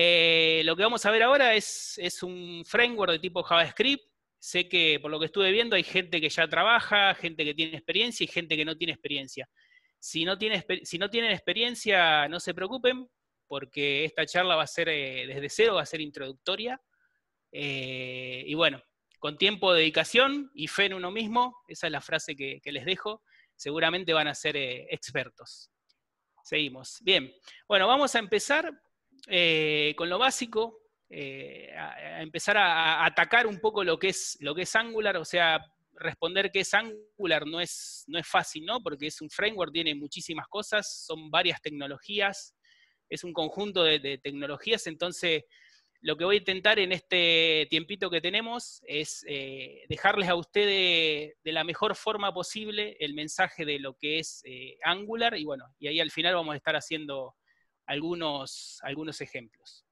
Eh, lo que vamos a ver ahora es, un framework de tipo JavaScript. Sé que por lo que estuve viendo hay gente que ya trabaja, gente que tiene experiencia y gente que no tiene experiencia. Si no, tienen experiencia, no se preocupen, porque esta charla va a ser eh, desde cero, va a ser introductoria. Eh, y bueno, con tiempo, dedicación y fe en uno mismo, esa es la frase que, que les dejo, seguramente van a ser expertos. Seguimos. Bien, bueno, vamos a empezar eh, con lo básico, eh, empezar a, atacar un poco lo que, es, lo que es Angular, o sea, responder qué es Angular no es, no es fácil, ¿no? Porque es un framework, tiene muchísimas cosas, son varias tecnologías, es un conjunto de, tecnologías, entonces lo que voy a intentar en este tiempito que tenemos es eh, dejarles a ustedes de, la mejor forma posible el mensaje de lo que es Angular y bueno, y ahí al final vamos a estar haciendo algunos, algunos ejemplos.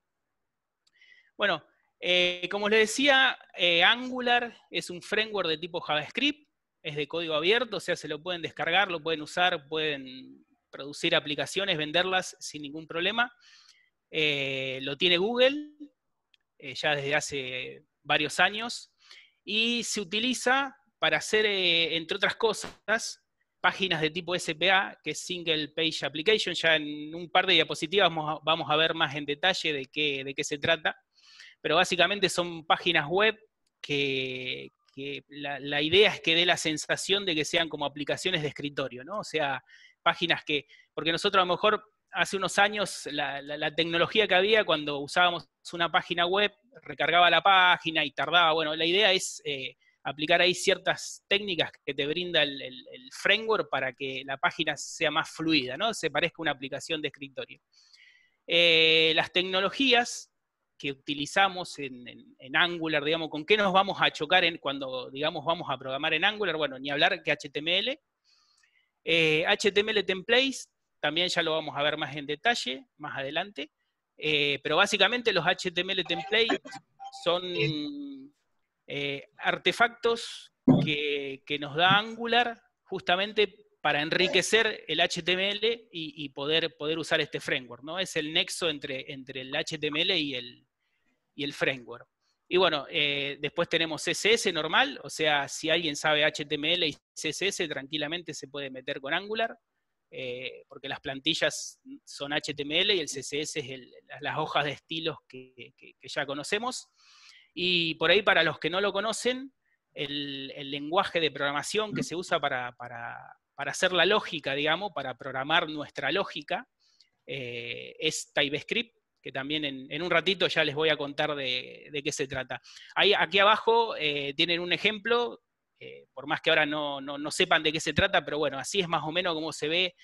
Bueno, eh, como les decía, eh, Angular es un framework de tipo JavaScript, es de código abierto, o sea, se lo pueden descargar, lo pueden usar, pueden producir aplicaciones, venderlas sin ningún problema. Eh, lo tiene Google ya desde hace varios años y se utiliza para hacer, entre otras cosas, páginas de tipo SPA, que es Single Page Application. Ya en un par de diapositivas vamos a, ver más en detalle de qué, de qué se trata. Pero básicamente son páginas web que, la, idea es que dé la sensación de que sean como aplicaciones de escritorio, ¿no? O sea, páginas que, porque nosotros a lo mejor hace unos años la, tecnología que había cuando usábamos una página web, recargaba la página y tardaba, bueno, la idea es... Eh, aplicar ahí ciertas técnicas que te brinda el, framework para que la página sea más fluida, ¿no? Se parezca a una aplicación de escritorio. Eh, las tecnologías que utilizamos en, Angular, digamos, ¿con qué nos vamos a chocar cuando, digamos, vamos a programar en Angular? Bueno, ni hablar que HTML. HTML eh, templates, también ya lo vamos a ver más en detalle, más adelante. Eh, pero básicamente los HTML templates son eh, artefactos que, nos da Angular justamente para enriquecer el HTML y, poder, poder, usar este framework, ¿no? Es el nexo entre, el HTML y el, framework. Y bueno, eh, después tenemos CSS normal, o sea, si alguien sabe HTML y CSS, tranquilamente se puede meter con Angular, eh, porque las plantillas son HTML y el CSS es las hojas de estilos que ya conocemos. Y por ahí, para los que no lo conocen, el, lenguaje de programación que se usa para, hacer la lógica, digamos, para programar nuestra lógica, eh, es TypeScript, que también en, un ratito ya les voy a contar de, qué se trata. Ahí, aquí abajo eh, tienen un ejemplo, eh, por más que ahora no, sepan de qué se trata, pero bueno, así es más o menos como se ve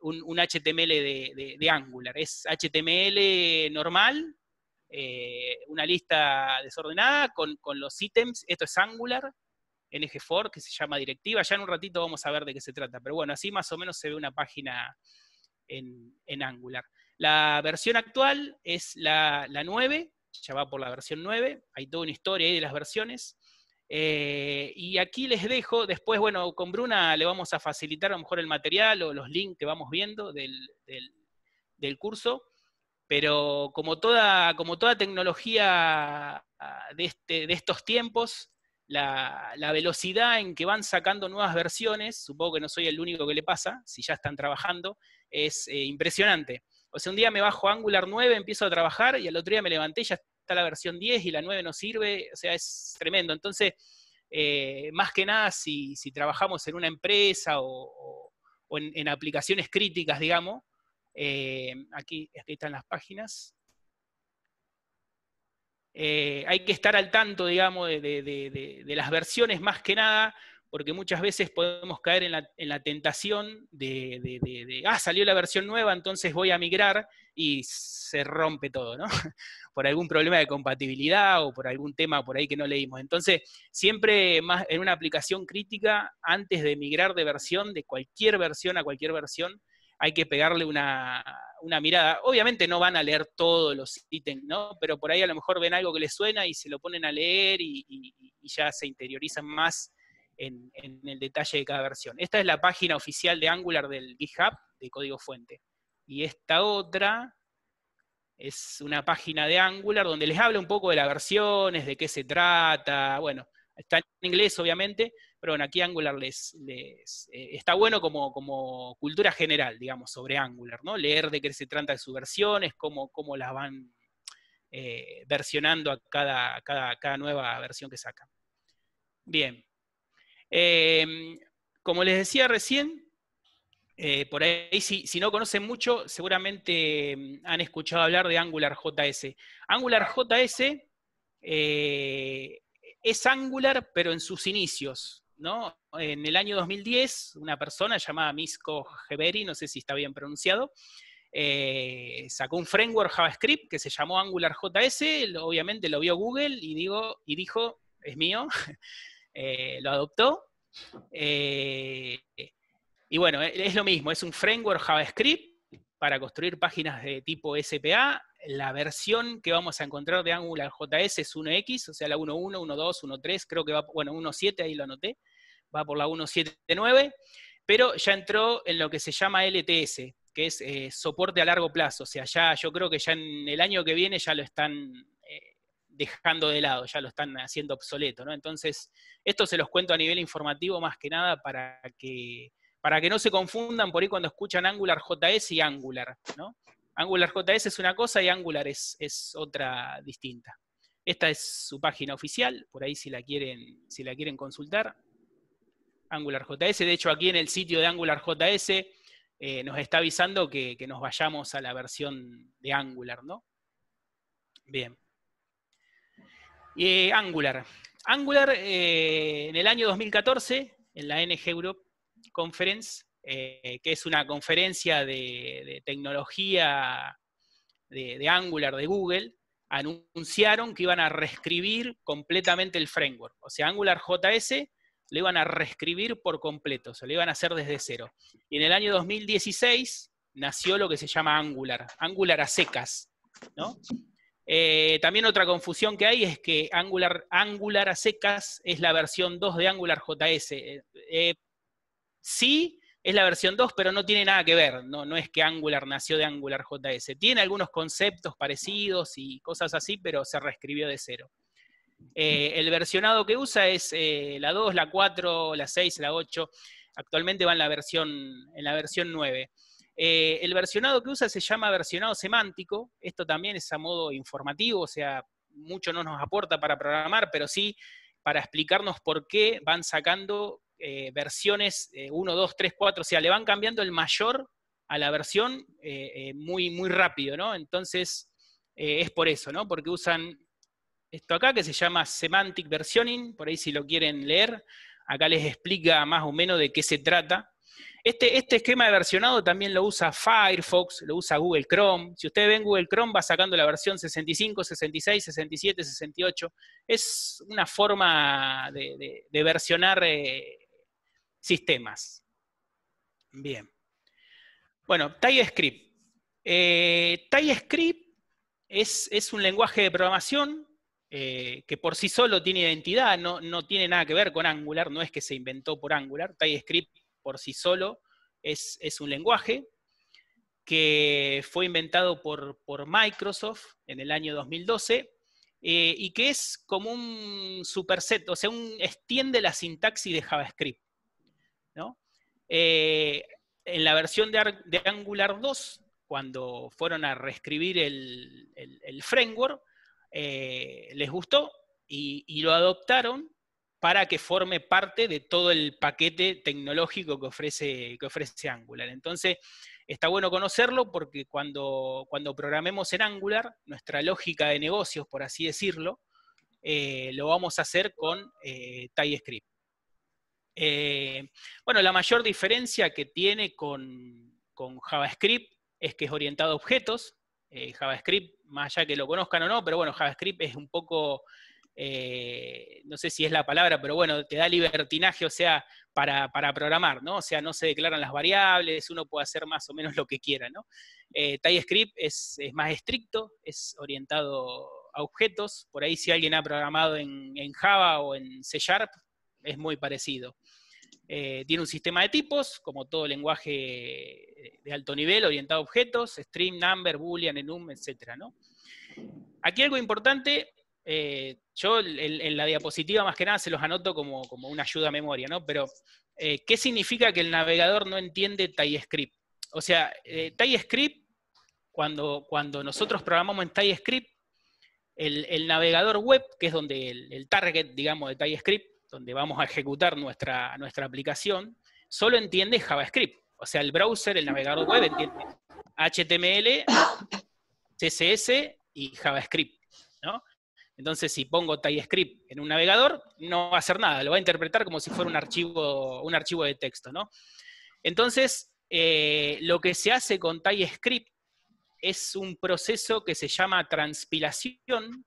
un, HTML de Angular. Es HTML normal, eh, una lista desordenada con, los ítems. Esto es Angular, en eje que se llama directiva. Ya en un ratito vamos a ver de qué se trata. Pero bueno, así más o menos se ve una página en, Angular. La versión actual es la, 9, ya va por la versión 9. Hay toda una historia ahí de las versiones. Eh, y aquí les dejo, después, bueno, con Bruna le vamos a facilitar a lo mejor el material o los links que vamos viendo del, del, del curso. Pero como toda, como toda tecnología ah, este, de, estos tiempos, la, velocidad en que van sacando nuevas versiones, supongo que no soy el único que le pasa, si ya están trabajando, es eh, impresionante. O sea, un día me bajo Angular 9, empiezo a trabajar y al otro día me levanté y ya está la versión 10 y la 9 no sirve, o sea, es tremendo. Entonces, eh, más que nada, si, si, trabajamos en una empresa o, en, aplicaciones críticas, digamos, eh, aquí están las páginas. Eh, hay que estar al tanto, digamos, de, las versiones más que nada, porque muchas veces podemos caer en la, en la tentación de, ah, salió la versión nueva, entonces voy a migrar y se rompe todo, ¿no? por algún problema de compatibilidad o por algún tema por ahí que no leímos. Entonces, siempre más en una aplicación crítica, antes de migrar de versión, de cualquier versión a cualquier versión, hay que pegarle una, mirada. Obviamente no van a leer todos los ítems, ¿no? Pero por ahí a lo mejor ven algo que les suena y se lo ponen a leer y, ya se interiorizan más en, en, el detalle de cada versión. Esta es la página oficial de Angular del GitHub de código fuente. Y esta otra es una página de Angular donde les habla un poco de las versiones, de qué se trata. Bueno, está en inglés, obviamente, pero bueno, aquí Angular les, eh, está bueno como, cultura general, digamos, sobre Angular, ¿no? Leer de qué se trata de sus versiones, cómo, cómo las van eh, versionando a cada, nueva versión que sacan. Bien. Em, como les decía recién, eh, por ahí si, si, no conocen mucho, seguramente em, han escuchado hablar de Angular JS. Angular JS es Angular, pero en sus inicios. En el año 2010, una persona llamada Misko Geberi, no sé si está bien pronunciado, eh, sacó un framework JavaScript que se llamó Angular JS, obviamente lo vio Google y, digo, y dijo, es mío, eh, lo adoptó. Eh, y bueno, e, es lo mismo, es un framework JavaScript para construir páginas de tipo SPA. La versión que vamos a encontrar de Angular JS es 1X, o sea, la 1.1, 1.2, 1.3, creo que va, bueno, 1.7, ahí lo anoté va por la 179, pero ya entró en lo que se llama LTS, que es eh, soporte a largo plazo. O sea, ya yo creo que ya en el año que viene ya lo están eh, dejando de lado, ya lo están haciendo obsoleto, Entonces, esto se los cuento a nivel informativo más que nada para que, para que no se confundan por ahí cuando escuchan Angular JS y Angular, ¿no? Angular JS es una cosa y Angular es, otra distinta. Esta es su página oficial, por ahí si la quieren, si la quieren consultar. AngularJS. De hecho, aquí en el sitio de AngularJS eh, nos está avisando que, nos vayamos a la versión de Angular, ¿no? Bien. Eh, Angular. Angular, eh, en el año 2014, en la NG Europe Conference, que es una conferencia de, tecnología de, de Angular de Google, anunciaron que iban a reescribir completamente el framework. O sea, AngularJS lo iban a reescribir por completo, se lo iban a hacer desde cero. Y en el año 2016 nació lo que se llama Angular, Angular a secas, ¿no? Eh, también otra confusión que hay es que Angular, Angular a secas es la versión 2 de Angular JS. Eh, eh, sí, es la versión 2, pero no tiene nada que ver. No, no es que Angular nació de Angular JS. Tiene algunos conceptos parecidos y cosas así, pero se reescribió de cero. Eh, el versionado que usa es eh, la 2, la 4, la 6, la 8. Actualmente va en la versión, en la versión 9. Eh, el versionado que usa se llama versionado semántico. Esto también es a modo informativo, o sea, mucho no nos aporta para programar, pero sí para explicarnos por qué van sacando versiones 1, 2, 3, 4. O sea, le van cambiando el mayor a la versión muy, muy rápido, ¿no? Entonces, es por eso, ¿no? Porque usan esto acá que se llama Semantic Versioning, por ahí si lo quieren leer, acá les explica más o menos de qué se trata. Este, este esquema de versionado también lo usa Firefox, lo usa Google Chrome. Si ustedes ven Google Chrome va sacando la versión 65, 66, 67, 68. Es una forma de, versionar eh, sistemas. Bien. Bueno, TypeScript. Eh, TypeScript es, es un lenguaje de programación eh, que por sí solo tiene identidad, no, tiene nada que ver con Angular, no es que se inventó por Angular, TypeScript por sí solo es, un lenguaje que fue inventado por, Microsoft en el año 2012 eh, y que es como un superset, o sea, un extiende la sintaxis de JavaScript. Eh, en la versión de, Angular 2, cuando fueron a reescribir el framework, eh, les gustó y, lo adoptaron para que forme parte de todo el paquete tecnológico que ofrece, Angular. Entonces, está bueno conocerlo porque cuando, cuando programemos en Angular, nuestra lógica de negocios, por así decirlo, eh, lo vamos a hacer con eh, TypeScript. bueno, la mayor diferencia que tiene con, JavaScript es que es orientado a objetos, eh, JavaScript, más allá que lo conozcan o no, pero bueno, JavaScript es un poco, eh, no sé si es la palabra, pero bueno, te da libertinaje, o sea, para, programar, ¿no? O sea, no se declaran las variables, uno puede hacer más o menos lo que quiera, ¿no? Eh, TypeScript es, más estricto, es orientado a objetos, por ahí si alguien ha programado en, en Java o en C Sharp, es muy parecido. Eh, tiene un sistema de tipos, como todo lenguaje eh, de alto nivel, orientado a objetos, stream, number, boolean, enum, etc. ¿no? Aquí algo importante, eh, yo en, la diapositiva más que nada se los anoto como, una ayuda a memoria, ¿no? pero ¿qué significa que el navegador no entiende TypeScript? O sea, TypeScript, cuando, cuando nosotros programamos en TypeScript, el, navegador web, que es donde el, el target, digamos, de TypeScript, donde vamos a ejecutar nuestra, nuestra aplicación, solo entiende JavaScript. O sea, el browser, el navegador web entiende HTML, CSS y JavaScript. Entonces, si pongo TypeScript en un navegador, no va a hacer nada, lo va a interpretar como si fuera un archivo, un archivo de texto. ¿no? Entonces, eh, lo que se hace con TypeScript es un proceso que se llama transpilación,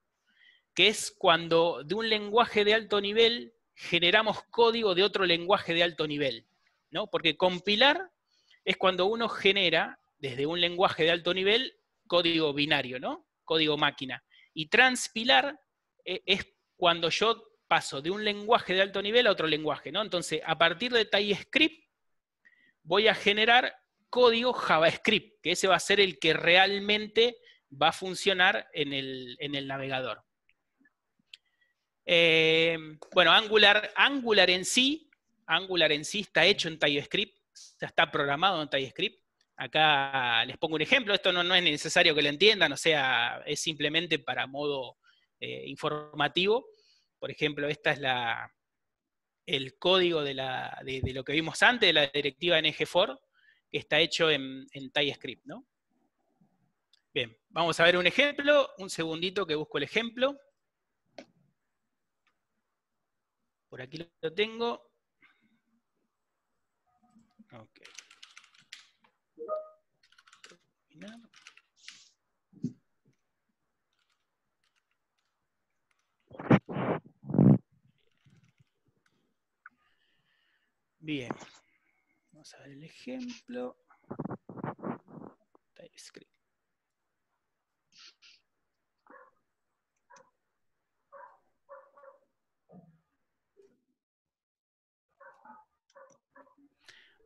que es cuando de un lenguaje de alto nivel generamos código de otro lenguaje de alto nivel, ¿no? Porque compilar es cuando uno genera desde un lenguaje de alto nivel código binario, ¿no? Código máquina. Y transpilar eh, es cuando yo paso de un lenguaje de alto nivel a otro lenguaje, ¿no? Entonces, a partir de TypeScript voy a generar código JavaScript, que ese va a ser el que realmente va a funcionar en el, en el navegador. Eh, bueno, Angular, Angular en sí, Angular en sí está hecho en TypeScript, sea, está programado en TypeScript. Acá les pongo un ejemplo, esto no, es necesario que lo entiendan, o sea, es simplemente para modo eh, informativo. Por ejemplo, esta es la, el código de, lo que vimos antes, de la directiva NG4, que está hecho en, en TypeScript, ¿no? Bien, vamos a ver un ejemplo, un segundito que busco el ejemplo. Por aquí lo tengo. Bien. Vamos a ver el ejemplo.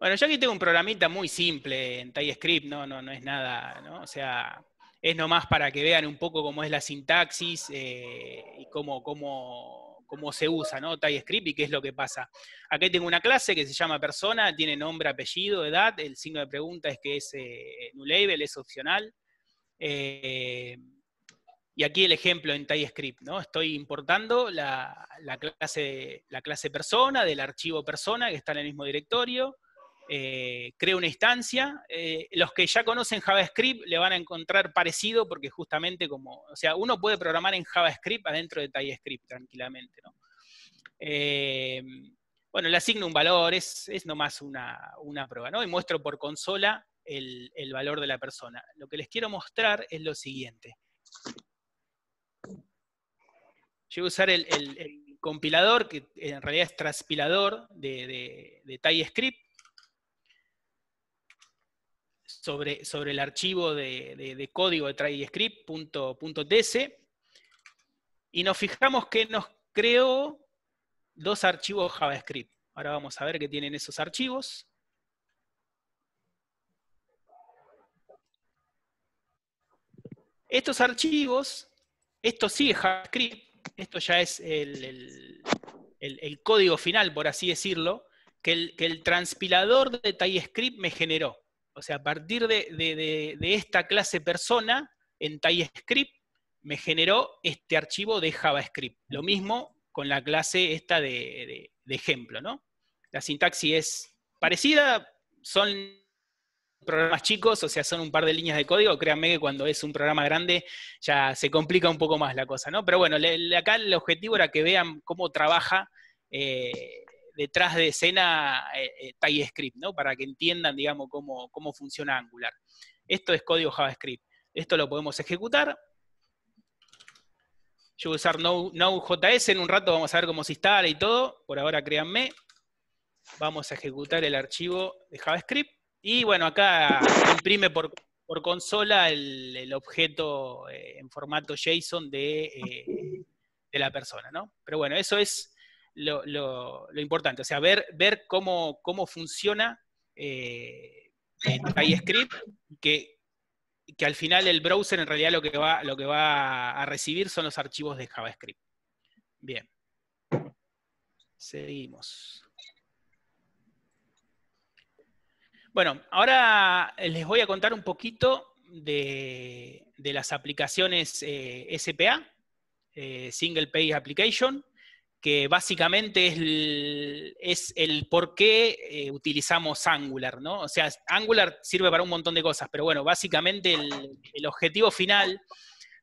Bueno, yo aquí tengo un programita muy simple en TypeScript, no, no, no es nada, ¿no? O sea, es nomás para que vean un poco cómo es la sintaxis eh, y cómo, se usa, ¿no? TypeScript y qué es lo que pasa. Aquí tengo una clase que se llama persona, tiene nombre, apellido, edad, el signo de pregunta es que es eh, new label, es opcional. Eh, y aquí el ejemplo en TypeScript, ¿no? Estoy importando la, clase, la clase persona del archivo persona que está en el mismo directorio. Eh, creo una instancia. Eh, los que ya conocen JavaScript le van a encontrar parecido porque justamente como, o sea, uno puede programar en JavaScript adentro de TypeScript tranquilamente, eh, bueno, le asigno un valor, es, es nomás una, prueba, ¿no? Y muestro por consola el, valor de la persona. Lo que les quiero mostrar es lo siguiente. Yo voy a usar el, compilador, que en realidad es transpilador de, de TypeScript, sobre, el archivo de, de, de código de y nos fijamos que nos creó dos archivos JavaScript. Ahora vamos a ver qué tienen esos archivos. Estos archivos, esto sí es JavaScript, esto ya es el, código final, por así decirlo, que el, que el transpilador de TypeScript me generó. O sea, a partir de, esta clase persona en TypeScript me generó este archivo de JavaScript. Lo mismo con la clase esta de, ejemplo, ¿no? La sintaxis es parecida, son programas chicos, o sea, son un par de líneas de código, créanme que cuando es un programa grande ya se complica un poco más la cosa, ¿no? Pero bueno, acá el objetivo era que vean cómo trabaja eh, detrás de escena eh, eh, TypeScript, ¿no? Para que entiendan, digamos, cómo, funciona Angular. Esto es código JavaScript. Esto lo podemos ejecutar. Yo voy a usar Node.js, en un rato vamos a ver cómo se instala y todo. Por ahora, créanme. Vamos a ejecutar el archivo de JavaScript. Y bueno, acá imprime por, consola el, objeto eh, en formato JSON de, de, la persona, ¿no? Pero bueno, eso es lo, importante, o sea, ver, cómo, funciona eh, TypeScript, que, al final el browser en realidad lo que, va, lo que va a recibir son los archivos de JavaScript. Bien. Seguimos. Bueno, ahora les voy a contar un poquito de, las aplicaciones eh, SPA, eh, Single Page Application, que básicamente es el, por qué eh, utilizamos Angular, ¿no? O sea, Angular sirve para un montón de cosas, pero bueno, básicamente el, objetivo final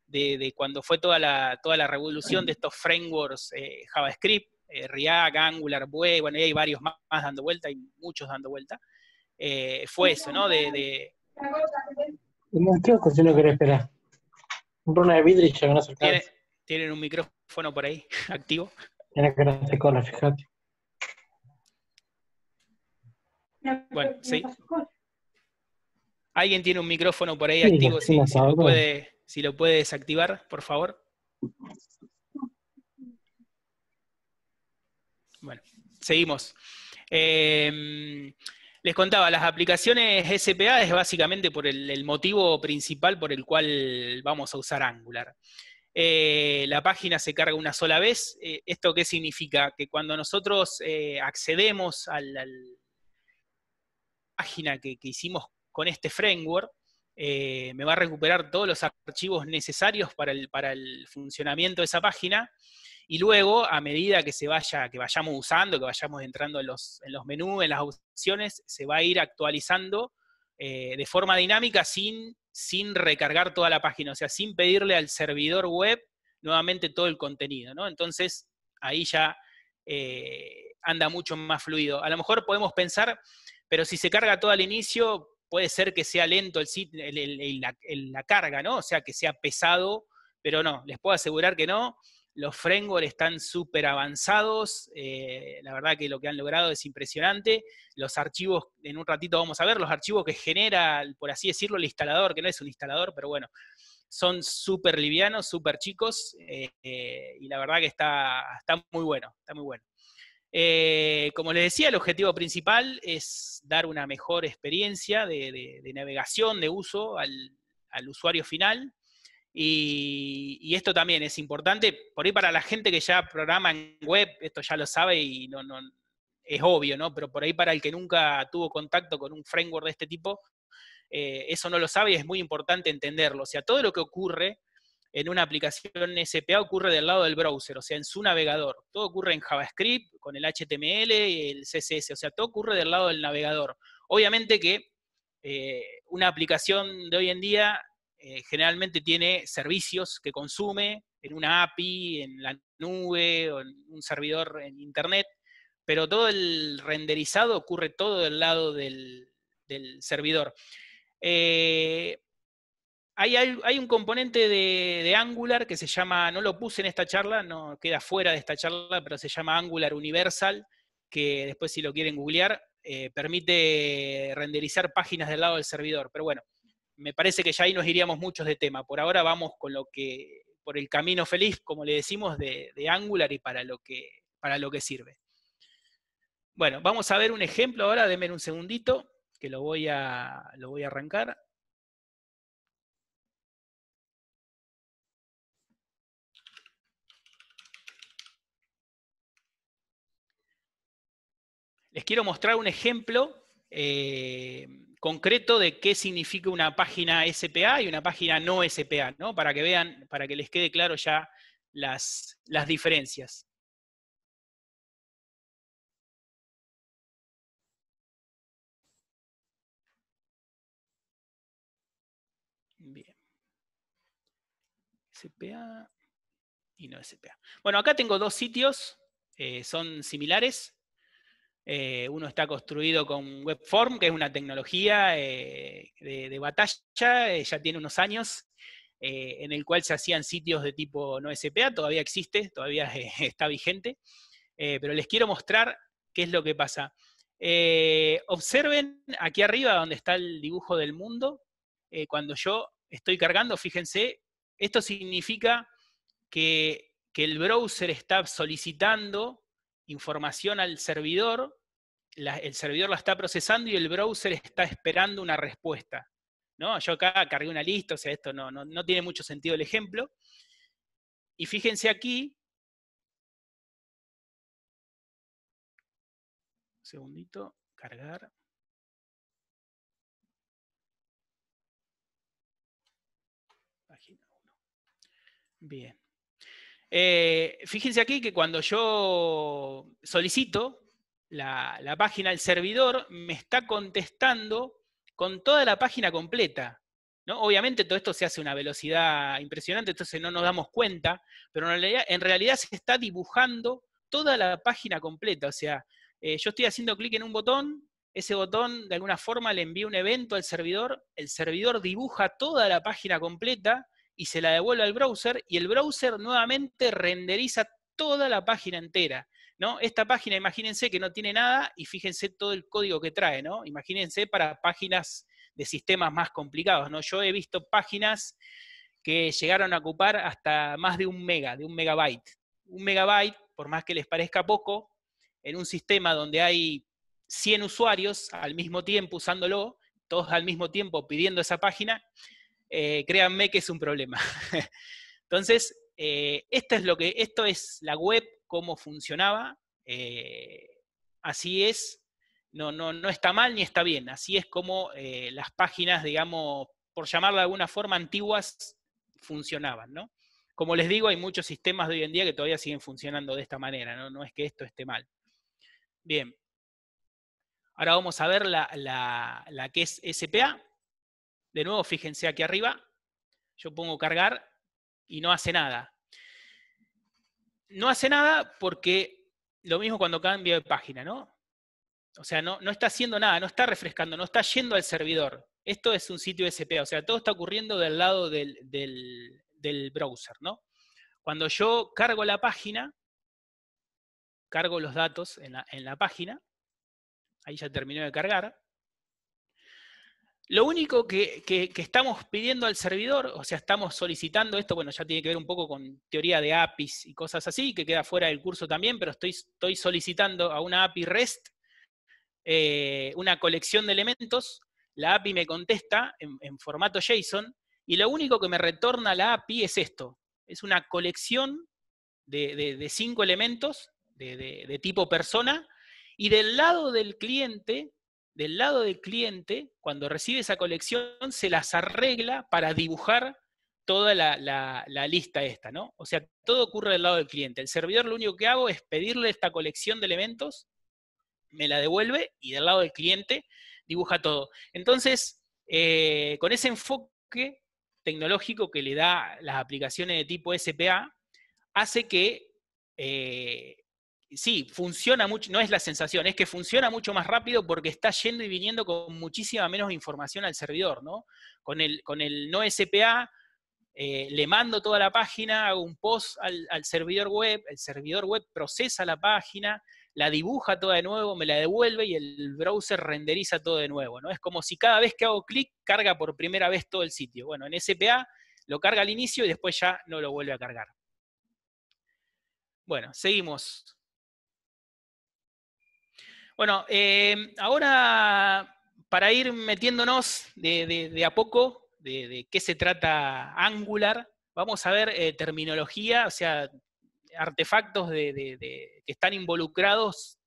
de, cuando fue toda la, toda la revolución de estos frameworks eh, JavaScript, eh, React, Angular, Vue, bueno, y hay varios más, dando vuelta, hay muchos dando vuelta, fue eso, ¿no? De, tienen un micrófono por ahí activo. Tiene la fíjate. Bueno, sí. ¿Alguien tiene un micrófono por ahí activo? si, lo puede, desactivar, por favor. Bueno, seguimos. Em, les contaba, las aplicaciones SPA es básicamente por el, motivo principal por el cual vamos a usar Angular. Eh, la página se carga una sola vez. Eh, ¿Esto qué significa? Que cuando nosotros eh, accedemos a la, página que, hicimos con este framework, me va a recuperar todos los archivos necesarios para el, funcionamiento de esa página. Y luego, a medida que se vaya, que vayamos usando, que vayamos entrando en los, en los menús, en las opciones, se va a ir actualizando de forma dinámica sin sin recargar toda la página, o sea, sin pedirle al servidor web nuevamente todo el contenido, ¿no? Entonces, ahí ya eh, anda mucho más fluido. A lo mejor podemos pensar, pero si se carga todo al inicio, puede ser que sea lento el, la, la, carga, ¿no? O sea, que sea pesado, pero no, les puedo asegurar que no. Los frameworks están súper avanzados, eh, la verdad que lo que han logrado es impresionante. Los archivos, en un ratito vamos a ver, los archivos que genera, por así decirlo, el instalador, que no es un instalador, pero bueno, son súper livianos, súper chicos, eh, y la verdad que está, está muy bueno, está muy bueno. Eh, como les decía, el objetivo principal es dar una mejor experiencia de, navegación, de uso al, usuario final. Y, esto también es importante, por ahí para la gente que ya programa en web, esto ya lo sabe y no, no, es obvio, ¿no? Pero por ahí para el que nunca tuvo contacto con un framework de este tipo, eh, eso no lo sabe y es muy importante entenderlo. O sea, todo lo que ocurre en una aplicación SPA ocurre del lado del browser, o sea, en su navegador. Todo ocurre en JavaScript, con el HTML, y el CSS, o sea, todo ocurre del lado del navegador. Obviamente que eh, una aplicación de hoy en día eh, generalmente tiene servicios que consume en una API, en la nube o en un servidor en Internet, pero todo el renderizado ocurre todo del lado del, servidor. Eh, hay, un componente de, Angular que se llama, no lo puse en esta charla, no queda fuera de esta charla, pero se llama Angular Universal, que después si lo quieren googlear, eh, permite renderizar páginas del lado del servidor. Pero bueno, me parece que ya ahí nos iríamos muchos de tema. Por ahora vamos con lo que, por el camino feliz, como le decimos, de, Angular y para lo, que, para lo que sirve. Bueno, vamos a ver un ejemplo ahora, denme un segundito, que lo voy a, lo voy a arrancar. Les quiero mostrar un ejemplo eh, concreto de qué significa una página SPA y una página no SPA, ¿no? Para que vean, para que les quede claro ya las, diferencias. Bien. SPA y no SPA. Bueno, acá tengo dos sitios, eh, son similares. Eh, uno está construido con WebForm, que es una tecnología eh, de, batalla, eh, ya tiene unos años, en el cual se hacían sitios de tipo no SPA, todavía existe, todavía está vigente, pero les quiero mostrar qué es lo que pasa. observen aquí arriba donde está el dibujo del mundo, cuando yo estoy cargando, fíjense, esto significa que el browser está solicitando información al servidor el servidor la está procesando y el browser está esperando una respuesta. ¿no? Yo acá cargué una lista, o sea, esto no, tiene mucho sentido el ejemplo. Y fíjense aquí. Un segundito, cargar. Página 1. Bien. Eh, fíjense aquí que cuando yo solicito, la, página, el servidor me está contestando con toda la página completa. ¿no? Obviamente todo esto se hace a una velocidad impresionante, entonces no nos damos cuenta, pero en realidad, se está dibujando toda la página completa. O sea, eh, yo estoy haciendo clic en un botón, ese botón de alguna forma le envía un evento al servidor, el servidor dibuja toda la página completa y se la devuelve al browser y el browser nuevamente renderiza toda la página entera. ¿no? Esta página, imagínense que no tiene nada y fíjense todo el código que trae, ¿no? Imagínense para páginas de sistemas más complicados, ¿no? Yo he visto páginas que llegaron a ocupar hasta más de un mega, de un megabyte. Un megabyte, por más que les parezca poco, en un sistema donde hay 100 usuarios al mismo tiempo usándolo, todos al mismo tiempo pidiendo esa página, eh, créanme que es un problema. Entonces, eh, esto, es lo que, esto es la web cómo funcionaba. Eh, así es, no, no, no, está mal ni está bien, así es como eh, las páginas, digamos, por llamarla de alguna forma, antiguas funcionaban, Como les digo, hay muchos sistemas de hoy en día que todavía siguen funcionando de esta manera, no, es que esto esté mal. Bien. Ahora vamos a ver la, la que es SPA. De nuevo, fíjense aquí arriba. Yo pongo cargar y no hace nada no hace nada porque lo mismo cuando cambia de página, ¿no? O sea, no, no está haciendo nada, no está refrescando, no está yendo al servidor. Esto es un sitio SPA, o sea, todo está ocurriendo del lado del, del, del browser, ¿no? Cuando yo cargo la página, cargo los datos en la, en la página, ahí ya terminó de cargar, lo único que, estamos pidiendo al servidor, o sea, estamos solicitando esto, bueno, ya tiene que ver un poco con teoría de APIs y cosas así, que queda fuera del curso también, pero estoy, estoy solicitando a una API REST eh, una colección de elementos, la API me contesta en, formato JSON, y lo único que me retorna la API es esto, es una colección de, cinco elementos de tipo persona, y del lado del cliente del lado del cliente, cuando recibe esa colección, se las arregla para dibujar toda la, lista esta, ¿no? O sea, todo ocurre del lado del cliente. El servidor lo único que hago es pedirle esta colección de elementos, me la devuelve y del lado del cliente dibuja todo. Entonces, eh, con ese enfoque tecnológico que le da las aplicaciones de tipo SPA, hace que eh, sí, funciona mucho, no es la sensación, es que funciona mucho más rápido porque está yendo y viniendo con muchísima menos información al servidor, ¿no? Con el, con el no SPA eh, le mando toda la página, hago un post al, servidor web, el servidor web procesa la página, la dibuja toda de nuevo, me la devuelve y el browser renderiza todo de nuevo, ¿no? Es como si cada vez que hago clic carga por primera vez todo el sitio. Bueno, en SPA lo carga al inicio y después ya no lo vuelve a cargar. Bueno, seguimos. Bueno, em, ahora para ir metiéndonos de, a poco de, qué se trata Angular, vamos a ver eh, terminología, o sea, artefactos que están involucrados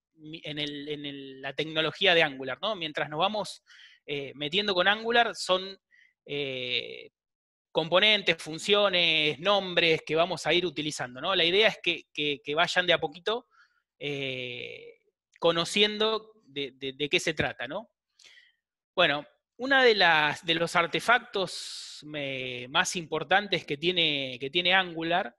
en, la tecnología de Angular. ¿no? Mientras nos vamos eh, metiendo con Angular, son eh, componentes, funciones, nombres que vamos a ir utilizando. La idea es que, vayan de a poquito conociendo de, qué se trata, ¿no? Bueno, uno de, las, de los artefactos más importantes que tiene, que tiene Angular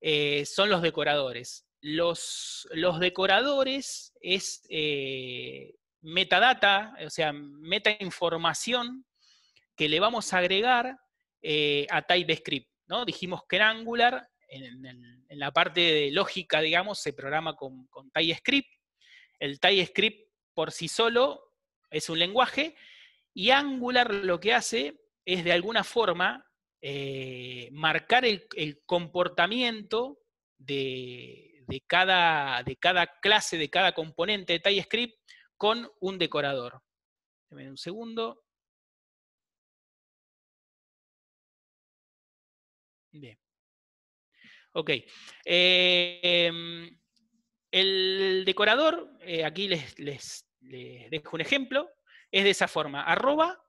eh, son los decoradores. Los, los decoradores es eh, metadata, o sea, meta información que le vamos a agregar eh, a TypeScript. ¿no? Dijimos que en Angular, en, la parte de lógica, digamos, se programa con, con TypeScript el TypeScript por sí solo es un lenguaje y Angular lo que hace es de alguna forma eh, marcar el, comportamiento de, cada, de, cada, clase, de cada componente de TypeScript con un decorador. Déjenme un segundo. Bien. Ok. Em, el decorador, eh, aquí les, dejo un ejemplo, es de esa forma, arroba,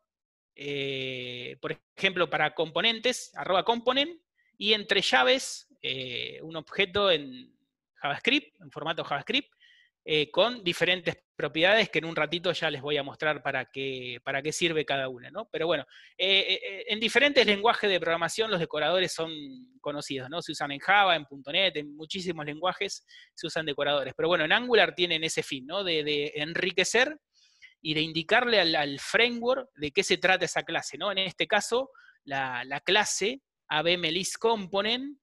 eh, por ejemplo, para componentes, arroba component, y entre llaves, eh, un objeto en JavaScript, en formato JavaScript, eh, con diferentes propiedades que en un ratito ya les voy a mostrar para qué, para qué sirve cada una. ¿no? Pero bueno, eh, eh, en diferentes lenguajes de programación los decoradores son conocidos, ¿no? se usan en Java, en .NET, en muchísimos lenguajes se usan decoradores. Pero bueno, en Angular tienen ese fin, ¿no? de, enriquecer y de indicarle al, framework de qué se trata esa clase. ¿no? En este caso, la, clase abmListComponent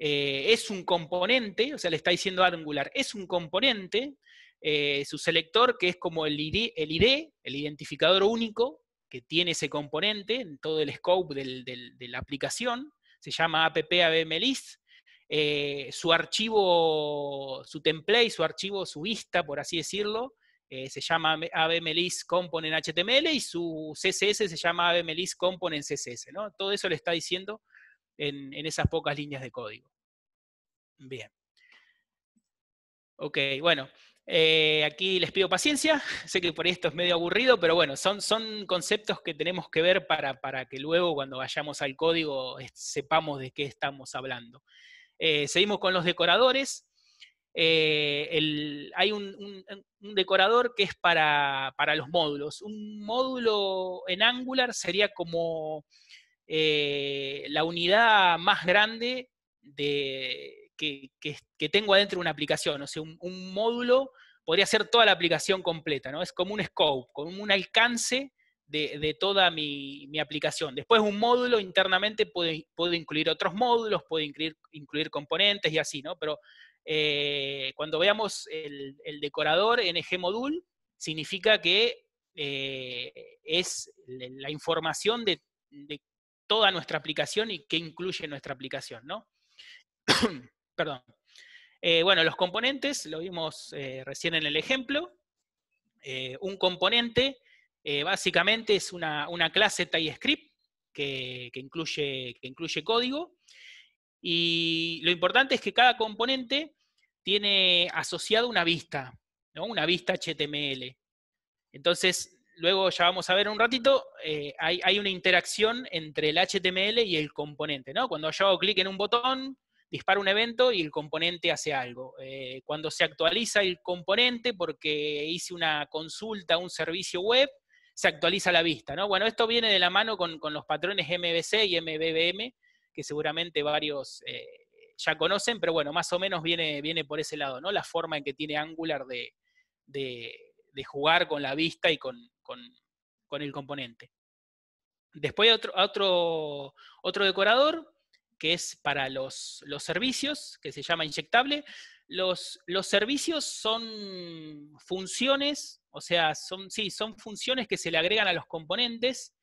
eh, es un componente, o sea, le está diciendo Angular, es un componente eh, su selector, que es como el ID, el el identificador único que tiene ese componente en todo el scope de la aplicación, se llama app eh, su archivo, su template, su archivo, su vista, por así decirlo, eh, se llama abmlist component HTML y su CSS se llama abmlist component CSS, Todo eso le está diciendo en esas pocas líneas de código. Bien. Ok, bueno. Eh, aquí les pido paciencia, sé que por esto es medio aburrido, pero bueno, son, conceptos que tenemos que ver para, que luego cuando vayamos al código sepamos de qué estamos hablando. Eh, seguimos con los decoradores. Eh, hay un, decorador que es para, los módulos. Un módulo en Angular sería como la unidad más grande de, que, tengo adentro de una aplicación. O sea, un, módulo podría ser toda la aplicación completa, ¿no? Es como un scope, como un alcance de, toda mi, aplicación. Después un módulo internamente puede, incluir otros módulos, puede incluir, componentes y así, ¿no? Pero eh, cuando veamos el, decorador decorador NG Module, significa que eh, es la información de, toda nuestra aplicación y qué incluye nuestra aplicación, ¿no? perdón. Eh, bueno, los componentes, lo vimos eh, recién en el ejemplo. Eh, un componente básicamente es una, clase TypeScript que, que, incluye, que incluye código. Y lo importante es que cada componente tiene asociado una vista, ¿no? una vista HTML. Entonces, luego ya vamos a ver un ratito, hay, una interacción entre el HTML y el componente, ¿no? Cuando yo hago clic en un botón, dispara un evento y el componente hace algo. Eh, cuando se actualiza el componente porque hice una consulta a un servicio web, se actualiza la vista, ¿no? Bueno, esto viene de la mano con, los patrones MBC y MBBM, que seguramente varios eh, ya conocen, pero bueno, más o menos viene, viene por ese lado, ¿no? La forma en que tiene Angular de, de, de jugar con la vista y con, con, con el componente. Después otro, otro, otro decorador, que es para los, servicios, que se llama inyectable. Los, los, servicios son funciones, o sea, son, sí, son funciones que se le agregan a los componentes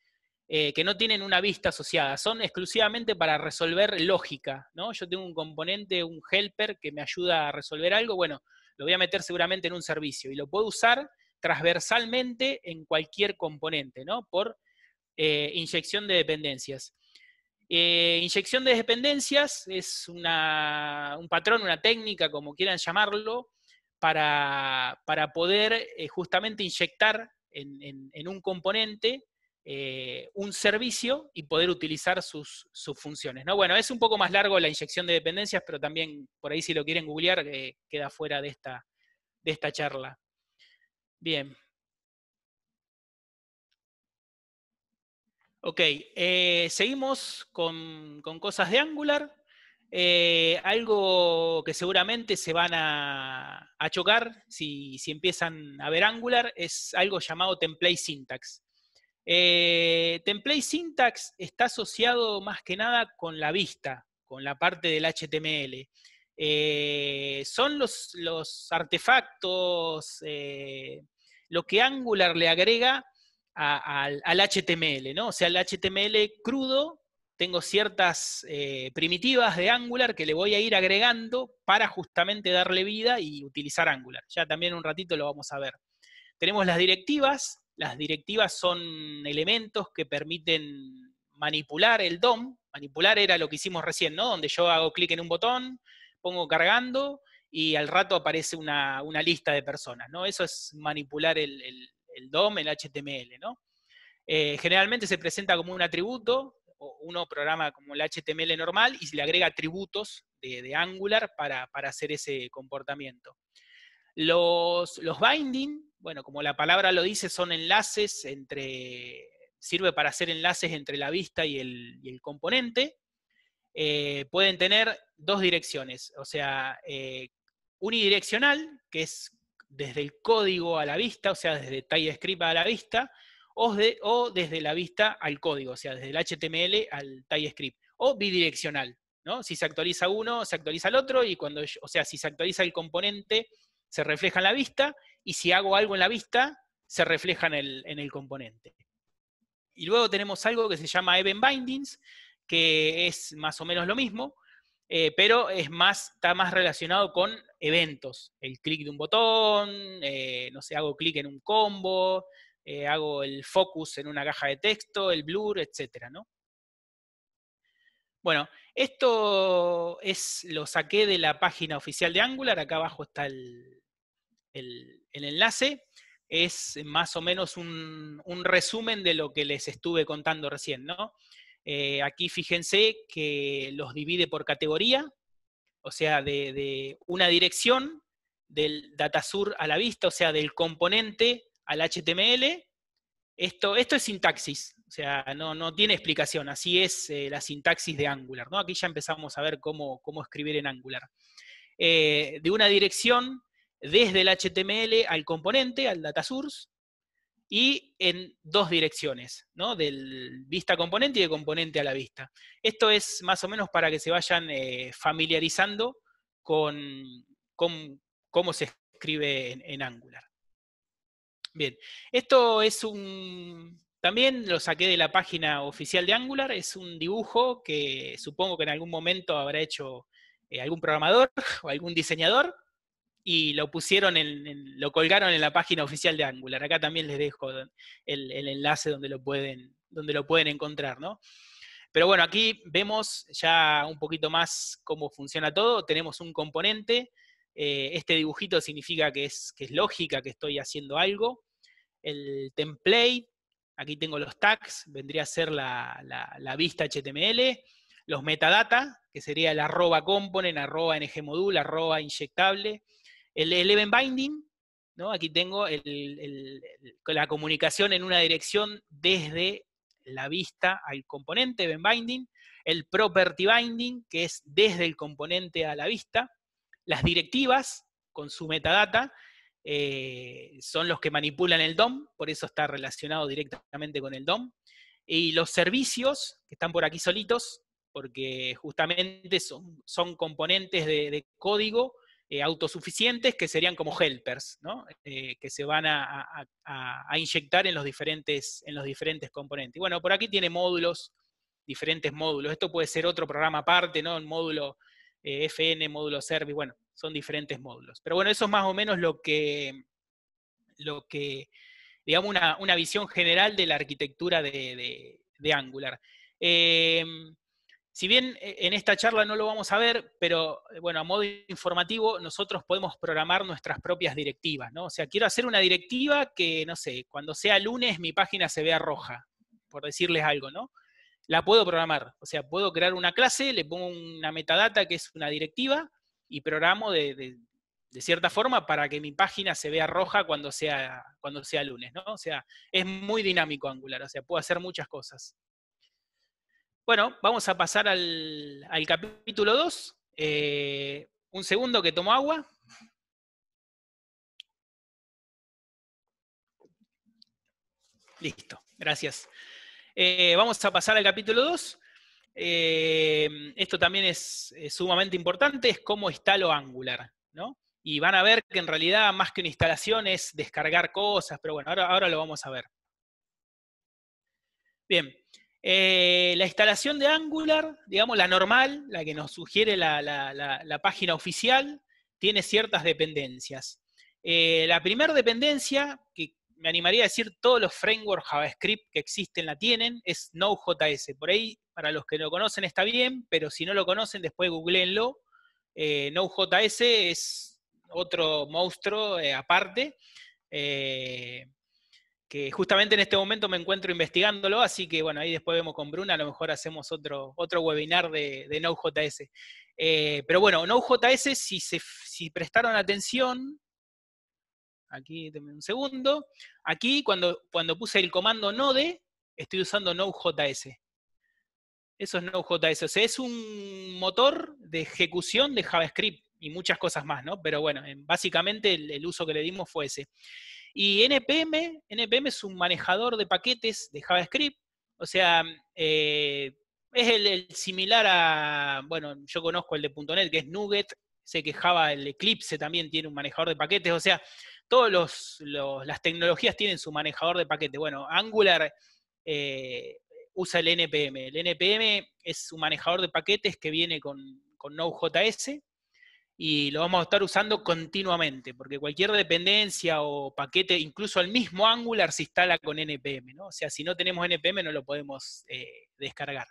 eh, que no tienen una vista asociada, son exclusivamente para resolver lógica, ¿no? Yo tengo un componente, un helper que me ayuda a resolver algo, bueno, lo voy a meter seguramente en un servicio y lo puedo usar transversalmente en cualquier componente, ¿no? Por eh, inyección de dependencias. Eh, inyección de dependencias es un patrón, una técnica, como quieran llamarlo, para, poder eh, justamente inyectar en, un componente eh, un servicio y poder utilizar sus, funciones. Bueno, es un poco más largo la inyección de dependencias, pero también por ahí si lo quieren googlear queda fuera de esta, de esta charla. Bien. Ok, eh, seguimos con, cosas de Angular. Eh, algo que seguramente se van a, chocar si, empiezan a ver Angular es algo llamado template syntax. Eh, template syntax está asociado más que nada con la vista, con la parte del HTML. son los artefactos, lo que Angular le agrega al, HTML, ¿no? O sea, el HTML crudo, tengo ciertas eh, primitivas de Angular que le voy a ir agregando para justamente darle vida y utilizar Angular. Ya también un ratito lo vamos a ver. Tenemos las directivas. Las directivas son elementos que permiten manipular el DOM. Manipular era lo que hicimos recién, ¿no? Donde yo hago clic en un botón, pongo cargando y al rato aparece una, lista de personas, ¿no? Eso es manipular el, el, el DOM, el HTML, ¿no? Eh, generalmente se presenta como un atributo, uno programa como el HTML normal y se le agrega atributos de, Angular para, hacer ese comportamiento. Los, los binding, bueno, como la palabra lo dice, son enlaces entre, sirve para hacer enlaces entre la vista y el, componente. Eh, pueden tener dos direcciones, o sea, eh, unidireccional, que es desde el código a la vista, o sea, desde TypeScript a la vista, o, desde la vista al código, o sea, desde el HTML al TypeScript, o bidireccional, ¿no? Si se actualiza uno, se actualiza el otro, y cuando, o sea, si se actualiza el componente, se refleja en la vista, y si hago algo en la vista, se refleja en el, en el componente. Y luego tenemos algo que se llama Event Bindings, que es más o menos lo mismo, eh, pero es más, está más relacionado con eventos. El clic de un botón, eh, no sé, hago clic en un combo, eh, hago el focus en una caja de texto, el blur, etcétera, ¿no? Bueno, esto es, lo saqué de la página oficial de Angular, acá abajo está el, el enlace. Es más o menos un, un resumen de lo que les estuve contando recién, ¿no? Eh, aquí fíjense que los divide por categoría, o sea, de, una dirección del datasur a la vista, o sea, del componente al HTML. Esto, esto es sintaxis, o sea, no, tiene explicación, así es eh, la sintaxis de Angular. ¿no? Aquí ya empezamos a ver cómo, escribir en Angular. Eh, de una dirección desde el HTML al componente, al DataSource, y en dos direcciones, ¿no? Del vista a componente y de componente a la vista. Esto es más o menos para que se vayan eh, familiarizando con, cómo se escribe en, Angular. Bien, esto es un... También lo saqué de la página oficial de Angular, es un dibujo que supongo que en algún momento habrá hecho eh, algún programador o algún diseñador, y lo pusieron en, lo colgaron en la página oficial de Angular. Acá también les dejo el, enlace donde lo pueden, donde lo pueden encontrar, Pero bueno, aquí vemos ya un poquito más cómo funciona todo. Tenemos un componente. Eh, este dibujito significa que es, es lógica, que estoy haciendo algo. El template, aquí tengo los tags, vendría a ser la, vista HTML. Los metadata, que sería el arroba component, arroba ngmodule, arroba inyectable. El event Binding, ¿no? Aquí tengo la comunicación en una dirección desde la vista al componente, Event Binding. El Property Binding, que es desde el componente a la vista. Las directivas, con su metadata, eh, son los que manipulan el DOM, por eso está relacionado directamente con el DOM. Y los servicios, que están por aquí solitos, porque justamente son, son componentes de código eh, autosuficientes que serían como helpers, ¿no? Eh, que se van a, inyectar en los, diferentes, en los diferentes componentes. bueno, por aquí tiene módulos, diferentes módulos. Esto puede ser otro programa aparte, ¿no? Un módulo eh, FN, módulo Service, bueno, son diferentes módulos. Pero bueno, eso es más o menos lo que, lo que digamos, una, una visión general de la arquitectura de, de Angular. Em, si bien eh, en esta charla no lo vamos a ver, pero eh, bueno, a modo informativo, nosotros podemos programar nuestras propias directivas, ¿no? O sea, quiero hacer una directiva que, no sé, cuando sea lunes mi página se vea roja, por decirles algo, ¿no? La puedo programar. O sea, puedo crear una clase, le pongo una metadata que es una directiva y programo de, cierta forma para que mi página se vea roja cuando sea, cuando sea lunes, ¿no? O sea, es muy dinámico Angular, o sea, puedo hacer muchas cosas. Bueno, vamos a pasar al, capítulo 2. Eh, un segundo que tomo agua. Listo, gracias. Eh, vamos a pasar al capítulo 2. Eh, esto también es, sumamente importante, es cómo lo Angular, Y van a ver que en realidad más que una instalación es descargar cosas, pero bueno, ahora, ahora lo vamos a ver. Bien, eh, la instalación de Angular, digamos la normal, la que nos sugiere la, página oficial, tiene ciertas dependencias. Eh, la primera dependencia, que me animaría a decir todos los frameworks JavaScript que existen la tienen, es Node.js. Por ahí, para los que lo conocen está bien, pero si no lo conocen, después googleenlo. Eh, Node.js es otro monstruo eh, aparte que justamente en este momento me encuentro investigándolo, así que bueno, ahí después vemos con Bruna, a lo mejor hacemos otro, otro webinar de, Node.js. Eh, pero bueno, Node.js, si, se, si prestaron atención, aquí un segundo, aquí cuando, cuando puse el comando node, estoy usando Node.js. Eso es Node.js, o sea, es un motor de ejecución de JavaScript y muchas cosas más, ¿no? Pero bueno, básicamente el uso que le dimos fue ese. Y NPM, NPM es un manejador de paquetes de JavaScript, o sea, eh, es el, similar a, bueno, yo conozco el de .NET, que es Nuget, sé que Java, el Eclipse también tiene un manejador de paquetes, o sea, todas las tecnologías tienen su manejador de paquetes. Bueno, Angular eh, usa el NPM. El NPM es un manejador de paquetes que viene con, con Node.js, y lo vamos a estar usando continuamente, porque cualquier dependencia o paquete, incluso el mismo Angular, se instala con NPM, O sea, si no tenemos NPM no lo podemos eh, descargar.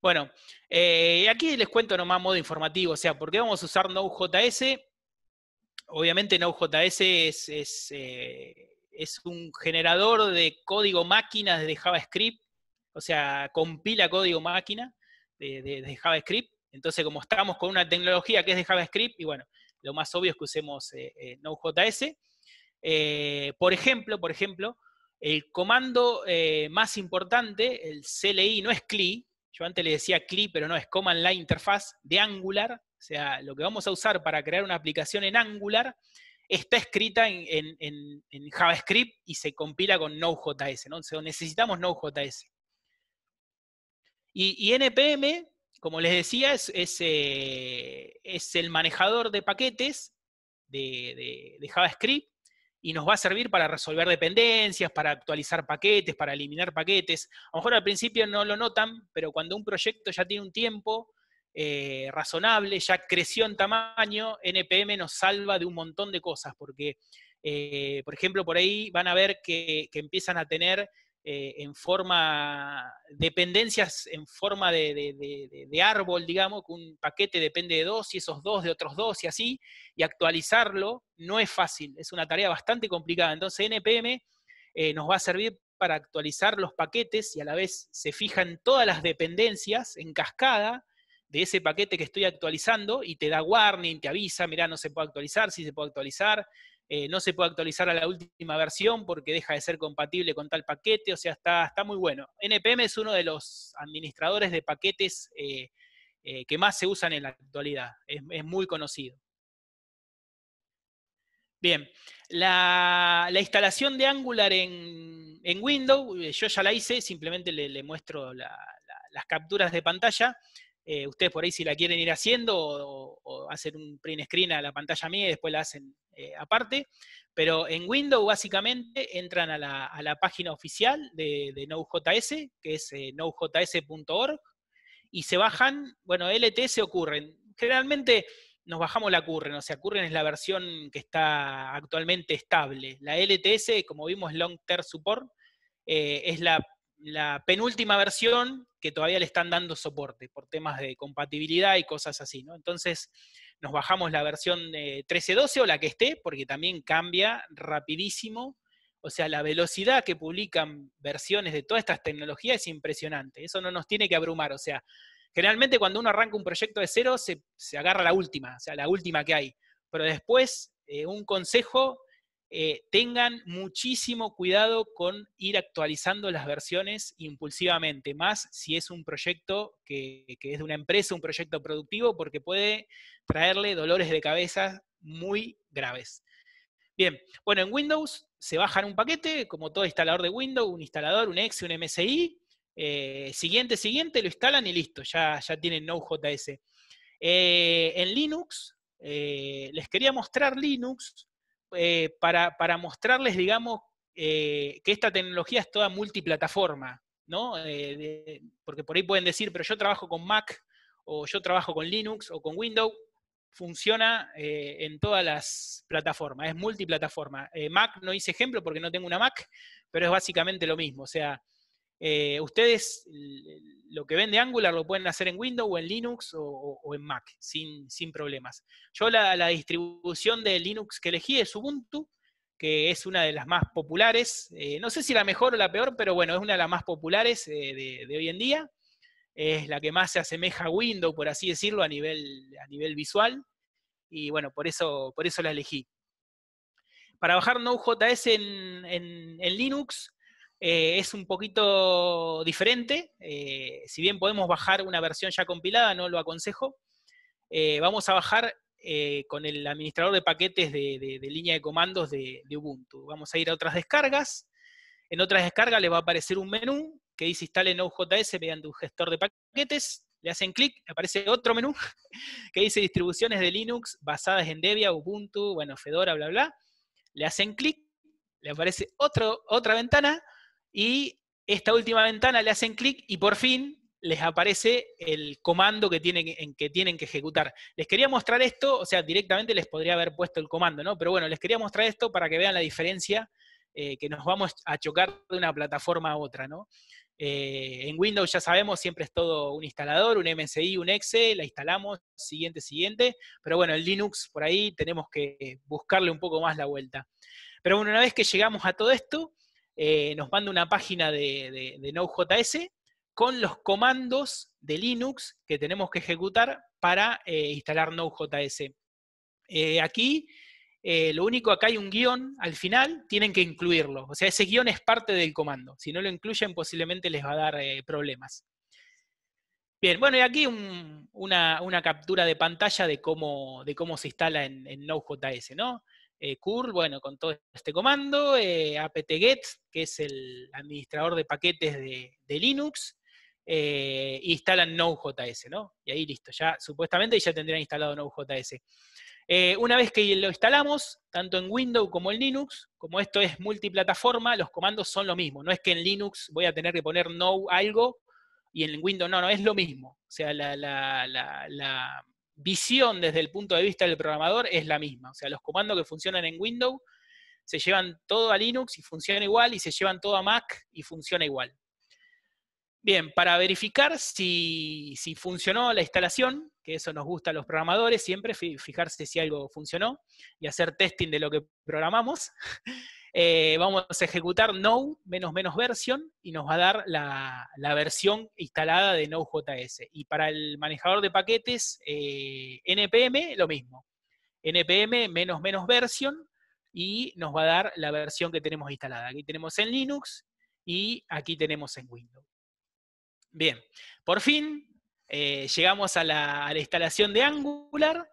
Bueno, eh, aquí les cuento nomás modo informativo, o sea, ¿por qué vamos a usar Node.js? Obviamente Node.js es, es, eh, es un generador de código máquina de JavaScript, o sea, compila código máquina de JavaScript, entonces, como estamos con una tecnología que es de JavaScript, y bueno, lo más obvio es que usemos eh, eh, Node.js. Eh, por ejemplo, por ejemplo, el comando más importante, el CLI, no es CLI, yo antes le decía CLI, pero no, es Command Line Interface de Angular, o sea, lo que vamos a usar para crear una aplicación en Angular está escrita en, JavaScript y se compila con Node.js, ¿no? necesitamos Node.js. y NPM como les decía, eh, es, el manejador de paquetes de, JavaScript y nos va a servir para resolver dependencias, para actualizar paquetes, para eliminar paquetes. A lo mejor al principio no lo notan, pero cuando un proyecto ya tiene un tiempo eh, razonable, ya creció en tamaño, NPM nos salva de un montón de cosas, porque, eh, por ejemplo, por ahí van a ver que empiezan a tener eh, en forma, dependencias en forma de, árbol, digamos, que un paquete depende de dos y esos dos de otros dos y así, y actualizarlo no es fácil, es una tarea bastante complicada. Entonces NPM eh, nos va a servir para actualizar los paquetes y a la vez se fijan todas las dependencias en cascada de ese paquete que estoy actualizando y te da warning, te avisa, mira, no se puede actualizar, sí se puede actualizar, eh, no se puede actualizar a la última versión porque deja de ser compatible con tal paquete, o sea, está, está muy bueno. NPM es uno de los administradores de paquetes eh, eh, que más se usan en la actualidad, es, muy conocido. Bien, la, instalación de Angular en, Windows, yo ya la hice, simplemente le, muestro las capturas de pantalla. Eh, ustedes por ahí si la quieren ir haciendo o, hacer hacen un print screen a la pantalla mía y después la hacen eh, aparte. Pero en Windows básicamente entran a la, página oficial de, de Node.js, que es eh, nodejs.org, y se bajan, bueno, LTS ocurren Generalmente nos bajamos la Curren, o sea, Curren es la versión que está actualmente estable. La LTS, como vimos, Long Term Support, es la la penúltima versión que todavía le están dando soporte por temas de compatibilidad y cosas así, ¿no? Entonces nos bajamos la versión de 13.12 o la que esté, porque también cambia rapidísimo. O sea, la velocidad que publican versiones de todas estas tecnologías es impresionante. Eso no nos tiene que abrumar. O sea, generalmente cuando uno arranca un proyecto de cero, se, agarra la última, o sea, la última que hay. Pero después, eh, un consejo eh, tengan muchísimo cuidado con ir actualizando las versiones impulsivamente, más si es un proyecto que, es de una empresa, un proyecto productivo, porque puede traerle dolores de cabeza muy graves. Bien, bueno, en Windows se bajan un paquete, como todo instalador de Windows, un instalador, un exe, un MSI. Eh, siguiente, siguiente, lo instalan y listo, ya, ya tienen Node.js. Eh, en Linux, les quería mostrar Linux, eh, para, mostrarles, digamos, eh, que esta tecnología es toda multiplataforma, ¿no? Eh, porque por ahí pueden decir, pero yo trabajo con Mac, o yo trabajo con Linux, o con Windows, funciona en todas las plataformas, es multiplataforma. Mac no hice ejemplo porque no tengo una Mac, pero es básicamente lo mismo. O sea, eh, ustedes lo que ven de Angular lo pueden hacer en Windows o en Linux o, en Mac, sin, problemas. Yo la, distribución de Linux que elegí es Ubuntu, que es una de las más populares. Eh, no sé si la mejor o la peor, pero bueno, es una de las más populares eh, de, hoy en día. Es la que más se asemeja a Windows, por así decirlo, a nivel, a nivel visual. Y bueno, por eso, por eso la elegí. Para bajar Node.js en, en Linux, eh, es un poquito diferente, eh, si bien podemos bajar una versión ya compilada, no lo aconsejo. Eh, vamos a bajar con el administrador de paquetes de, línea de comandos de, Ubuntu. Vamos a ir a otras descargas. En otras descargas les va a aparecer un menú que dice instale Node.js mediante un gestor de paquetes. Le hacen clic, aparece otro menú que dice distribuciones de Linux basadas en Debian, Ubuntu, bueno, Fedora, bla, bla. Le hacen clic, le aparece otra ventana y esta última ventana le hacen clic y por fin les aparece el comando que tienen, que ejecutar. Les quería mostrar esto, o sea, directamente les podría haber puesto el comando, ¿no? Pero bueno, les quería mostrar esto para que vean la diferencia eh, que nos vamos a chocar de una plataforma a otra, ¿no? Eh, en Windows ya sabemos, siempre es todo un instalador, un MSI, un exe, la instalamos, siguiente, siguiente. Pero bueno, en Linux por ahí tenemos que buscarle un poco más la vuelta. Pero bueno, una vez que llegamos a todo esto, eh, nos manda una página de, de, Node.js con los comandos de Linux que tenemos que ejecutar para eh, instalar Node.js. Eh, aquí, lo único, acá hay un guión al final, tienen que incluirlo. O sea, ese guión es parte del comando. Si no lo incluyen, posiblemente les va a dar problemas. Bien, bueno, y aquí una, captura de pantalla de cómo, se instala en, en Node.js, ¿no? eh, curl, bueno, con todo este comando, eh, apt-get, que es el administrador de paquetes de, Linux, eh, instalan Node.js, ¿no? Y ahí listo, ya supuestamente ya tendrían instalado Node.js. Eh, una vez que lo instalamos, tanto en Windows como en Linux, como esto es multiplataforma, los comandos son lo mismo. No es que en Linux voy a tener que poner no algo y en Windows no, no, es lo mismo. O sea, la, la, visión desde el punto de vista del programador es la misma. O sea, los comandos que funcionan en Windows se llevan todo a Linux y funciona igual, y se llevan todo a Mac y funciona igual. Bien, para verificar si, si funcionó la instalación, que eso nos gusta a los programadores, siempre fijarse si algo funcionó y hacer testing de lo que programamos. Eh, vamos a ejecutar no menos menos version y nos va a dar la, versión instalada de Node.js. Y para el manejador de paquetes, eh, npm, lo mismo. npm menos menos version y nos va a dar la versión que tenemos instalada. Aquí tenemos en Linux y aquí tenemos en Windows. Bien, por fin eh, llegamos a la, instalación de Angular.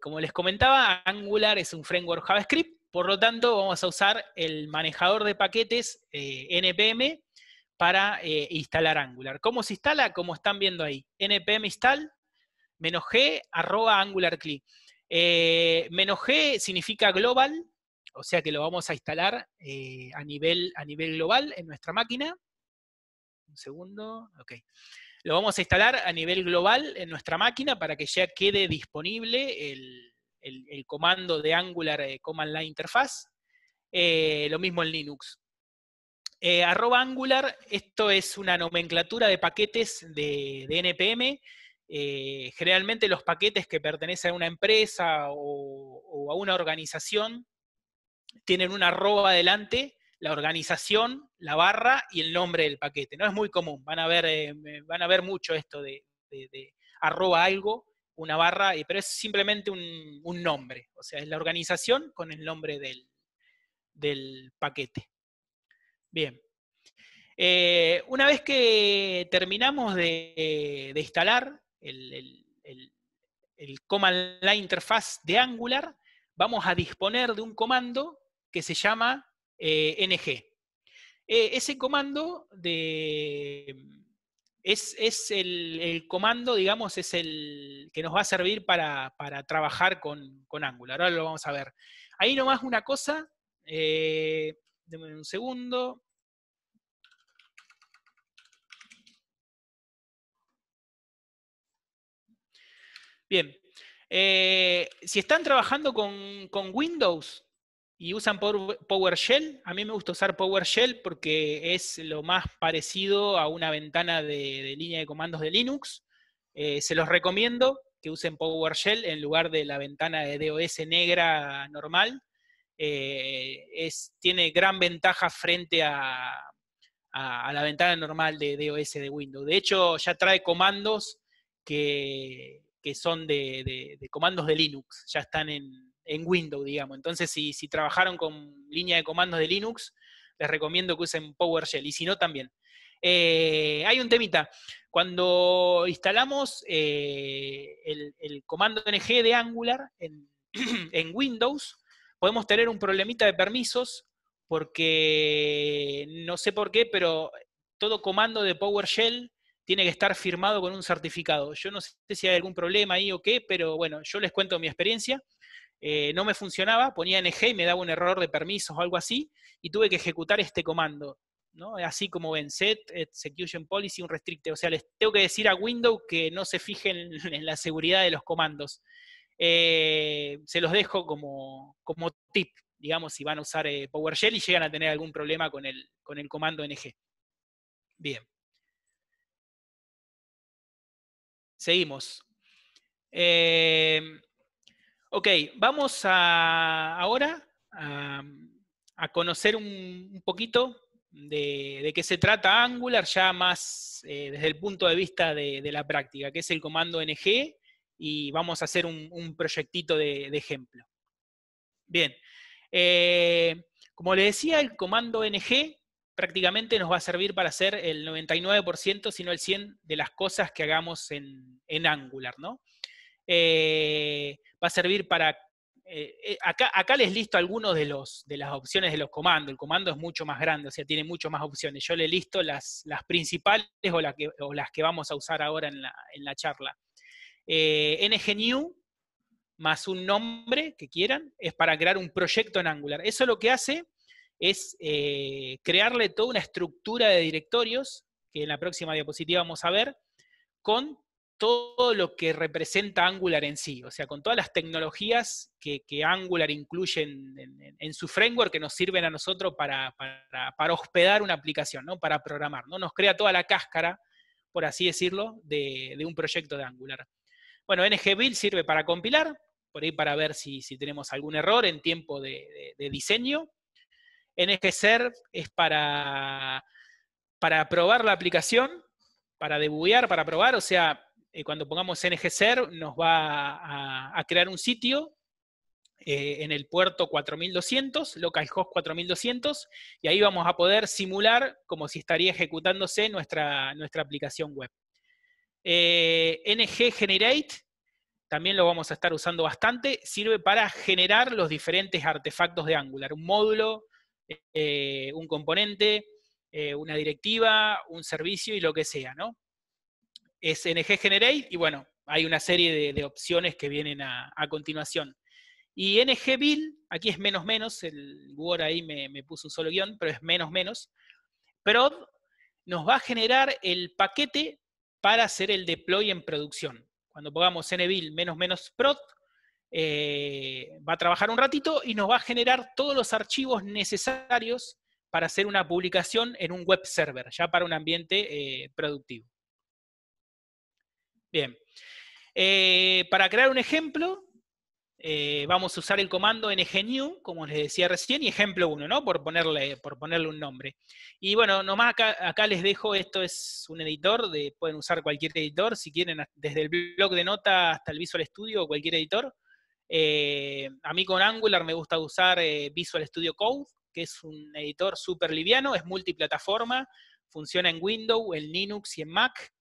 como les comentaba, Angular es un framework JavaScript por lo tanto, vamos a usar el manejador de paquetes eh, npm para eh, instalar Angular. ¿Cómo se instala? Como están viendo ahí. npm install menos g arroba angular cli. Eh, menos g significa global, o sea que lo vamos a instalar a, nivel, a nivel global en nuestra máquina. Un segundo, ok. Lo vamos a instalar a nivel global en nuestra máquina para que ya quede disponible el, el, comando de Angular eh, Command Line Interfaz. Eh, lo mismo en Linux. Eh, arroba Angular, esto es una nomenclatura de paquetes de, NPM. generalmente los paquetes que pertenecen a una empresa o, a una organización tienen una arroba adelante la organización, la barra y el nombre del paquete. No es muy común, van a ver, mucho esto de, arroba algo una barra, eh, pero es simplemente un, nombre, o sea, es la organización con el nombre del, paquete. Bien. Eh, una vez que terminamos de, instalar el, el, el, command line interfaz de Angular, vamos a disponer de un comando que se llama eh, ng. ese comando de, es, el, comando, digamos, es el que nos va a servir para, para trabajar con, Angular. Ahora lo vamos a ver. Ahí nomás una cosa. Eh, un segundo. Bien. Eh, si están trabajando con Windows, y usan PowerShell. A mí me gusta usar PowerShell porque es lo más parecido a una ventana de, línea de comandos de Linux. Eh, se los recomiendo que usen PowerShell en lugar de la ventana de DOS negra normal. Eh, es, tiene gran ventaja frente a, la ventana normal de DOS de Windows. De hecho, ya trae comandos que, son de, de comandos de Linux. Ya están en, en Windows, digamos. Entonces, si, trabajaron con línea de comandos de Linux, les recomiendo que usen PowerShell, y si no, también. Eh, hay un temita. Cuando instalamos eh, el, comando ng de Angular en, en, Windows, podemos tener un problemita de permisos porque no sé por qué, pero todo comando de PowerShell tiene que estar firmado con un certificado. Yo no sé si hay algún problema ahí o qué, pero bueno, yo les cuento mi experiencia. Eh, no me funcionaba, ponía NG y me daba un error de permisos o algo así, y tuve que ejecutar este comando, ¿no? Así como ven, set, execution policy, un restricted. O sea, les tengo que decir a Windows que no se fijen en la seguridad de los comandos. Eh, se los dejo como, como, tip, digamos, si van a usar eh, PowerShell y llegan a tener algún problema con el, con el comando NG. Bien. Seguimos. Ok, vamos a, ahora a, conocer un, poquito de, qué se trata Angular, ya más eh, desde el punto de vista de, la práctica, que es el comando ng, y vamos a hacer un, proyectito de, ejemplo. Bien, eh, como le decía, el comando ng prácticamente nos va a servir para hacer el 99%, si no el 100% de las cosas que hagamos en, en Angular, ¿no? Eh, va a servir para... Eh, eh, acá, acá, les listo algunos de, los, de las opciones de los comandos. El comando es mucho más grande, o sea, tiene mucho más opciones. Yo le listo las, las principales o, que, las que vamos a usar ahora en la, en charla. ngnew más un nombre que quieran es para crear un proyecto en Angular. Eso lo que hace es crearle toda una estructura de directorios, que en la próxima diapositiva vamos a ver, con todo lo que representa Angular en sí, o sea, con todas las tecnologías que, Angular incluye en, su framework que nos sirven a nosotros para, hospedar una aplicación, ¿no? para programar. ¿no? Nos crea toda la cáscara, por así decirlo, de, un proyecto de Angular. Bueno, ng-build sirve para compilar, por ahí para ver si, tenemos algún error en tiempo de, diseño. de diseño. es para, para probar la aplicación, para debuguear, para probar, o sea, eh, cuando pongamos NGSER, nos va a, crear un sitio eh, en el puerto 4200, localhost 4200, y ahí vamos a poder simular como si estaría ejecutándose nuestra, nuestra aplicación web. Eh, NG Generate, también lo vamos a estar usando bastante, sirve para generar los diferentes artefactos de Angular, un módulo, un componente, una directiva, un servicio y lo que sea, ¿no? SNG Generate, y bueno, hay una serie de, opciones que vienen a, continuación. Y NG Build, aquí es menos menos, el Word ahí me, puso un solo guión, pero es menos menos. Prod nos va a generar el paquete para hacer el deploy en producción. Cuando pongamos NBuild menos menos prod, eh, va a trabajar un ratito y nos va a generar todos los archivos necesarios para hacer una publicación en un web server, ya para un ambiente eh, productivo. Bien. Eh, para crear un ejemplo, eh, vamos a usar el comando ng-new, como les decía recién, y ejemplo 1, ¿no? Por ponerle, por ponerle un nombre. Y bueno, nomás acá, les dejo, esto es un editor, pueden usar cualquier editor, si quieren, desde el blog de nota hasta el Visual Studio o cualquier editor. Eh, a mí con Angular me gusta usar Visual Studio Code, que es un editor súper liviano, es multiplataforma, funciona en Windows, en Linux y en Mac.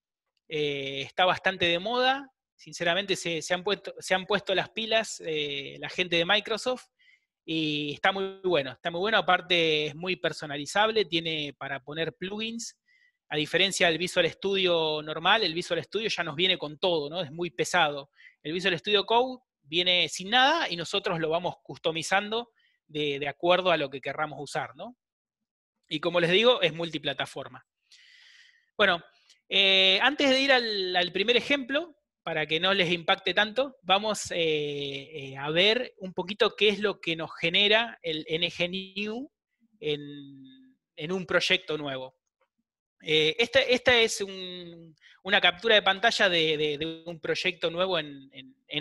Eh, está bastante de moda. Sinceramente se, han, puesto, se han, puesto, las pilas eh, la gente de Microsoft y está muy bueno, está muy bueno, aparte es muy personalizable, tiene para poner plugins, a diferencia del Visual Studio normal, el Visual Studio ya nos viene con todo, ¿no? es muy pesado. El Visual Studio Code viene sin nada y nosotros lo vamos customizando de, acuerdo a lo que querramos usar. Y como les digo, es multiplataforma. Bueno, eh, antes de ir al, primer ejemplo, para que no les impacte tanto, vamos eh, eh, a ver un poquito qué es lo que nos genera el NGNU en, en un proyecto nuevo. esta, es una captura de pantalla de, un proyecto nuevo en,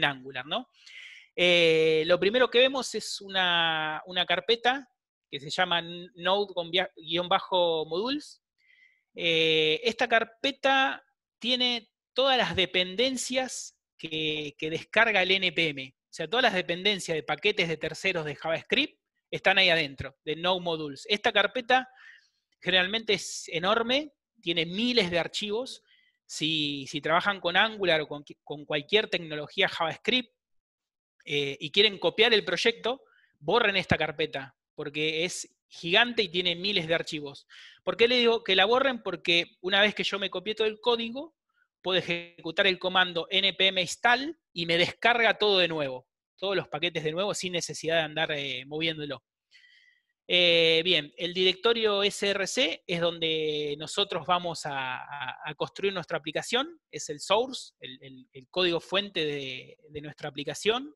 Angular, lo primero que vemos es una, una carpeta que se llama node-modules, eh, esta carpeta tiene todas las dependencias que, descarga el NPM. O sea, todas las dependencias de paquetes de terceros de JavaScript están ahí adentro, de no modules. Esta carpeta generalmente es enorme, tiene miles de archivos. Si, trabajan con Angular o con, cualquier tecnología JavaScript eh, y quieren copiar el proyecto, borren esta carpeta, porque es gigante y tiene miles de archivos. ¿Por qué le digo que la borren? Porque una vez que yo me copié todo el código, puedo ejecutar el comando npm install y me descarga todo de nuevo, todos los paquetes de nuevo sin necesidad de andar eh, moviéndolo. Eh, bien, el directorio src es donde nosotros vamos a, construir nuestra aplicación, es el source, el, código fuente de, nuestra aplicación.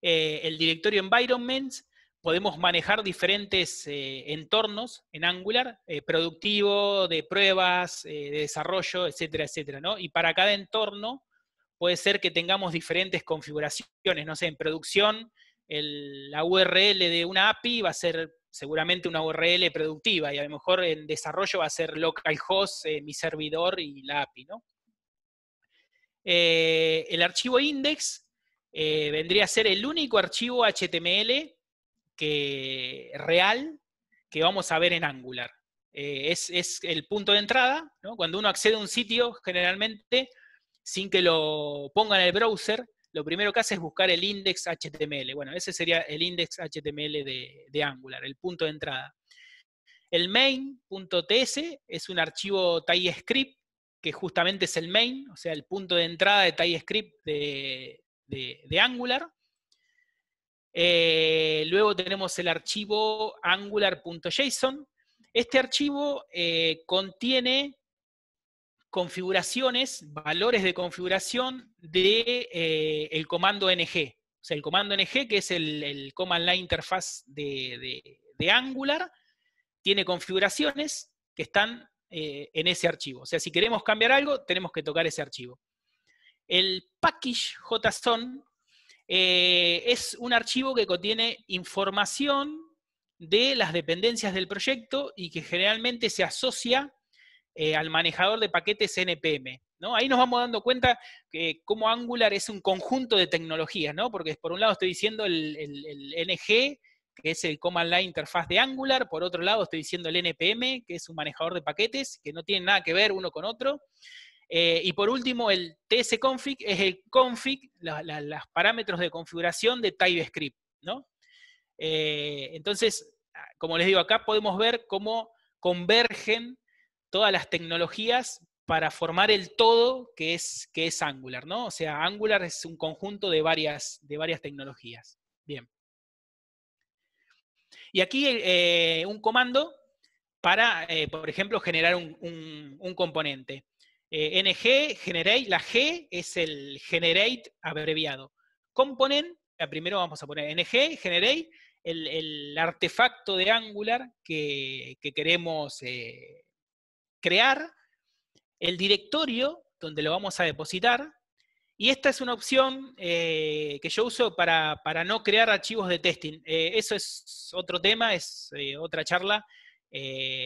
Eh, el directorio environments podemos manejar diferentes eh, entornos en Angular, eh, productivo, de pruebas, eh, de desarrollo, etcétera, etcétera, Y para cada entorno puede ser que tengamos diferentes configuraciones, no sé, en producción la URL de una API va a ser seguramente una URL productiva y a lo mejor en desarrollo va a ser localhost, mi servidor y la API, ¿no? el archivo index vendría a ser el único archivo HTML real que vamos a ver en Angular. Eh, es, el punto de entrada, cuando uno accede a un sitio, generalmente, sin que lo ponga en el browser, lo primero que hace es buscar el index HTML. Bueno, ese sería el index HTML de, Angular, el punto de entrada. El main.ts es un archivo TypeScript, que justamente es el main, o sea, el punto de entrada de TypeScript de, de Angular. Eh, luego tenemos el archivo angular.json. Este archivo eh, contiene configuraciones, valores de configuración del de, eh, el comando ng. O sea, el comando ng, que es el, command line interface de, Angular, tiene configuraciones que están en ese archivo. O sea, si queremos cambiar algo, tenemos que tocar ese archivo. El package JSON eh, es un archivo que contiene información de las dependencias del proyecto y que generalmente se asocia eh, al manejador de paquetes NPM. ¿no? Ahí nos vamos dando cuenta que cómo Angular es un conjunto de tecnologías, porque por un lado estoy diciendo el, el NG, que es el Command Line Interface de Angular, por otro lado estoy diciendo el NPM, que es un manejador de paquetes, que no tiene nada que ver uno con otro, eh, y por último, el tsconfig es el config, los parámetros de configuración de TypeScript. ¿no? Eh, entonces, como les digo, acá podemos ver cómo convergen todas las tecnologías para formar el todo que es, Angular, ¿no? O sea, Angular es un conjunto de varias, de varias tecnologías. Bien. Y aquí eh, un comando para, por ejemplo, generar un componente. Eh, NG, generate, la G es el generate abreviado. Component, eh, primero vamos a poner NG, generate, el, artefacto de Angular que, queremos eh, crear, el directorio donde lo vamos a depositar, y esta es una opción que yo uso para, no crear archivos de testing. eso es otro tema, es otra charla,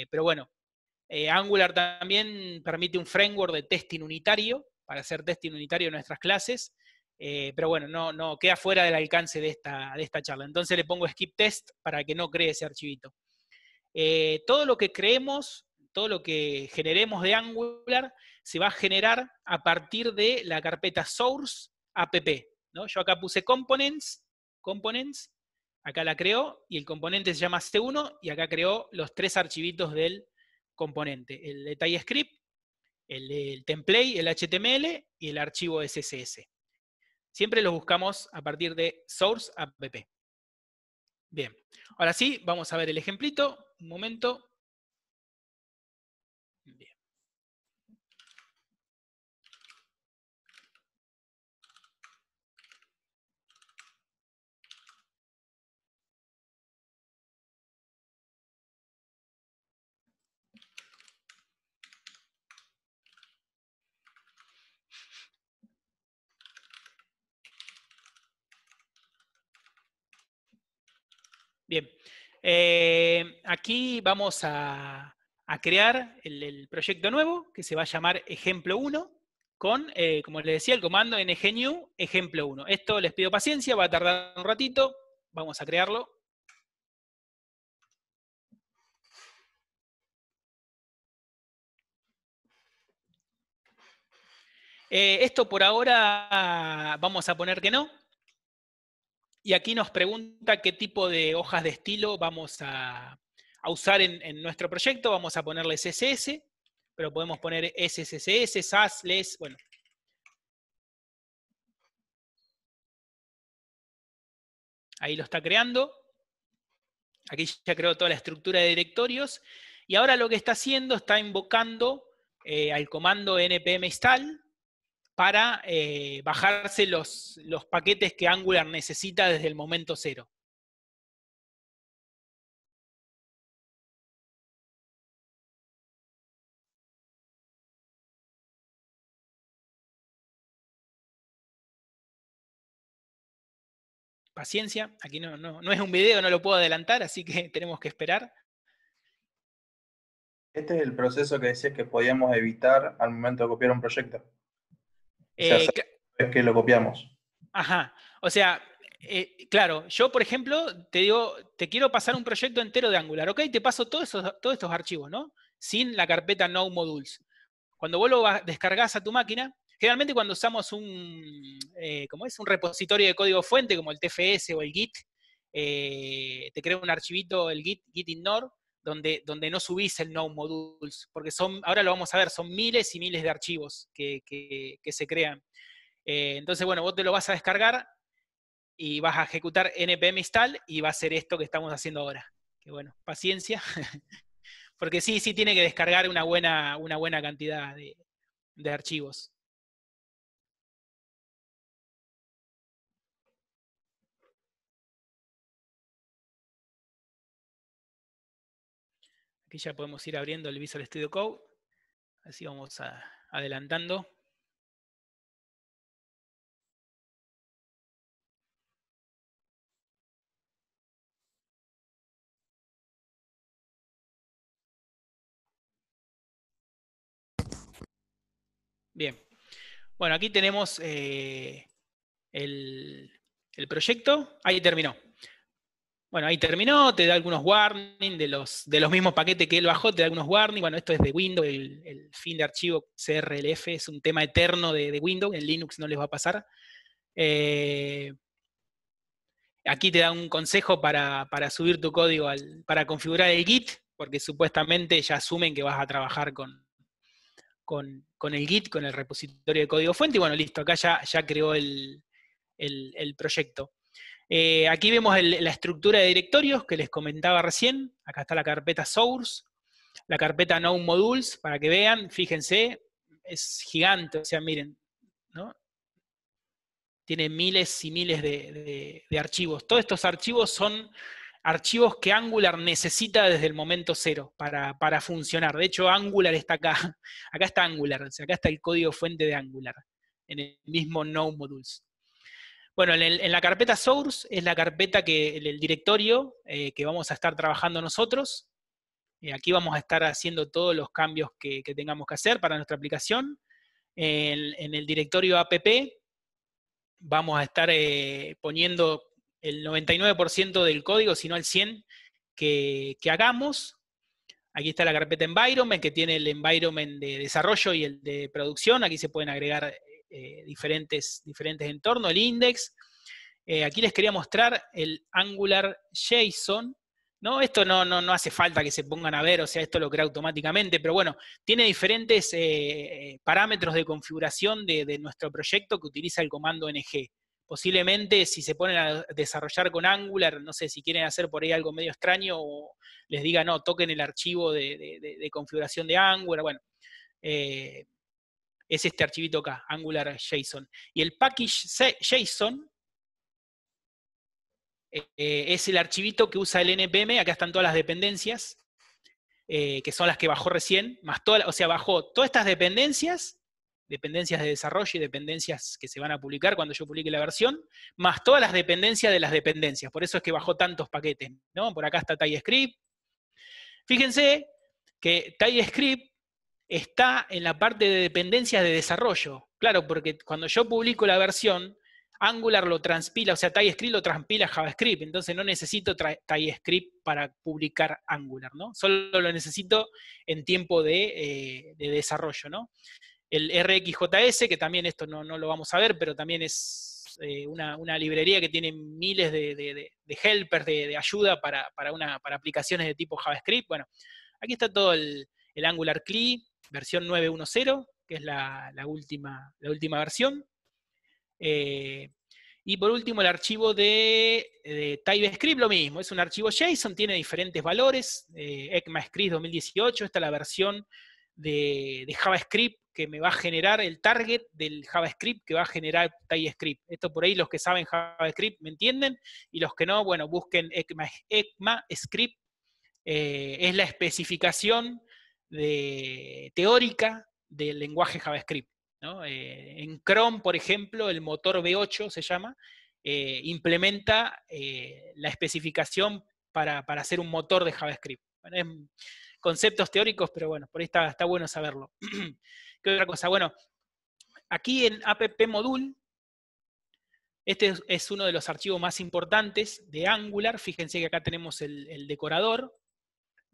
pero bueno, eh, Angular también permite un framework de testing unitario para hacer testing unitario en nuestras clases, eh, pero bueno, no, no queda fuera del alcance de esta, de esta charla. Entonces le pongo skip test para que no cree ese archivito. Eh, todo lo que creemos, todo lo que generemos de Angular se va a generar a partir de la carpeta source app. ¿no? Yo acá puse components, components, acá la creo, y el componente se llama C1, y acá creó los tres archivitos del componente, el TypeScript, el, el template, el HTML y el archivo sss. Siempre los buscamos a partir de source app. Bien, ahora sí, vamos a ver el ejemplito. Un momento. Bien, eh, aquí vamos a, crear el, proyecto nuevo que se va a llamar Ejemplo 1 con, eh, como les decía, el comando new ejemplo 1. Esto les pido paciencia, va a tardar un ratito, vamos a crearlo. Eh, esto por ahora vamos a poner que no, y aquí nos pregunta qué tipo de hojas de estilo vamos a, usar en, nuestro proyecto. Vamos a ponerle CSS, pero podemos poner SSS, SAS, LES, bueno. Ahí lo está creando. Aquí ya creó toda la estructura de directorios. Y ahora lo que está haciendo, está invocando eh, al comando npm install, para eh, bajarse los, paquetes que Angular necesita desde el momento cero. paciencia. Aquí no, no, no, es un video, no lo puedo adelantar, así que tenemos que esperar. Este es el proceso que decías que podíamos evitar al momento de copiar un proyecto es eh, que lo copiamos. Ajá. O sea, eh, claro, yo por ejemplo te digo, te quiero pasar un proyecto entero de Angular, ¿ok? Te paso todos todos estos archivos, ¿no? Sin la carpeta no modules. Cuando vos lo descargas a tu máquina, generalmente cuando usamos un, eh, ¿cómo es? un repositorio de código fuente como el TFS o el Git, te crea un archivito, el Git, Git Ignore, donde, no subís el no modules, porque son, ahora lo vamos a ver, son miles y miles de archivos que, se crean. Eh, entonces, bueno, vos te lo vas a descargar y vas a ejecutar npm install y va a ser esto que estamos haciendo ahora. Que bueno, paciencia, porque sí, sí tiene que descargar una buena, una buena cantidad de, de archivos. Y ya podemos ir abriendo el Visual Studio Code. Así vamos adelantando. Bien. Bueno, aquí tenemos eh, el proyecto. Ahí terminó. Bueno, ahí terminó, te da algunos warnings de los, de los mismos paquetes que él bajó, te da algunos warnings. Bueno, esto es de Windows, el, fin de archivo CRLF es un tema eterno de, Windows, en Linux no les va a pasar. Eh, aquí te da un consejo para, subir tu código, para configurar el Git, porque supuestamente ya asumen que vas a trabajar con, con, el Git, con el repositorio de código fuente. Y bueno, listo, acá ya, ya creó el proyecto. Eh, aquí vemos la estructura de directorios que les comentaba recién. Acá está la carpeta source, la carpeta known modules, para que vean, fíjense, es gigante, o sea, miren, ¿no? Tiene miles y miles de, archivos. Todos estos archivos son archivos que Angular necesita desde el momento cero para, funcionar. De hecho, Angular está acá. Acá está Angular, o sea, acá está el código fuente de Angular, en el mismo No Modules. Bueno, en, la carpeta Source es la carpeta que el, directorio eh, que vamos a estar trabajando nosotros. Eh, aquí vamos a estar haciendo todos los cambios que, tengamos que hacer para nuestra aplicación. En, el directorio app vamos a estar eh, poniendo el 99% del código, si no el 100% que, que, hagamos. Aquí está la carpeta environment, que tiene el environment de desarrollo y el de producción. Aquí se pueden agregar eh, diferentes, diferentes entornos, el index. Eh, aquí les quería mostrar el Angular JSON. ¿no? Esto no, no, no, hace falta que se pongan a ver, o sea, esto lo crea automáticamente, pero bueno, tiene diferentes eh, parámetros de configuración de, nuestro proyecto que utiliza el comando ng. Posiblemente si se ponen a desarrollar con Angular, no sé si quieren hacer por ahí algo medio extraño o les diga, no, toquen el archivo de, configuración de Angular, bueno es este archivito acá, Angular.json. Y el package JSON eh, es el archivito que usa el NPM, acá están todas las dependencias, eh, que son las que bajó recién, más o sea, bajó todas estas dependencias, dependencias de desarrollo y dependencias que se van a publicar cuando yo publique la versión, más todas las dependencias de las dependencias. Por eso es que bajó tantos paquetes, ¿no? Por acá está TypeScript. Fíjense que TypeScript está en la parte de dependencias de desarrollo. Claro, porque cuando yo publico la versión, Angular lo transpila, o sea, TypeScript lo transpila a JavaScript, entonces no necesito TypeScript para publicar Angular, ¿no? Solo lo necesito en tiempo de, eh, desarrollo, ¿no? El RxJS, que también esto no, lo vamos a ver, pero también es eh, una, librería que tiene miles de, helpers, de, ayuda para, una, para aplicaciones de tipo JavaScript. Bueno, aquí está todo el, el Angular CLI, versión 9.1.0, que es la, última, la última versión. Eh, y por último, el archivo de, TypeScript, lo mismo, es un archivo JSON, tiene diferentes valores. Eh, ECMAScript 2018, esta es la versión de, JavaScript que me va a generar el target del JavaScript que va a generar TypeScript. Esto por ahí los que saben JavaScript me entienden, y los que no, bueno, busquen ECMAScript. Eh, es la especificación de, teórica del lenguaje JavaScript. Eh, en Chrome, por ejemplo, el motor V8 se llama, eh, implementa eh, la especificación para, hacer un motor de JavaScript. conceptos teóricos, pero bueno, por ahí está, bueno saberlo. ¿Qué otra cosa? Bueno, aquí en app module, este es, uno de los archivos más importantes de Angular. Fíjense que acá tenemos el decorador,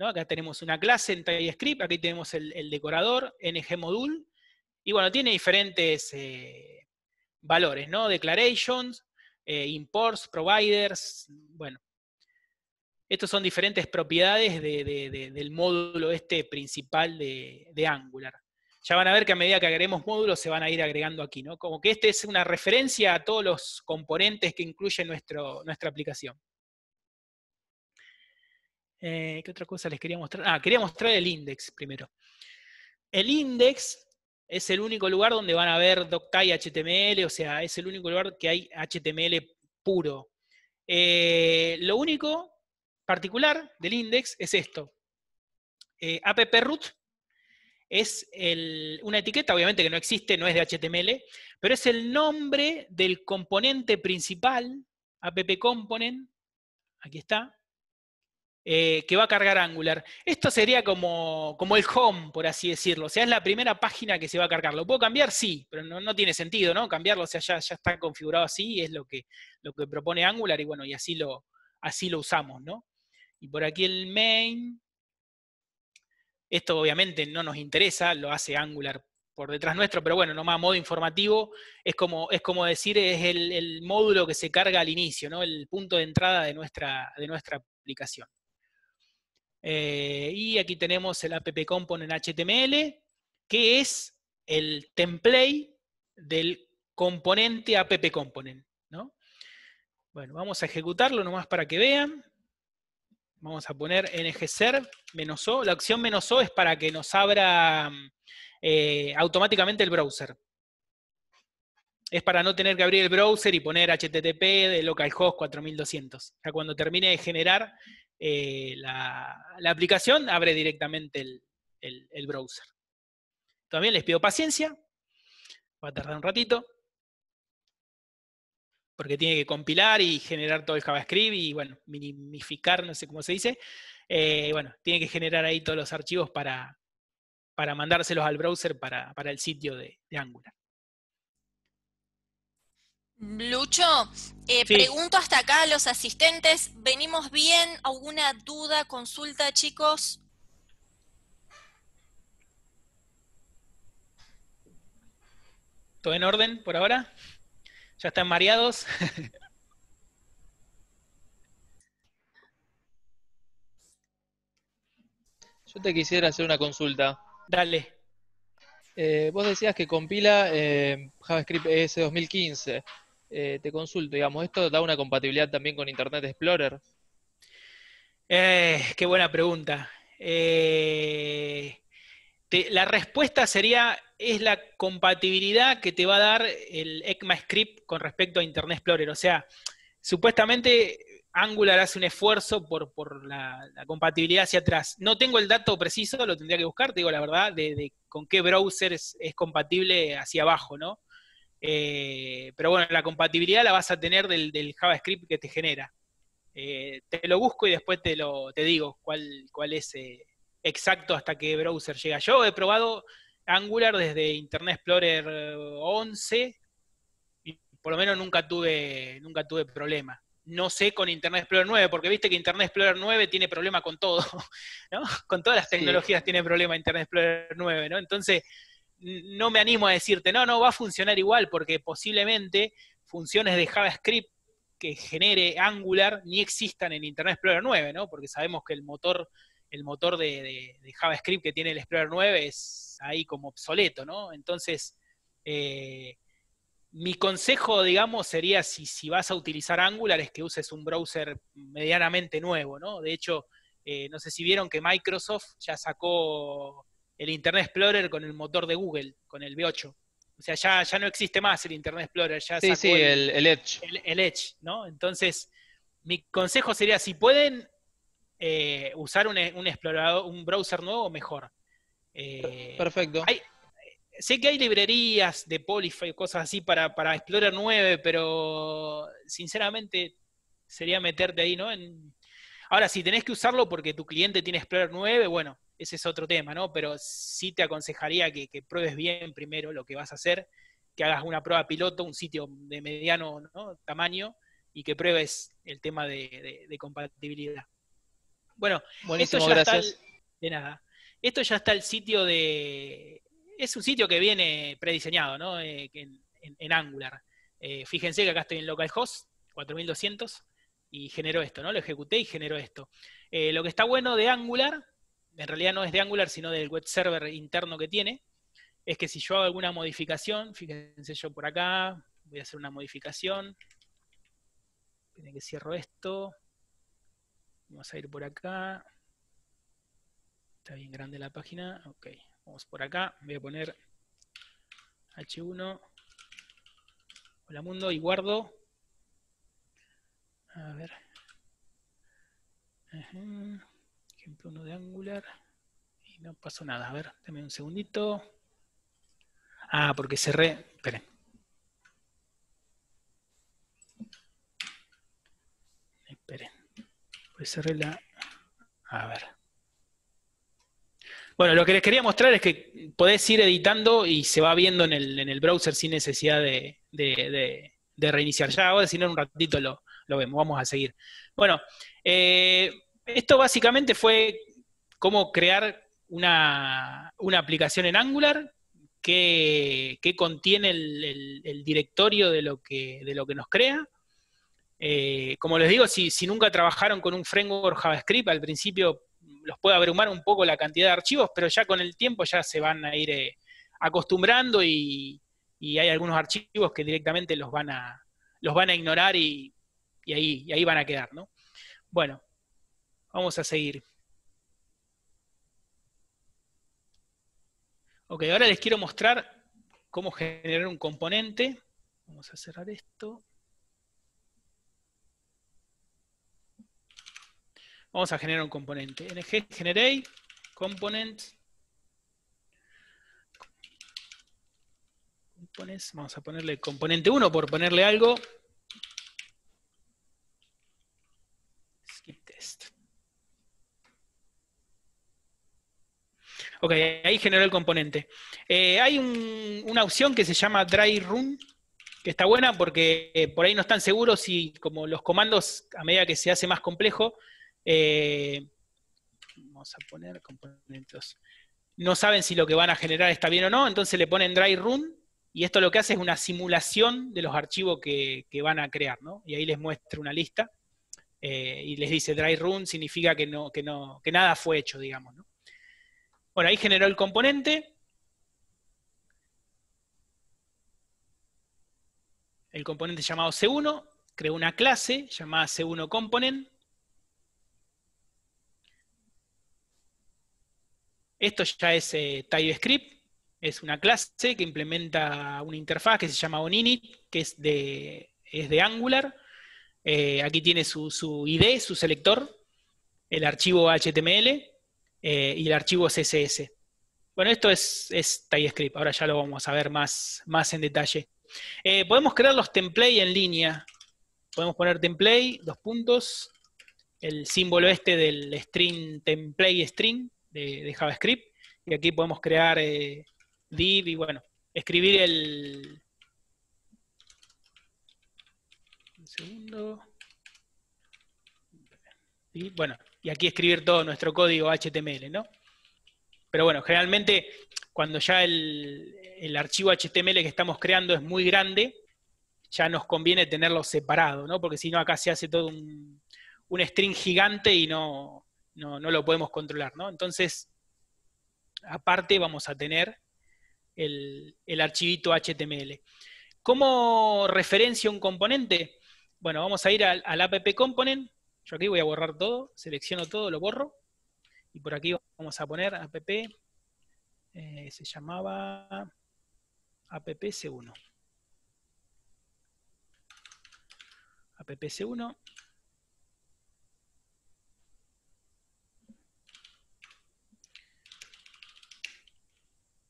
Acá tenemos una clase en TypeScript, aquí tenemos el, decorador, ngModule, y bueno, tiene diferentes eh, valores, ¿no? Declarations, eh, imports, providers, bueno. Estos son diferentes propiedades del módulo este principal de, Angular. Ya van a ver que a medida que agreguemos módulos se van a ir agregando aquí, ¿no? Como que este es una referencia a todos los componentes que incluye nuestro, nuestra aplicación. Eh, ¿Qué otra cosa les quería mostrar? Ah, quería mostrar el index primero. El index es el único lugar donde van a ver Doctai HTML, o sea, es el único lugar que hay HTML puro. Eh, lo único particular del index es esto. Eh, AppRoot app-root es una etiqueta, obviamente que no existe, no es de HTML, pero es el nombre del componente principal, app-component, aquí está, eh, que va a cargar Angular. Esto sería como, el home, por así decirlo. O sea, es la primera página que se va a cargar. ¿Lo puedo cambiar? Sí, pero no, tiene sentido, ¿no? Cambiarlo. O sea, ya, está configurado así, es lo que, lo que, propone Angular, y bueno, y así lo, así lo usamos, ¿no? Y por aquí el main. Esto obviamente no nos interesa, lo hace Angular por detrás nuestro, pero bueno, nomás modo informativo, es como, es como decir, es el, módulo que se carga al inicio, ¿no? El punto de entrada de nuestra, de nuestra aplicación. Eh, y aquí tenemos el app component HTML, que es el template del componente app component. Bueno, vamos a ejecutarlo nomás para que vean. Vamos a poner menos "-o". La opción "-o" es para que nos abra eh, automáticamente el browser. Es para no tener que abrir el browser y poner http de localhost 4200. O cuando termine de generar eh, la, aplicación, abre directamente el, browser. También les pido paciencia, va a tardar un ratito, porque tiene que compilar y generar todo el JavaScript y, bueno, minimificar, no sé cómo se dice. Eh, bueno, tiene que generar ahí todos los archivos para, para mandárselos al browser para, el sitio de Angular. Lucho, eh, pregunto hasta acá a los asistentes, ¿venimos bien? ¿Alguna duda, consulta, chicos? ¿Todo en orden por ahora? ¿Ya están mareados? Yo te quisiera hacer una consulta. Dale. Eh, vos decías que compila eh, JavaScript ES 2015. Eh, te consulto, digamos, ¿esto da una compatibilidad también con Internet Explorer? Eh, qué buena pregunta. Eh, la respuesta sería, es la compatibilidad que te va a dar el ECMAScript con respecto a Internet Explorer. O sea, supuestamente Angular hace un esfuerzo por, la, compatibilidad hacia atrás. No tengo el dato preciso, lo tendría que buscar, te digo la verdad, de, con qué browser es compatible hacia abajo, ¿no? Eh, pero bueno, la compatibilidad la vas a tener del, JavaScript que te genera. Eh, te lo busco y después te lo te digo cuál, cuál es eh, exacto hasta qué browser llega. Yo he probado Angular desde Internet Explorer 11 y por lo menos nunca tuve, nunca tuve problema. No sé con Internet Explorer 9, porque viste que Internet Explorer 9 tiene problema con todo, ¿no? Con todas las tecnologías tiene problema Internet Explorer 9, ¿no? Entonces, no me animo a decirte, no, no, va a funcionar igual, porque posiblemente funciones de JavaScript que genere Angular ni existan en Internet Explorer 9, ¿no? Porque sabemos que el motor, el motor de, JavaScript que tiene el Explorer 9 es ahí como obsoleto, ¿no? Entonces, eh, mi consejo, digamos, sería si, si, vas a utilizar Angular es que uses un browser medianamente nuevo, ¿no? De hecho, eh, no sé si vieron que Microsoft ya sacó el Internet Explorer con el motor de Google, con el V8. O sea, ya, ya no existe más el Internet Explorer. Ya sí, sí, el, Edge. El, Edge, ¿no? Entonces, mi consejo sería, si pueden eh, usar un, explorador, un browser nuevo, mejor. Eh, perfecto. Hay, sé que hay librerías de y cosas así para, para Explorer 9, pero sinceramente sería meterte ahí, ¿no? En, Ahora, si tenés que usarlo porque tu cliente tiene Explorer 9, bueno, ese es otro tema, ¿no? Pero sí te aconsejaría que, pruebes bien primero lo que vas a hacer, que hagas una prueba piloto, un sitio de mediano tamaño, y que pruebes el tema de, compatibilidad. Bueno, esto ya está. El, de nada. Esto ya está el sitio de. Es un sitio que viene prediseñado, ¿no? Eh, en, Angular. Eh, fíjense que acá estoy en localhost, 4200 y generó esto, ¿no? Lo ejecuté y generó esto. Eh, lo que está bueno de Angular, en realidad no es de Angular, sino del web server interno que tiene, es que si yo hago alguna modificación, fíjense yo por acá, voy a hacer una modificación, que cierro esto, vamos a ir por acá, está bien grande la página, ok, vamos por acá, voy a poner H1, hola mundo, y guardo, a ver. Ejemplo uno de Angular. Y no pasó nada. A ver, dame un segundito. Ah, porque cerré. Esperen. Esperen. Pues cerré la... A ver. Bueno, lo que les quería mostrar es que podés ir editando y se va viendo en el, en el browser sin necesidad de, reiniciar. Ya voy a decir en un ratito lo, lo vemos, vamos a seguir. Bueno, eh, esto básicamente fue cómo crear una, aplicación en Angular que, contiene el, directorio de lo que, de lo que nos crea. Eh, como les digo, si, nunca trabajaron con un framework JavaScript, al principio los puede abrumar un poco la cantidad de archivos, pero ya con el tiempo ya se van a ir eh, acostumbrando y, y, hay algunos archivos que directamente los van a, los van a ignorar y, y ahí, ahí van a quedar, ¿no? Bueno, vamos a seguir. Ok, ahora les quiero mostrar cómo generar un componente. Vamos a cerrar esto. Vamos a generar un componente. ng generate component. Vamos a ponerle componente 1 por ponerle algo. Ok, ahí generó el componente. Eh, hay una opción que se llama Dry Run, que está buena porque eh, por ahí no están seguros si como los comandos, a medida que se hace más complejo, eh, vamos a poner componentes, no saben si lo que van a generar está bien o no, entonces le ponen Dry Run y esto lo que hace es una simulación de los archivos que, que van a crear, ¿no? Y ahí les muestro una lista. Eh, y les dice dry run, significa que, nada fue hecho, digamos. ¿no? Bueno, ahí generó el componente. El componente llamado C1, creó una clase llamada C1 Component. Esto ya es eh, TypeScript, es una clase que implementa una interfaz que se llama OnInit, que de, es de Angular eh, aquí tiene su, ID, su selector, el archivo HTML eh, y el archivo CSS. Bueno, esto es, TypeScript, ahora ya lo vamos a ver más, más en detalle. Eh, podemos crear los templates en línea. Podemos poner template, dos puntos, el símbolo este del string, template string de, de JavaScript. Y aquí podemos crear div y bueno, escribir el, segundo. Y bueno, y aquí escribir todo nuestro código HTML, ¿no? Pero bueno, generalmente cuando ya el, archivo HTML que estamos creando es muy grande, ya nos conviene tenerlo separado, ¿no? Porque si no, acá se hace todo un, string gigante y no, lo podemos controlar, ¿no? Entonces, aparte vamos a tener el, el archivito HTML. ¿Cómo referencia un componente? Bueno, vamos a ir al, app component. Yo aquí voy a borrar todo, selecciono todo, lo borro. Y por aquí vamos a poner app, eh, se llamaba appc1. c 1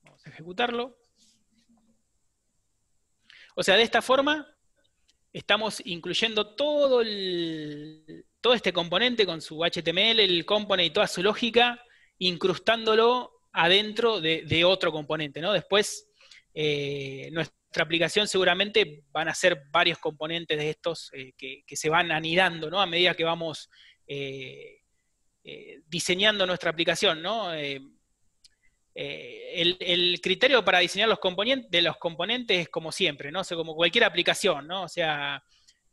Vamos a ejecutarlo. O sea, de esta forma estamos incluyendo todo, todo este componente con su HTML, el component y toda su lógica, incrustándolo adentro de, otro componente, ¿no? Después, eh, nuestra aplicación seguramente van a ser varios componentes de estos eh, que, se van anidando, A medida que vamos eh, diseñando nuestra aplicación, ¿no? Eh, el, criterio para diseñar los componentes, de los componentes es como siempre, ¿no? como cualquier aplicación, ¿no? O sea,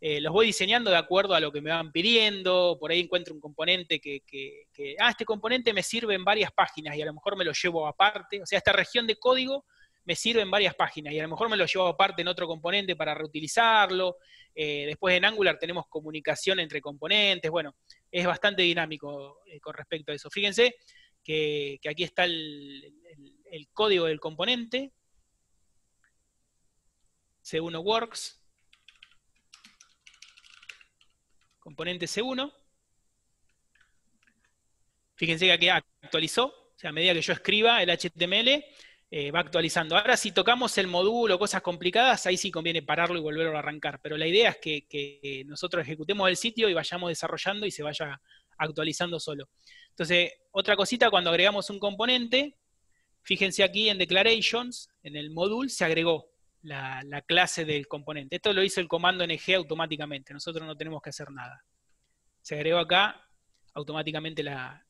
eh, los voy diseñando de acuerdo a lo que me van pidiendo, por ahí encuentro un componente que, que, ah, este componente me sirve en varias páginas y a lo mejor me lo llevo aparte, o sea, esta región de código me sirve en varias páginas y a lo mejor me lo llevo aparte en otro componente para reutilizarlo, eh, después en Angular tenemos comunicación entre componentes, bueno, es bastante dinámico con respecto a eso. Fíjense, que, aquí está el, código del componente, C1 Works, componente C1. Fíjense que aquí actualizó, o sea, a medida que yo escriba el HTML, eh, va actualizando. Ahora si tocamos el módulo, cosas complicadas, ahí sí conviene pararlo y volverlo a arrancar. Pero la idea es que, que nosotros ejecutemos el sitio y vayamos desarrollando y se vaya actualizando solo. Entonces, otra cosita, cuando agregamos un componente, fíjense aquí en Declarations, en el módulo, se agregó la, clase del componente. Esto lo hizo el comando ng automáticamente, nosotros no tenemos que hacer nada. Se agregó acá automáticamente la,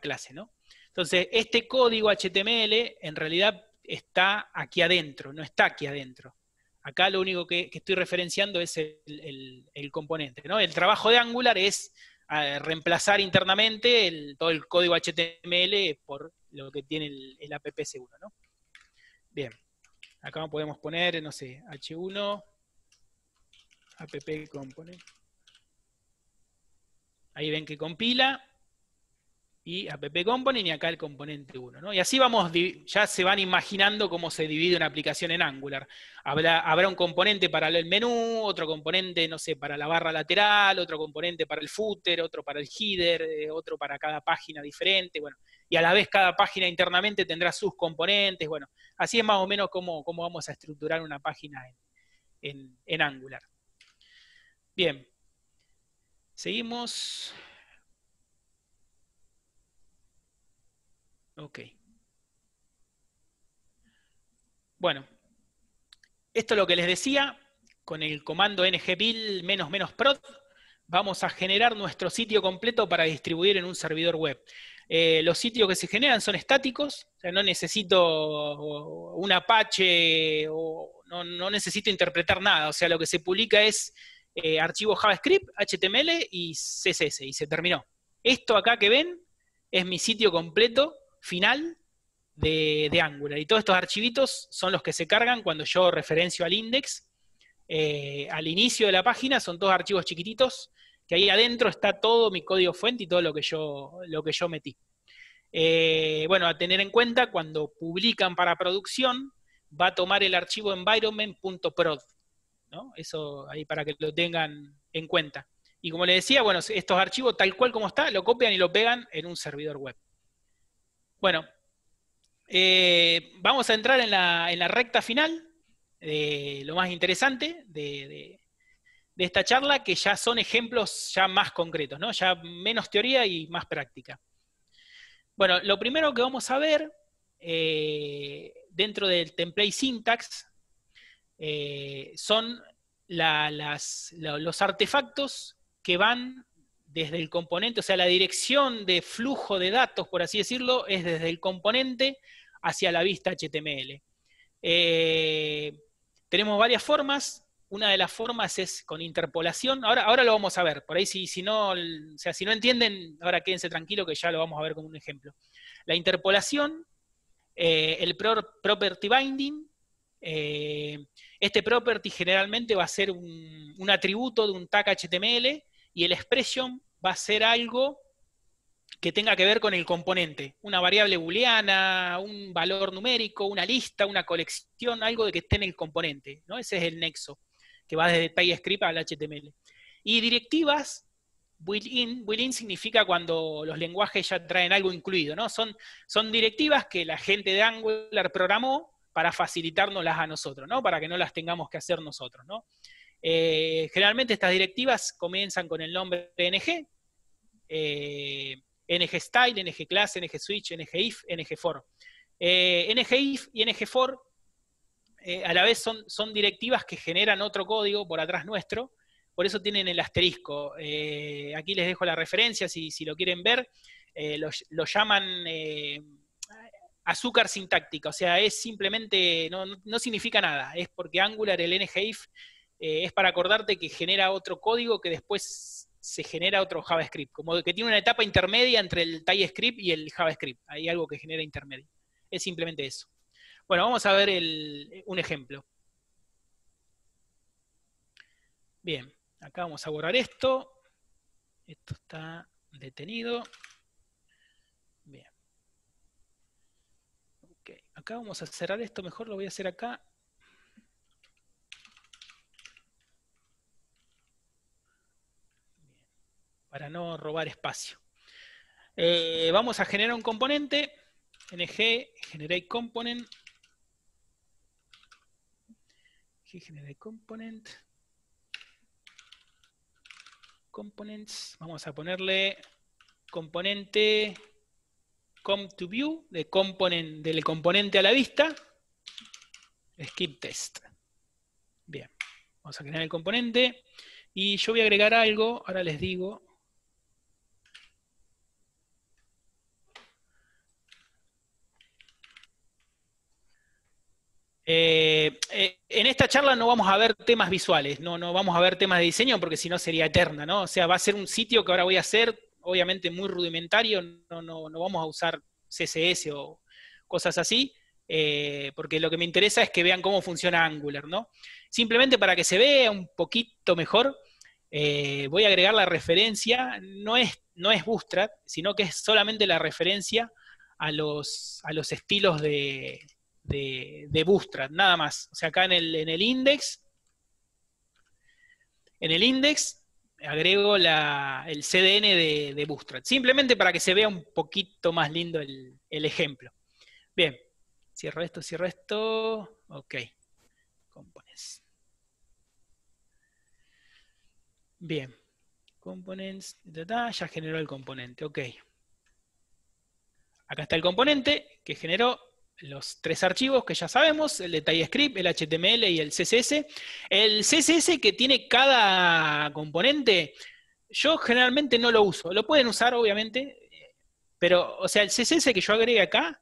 clase, ¿no? Entonces, este código HTML en realidad está aquí adentro, no está aquí adentro. Acá lo único que, estoy referenciando es el, el, componente. ¿no? El trabajo de Angular es reemplazar internamente todo el código HTML por lo que tiene el, app seguro, ¿no? Bien, acá podemos poner, no sé, H1, app component. Ahí ven que compila, y app component y acá el componente 1. Y así vamos, ya se van imaginando cómo se divide una aplicación en Angular. Habrá, habrá un componente para el menú, otro componente, no sé, para la barra lateral, otro componente para el footer, otro para el header, eh, otro para cada página diferente, bueno, y a la vez cada página internamente tendrá sus componentes, bueno, así es más o menos cómo, cómo vamos a estructurar una página en Angular. Bien, seguimos. Ok. Bueno, esto es lo que les decía, con el comando ngpil menos menos prod, vamos a generar nuestro sitio completo para distribuir en un servidor web. Eh, los sitios que se generan son estáticos, o sea, no necesito un Apache, o no, necesito interpretar nada, o sea, lo que se publica es eh, archivo JavaScript, HTML y CSS, y se terminó. Esto acá que ven es mi sitio completo final de, Angular. Y todos estos archivitos son los que se cargan cuando yo referencio al index. Eh, al inicio de la página son todos archivos chiquititos, que ahí adentro está todo mi código fuente y todo lo que yo, lo que yo metí. Eh, bueno, a tener en cuenta cuando publican para producción, va a tomar el archivo environment.prod. ¿no? Eso ahí para que lo tengan en cuenta. Y como les decía, bueno, estos archivos tal cual como está, lo copian y lo pegan en un servidor web. Bueno, eh, vamos a entrar en la, recta final, de lo más interesante de, esta charla, que ya son ejemplos ya más concretos, ¿no? ya menos teoría y más práctica. Bueno, lo primero que vamos a ver eh, dentro del template syntax eh, son los artefactos que van desde el componente, o sea, la dirección de flujo de datos, por así decirlo, es desde el componente hacia la vista HTML. Eh, tenemos varias formas. Una de las formas es con interpolación. Ahora, ahora lo vamos a ver. Por ahí, si, si, no, sea, si no entienden, ahora quédense tranquilos que ya lo vamos a ver como un ejemplo. La interpolación, eh, el property binding. Eh, este property generalmente va a ser un, un atributo de un tag HTML y el expression va a ser algo que tenga que ver con el componente, una variable booleana, un valor numérico, una lista, una colección, algo de que esté en el componente, ¿no? Ese es el nexo, que va desde TypeScript al HTML. Y directivas, built-in, built-in significa cuando los lenguajes ya traen algo incluido, ¿no? Son, son directivas que la gente de Angular programó para facilitárnoslas a nosotros, ¿no? Para que no las tengamos que hacer nosotros, ¿no? Eh, generalmente estas directivas comienzan con el nombre NG, eh, NG Style, NG Class, NG Switch, NG If, NG For. Eh, NG If y NG For a la vez son, directivas que generan otro código por atrás nuestro, por eso tienen el asterisco. aquí les dejo la referencia si, lo quieren ver. lo, llaman azúcar sintáctica, o sea, es simplemente, no, no, significa nada, es porque Angular, el ng if eh, es para acordarte que genera otro código que después se genera otro JavaScript, como que tiene una etapa intermedia entre el TypeScript y el JavaScript. Hay algo que genera intermedio. Es simplemente eso. Bueno, vamos a ver un ejemplo. Bien, acá vamos a borrar esto. Esto está detenido. Bien. Ok. Acá vamos a cerrar esto, mejor lo voy a hacer acá. para no robar espacio. Eh, vamos a generar un componente, ng generate component, generate component, components, vamos a ponerle componente com to view, de del componente a la vista, skip test. Bien, vamos a generar el componente y yo voy a agregar algo, ahora les digo, Eh, eh, en esta charla no vamos a ver temas visuales, no, no vamos a ver temas de diseño porque si no sería eterna, ¿no? O sea, va a ser un sitio que ahora voy a hacer, obviamente muy rudimentario, no, no, no vamos a usar CSS o cosas así, eh, porque lo que me interesa es que vean cómo funciona Angular, ¿no? Simplemente para que se vea un poquito mejor, voy a agregar la referencia, no es, no es Bootstrap, sino que es solamente la referencia a los, a los estilos de, de, de Bootstrap, nada más. O sea, acá en el, en el index, en el index agrego la, el CDN de, de Bootstrap, simplemente para que se vea un poquito más lindo el, el ejemplo. Bien, cierro esto, cierro esto, ok, components. Bien, components, ya generó el componente, ok. Acá está el componente que generó, los tres archivos que ya sabemos, el de TypeScript, el HTML y el CSS. El CSS que tiene cada componente, yo generalmente no lo uso. Lo pueden usar, obviamente, pero, o sea, el CSS que yo agregue acá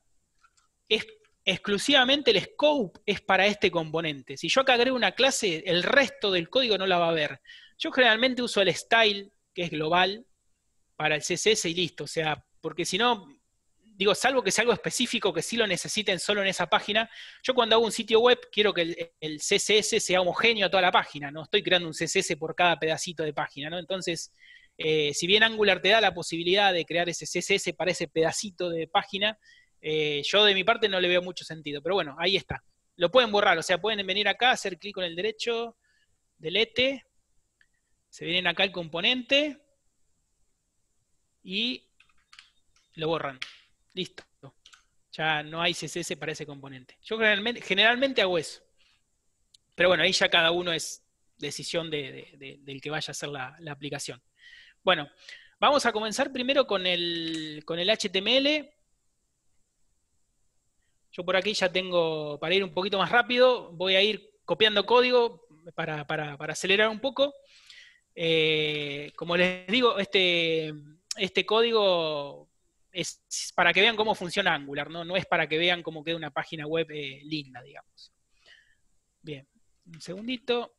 es exclusivamente el scope es para este componente. Si yo acá agrego una clase, el resto del código no la va a ver. Yo generalmente uso el style, que es global, para el CSS y listo. O sea, porque si no, digo, salvo que sea algo específico que sí lo necesiten solo en esa página, yo cuando hago un sitio web quiero que el, CSS sea homogéneo a toda la página, no estoy creando un CSS por cada pedacito de página, ¿no? Entonces, eh, si bien Angular te da la posibilidad de crear ese CSS para ese pedacito de página, eh, yo de mi parte no le veo mucho sentido, pero bueno, ahí está. Lo pueden borrar, o sea, pueden venir acá, hacer clic con el derecho, delete, se vienen acá el componente y lo borran. Listo. Ya no hay CSS para ese componente. Yo generalmente, generalmente hago eso. Pero bueno, ahí ya cada uno es decisión del que vaya a hacer la, aplicación. Bueno, vamos a comenzar primero con el, HTML. Yo por aquí ya tengo, para ir un poquito más rápido, voy a ir copiando código para, acelerar un poco. Eh, como les digo, este, este código es para que vean cómo funciona Angular, ¿no? No es para que vean cómo queda una página web eh, linda, digamos. Bien, un segundito.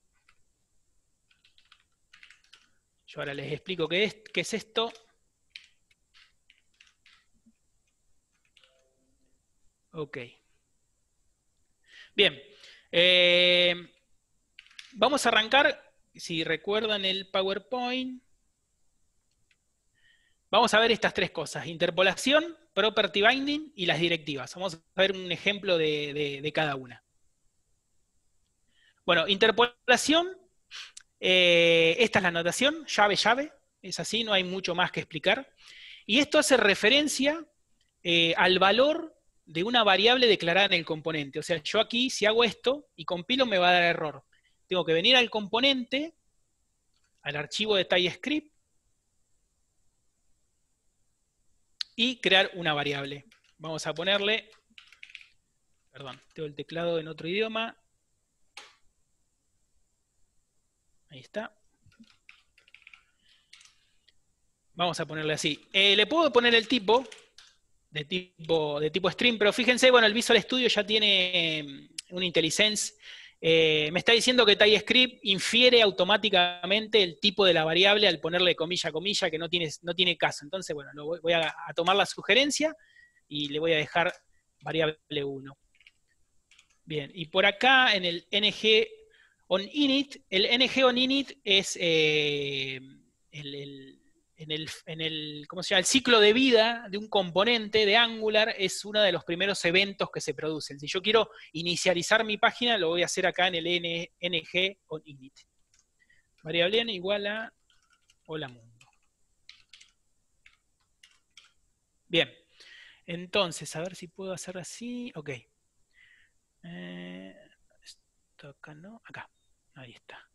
Yo ahora les explico qué es, qué es esto. Ok. Bien. Eh, vamos a arrancar, si recuerdan el PowerPoint. Vamos a ver estas tres cosas, interpolación, property binding y las directivas. Vamos a ver un ejemplo de, cada una. Bueno, interpolación, eh, esta es la notación, llave-llave, es así, no hay mucho más que explicar. Y esto hace referencia eh, al valor de una variable declarada en el componente. O sea, yo aquí si hago esto y compilo me va a dar error. Tengo que venir al componente, al archivo de TypeScript, y crear una variable. Vamos a ponerle, perdón, tengo el teclado en otro idioma. Ahí está. Vamos a ponerle así. Eh, le puedo poner el tipo, de tipo, de tipo stream, pero fíjense, bueno, el Visual Studio ya tiene eh, un IntelliSense eh, me está diciendo que TypeScript infiere automáticamente el tipo de la variable al ponerle comilla a comilla, que no tiene, no tiene caso. Entonces, bueno, voy, a, tomar la sugerencia y le voy a dejar variable 1. Bien, y por acá en el ng on init, el ng on init es eh, el en el, en el, ¿cómo se llama? el ciclo de vida de un componente de Angular es uno de los primeros eventos que se producen. Si yo quiero inicializar mi página, lo voy a hacer acá en el ng on init. Variable n igual a hola mundo. Bien. Entonces, a ver si puedo hacer así. Ok. Eh, esto no. Acá. Ahí está.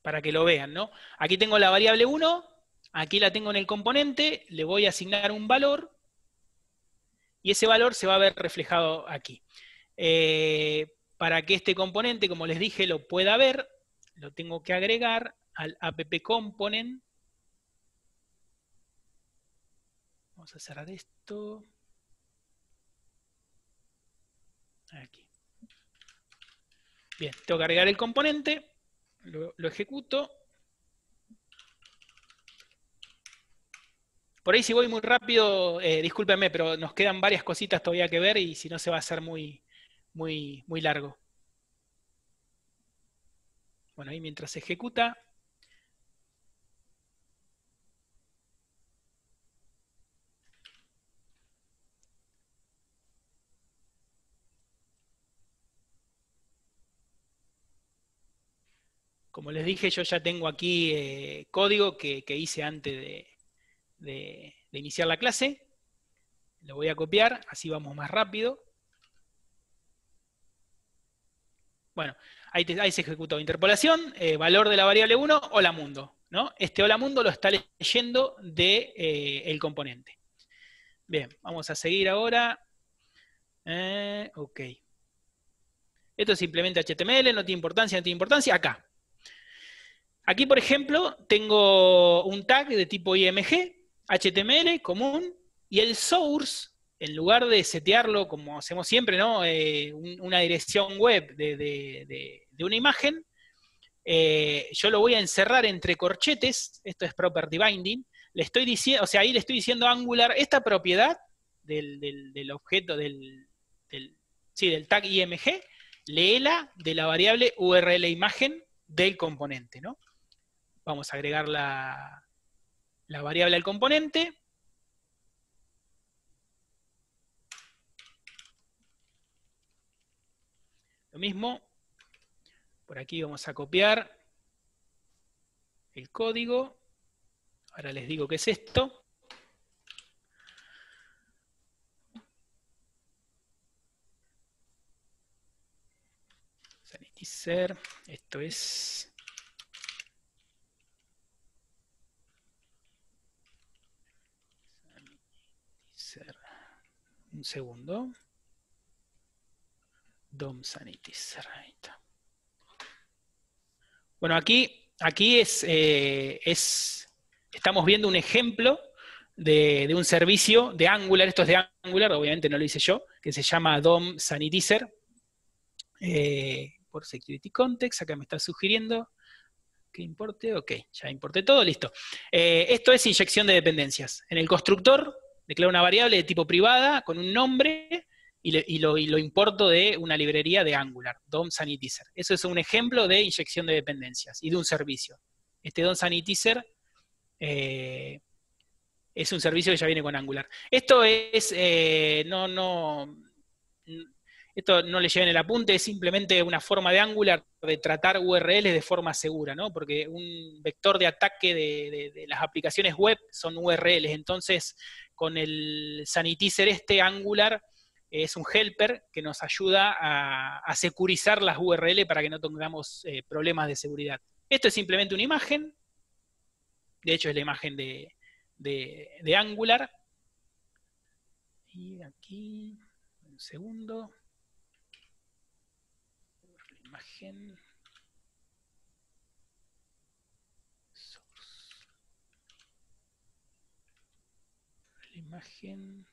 Para que lo vean, ¿no? Aquí tengo la variable 1 Aquí la tengo en el componente, le voy a asignar un valor y ese valor se va a ver reflejado aquí. Eh, para que este componente, como les dije, lo pueda ver, lo tengo que agregar al app-component. Vamos a cerrar esto. Aquí. Bien, tengo que agregar el componente, lo ejecuto, Por ahí si voy muy rápido, eh, discúlpenme, pero nos quedan varias cositas todavía que ver y si no se va a hacer muy, muy, muy largo. Bueno, ahí mientras se ejecuta. Como les dije, yo ya tengo aquí eh, código que hice antes de, de, iniciar la clase. Lo voy a copiar, así vamos más rápido. Bueno, ahí, ahí, se ejecutó interpolación, eh, valor de la variable 1, hola mundo. ¿no? Este hola mundo lo está leyendo del de, eh, el componente. Bien, vamos a seguir ahora. Eh, ok. Esto simplemente HTML, no tiene importancia, no tiene importancia. Acá. Aquí, por ejemplo, tengo un tag de tipo IMG, HTML común y el source, en lugar de setearlo como hacemos siempre, ¿no? Eh, una dirección web de, una imagen, eh, yo lo voy a encerrar entre corchetes, esto es property binding, le estoy diciendo, o sea, ahí le estoy diciendo a Angular esta propiedad del, objeto, del, tag img, léela de la variable url imagen del componente, ¿no? Vamos a agregar la, la variable al componente, Lo mismo, por aquí vamos a copiar el código. Ahora les digo qué es esto. Sanitizer, esto es Un segundo. DOM sanitizer. Bueno, aquí, aquí eh, es, estamos viendo un ejemplo de, un servicio de Angular, esto es de Angular, obviamente no lo hice yo, que se llama DOM Sanitizer, eh, por Security Context, acá me está sugiriendo que importe, ok, ya importé todo, listo. Eh, esto es inyección de dependencias. En el constructor declaro una variable de tipo privada con un nombre y, lo, importo de una librería de Angular, DOM Sanitizer. Eso es un ejemplo de inyección de dependencias y de un servicio. Este DOM Sanitizer eh, es un servicio que ya viene con Angular. Esto es, eh, no, no, esto no le lleven el apunte, es simplemente una forma de Angular de tratar URLs de forma segura, ¿no? Porque un vector de ataque de, de las aplicaciones web son URLs, entonces con el sanitizer este angular, eh, es un helper que nos ayuda a, securizar las URL para que no tengamos eh, problemas de seguridad. Esto es simplemente una imagen, de hecho es la imagen de, de Angular. Y aquí, un segundo. La imagen. imagen.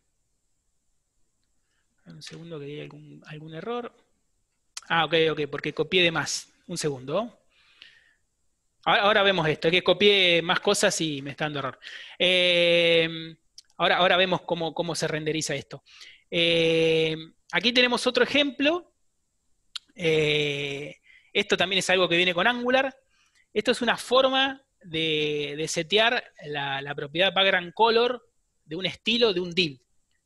Un segundo que hay algún, error. Ah, ok, ok, porque copié de más. Un segundo. Ahora vemos esto, que copié más cosas y me está dando error. Em, ahora, ahora vemos cómo, se renderiza esto. Em, aquí tenemos otro ejemplo. Eh, esto también es algo que viene con Angular. Esto es una forma de, setear la, la, propiedad background color de un estilo de un div.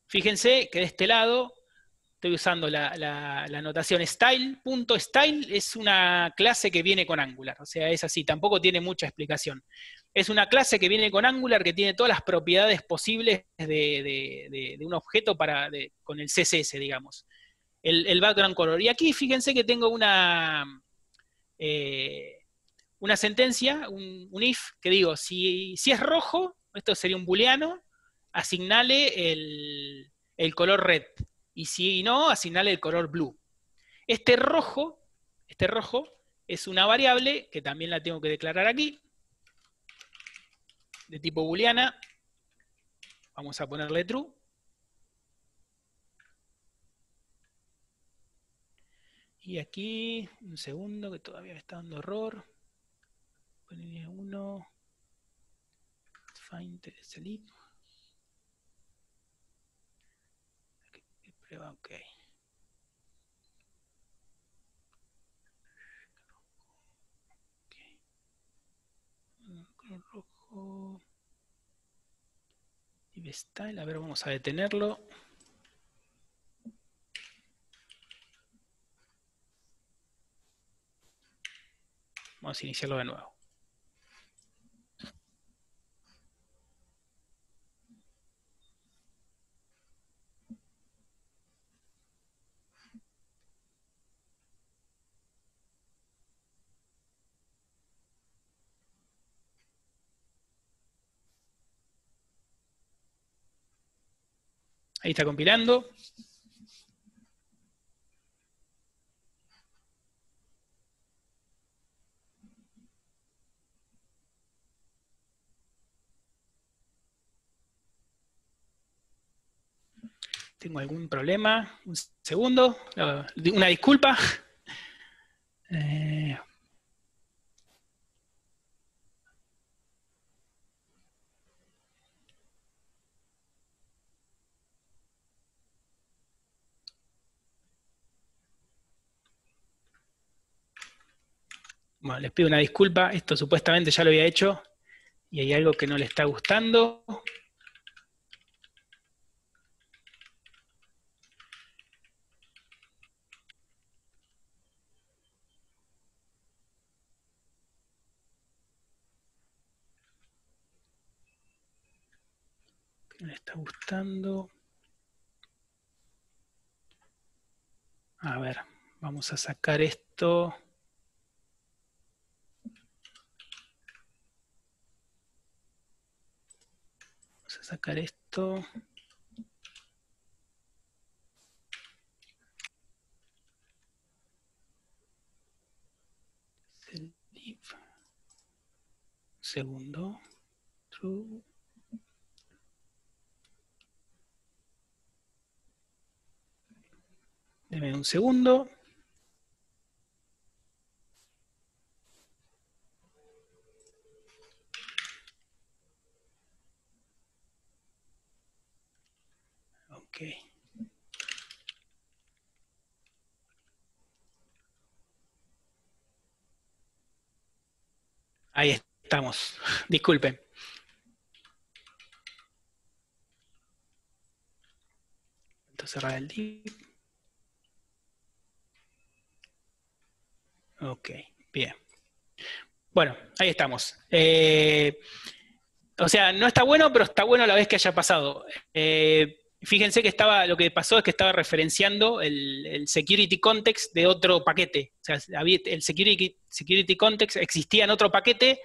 Fíjense que de este lado estoy usando la, anotación notación style. style es una clase que viene con Angular, o sea, es así, tampoco tiene mucha explicación. Es una clase que viene con Angular, que tiene todas las propiedades posibles de, un objeto para, con el CSS, digamos. El, background color. Y aquí fíjense que tengo una, eh, una sentencia, un, if, que digo, si, si es rojo, esto sería un booleano, asignale el, color red. Y si no, asignale el color blue. Este rojo, este rojo es una variable que también la tengo que declarar aquí, de tipo booleana. Vamos a ponerle true. Y aquí, un segundo, que todavía me está dando error. Ponerle uno. Find select. ok. rojo y a ver vamos a detenerlo vamos a iniciarlo de nuevo Ahí está compilando. Tengo algún problema. Un segundo. Una disculpa. Eh, Bueno, les pido una disculpa, esto supuestamente ya lo había hecho y hay algo que no le está gustando. no le está gustando. A ver, vamos a sacar esto. sacar esto. Segundo. True. un segundo. Ahí estamos. Disculpen. Entonces cerrar el Ok, bien. Bueno, ahí estamos. Eh, o sea, no está bueno, pero está bueno la vez que haya pasado. Eh, Fíjense que estaba, lo que pasó es que estaba referenciando el, security context de otro paquete. O sea, el security, security context existía en otro paquete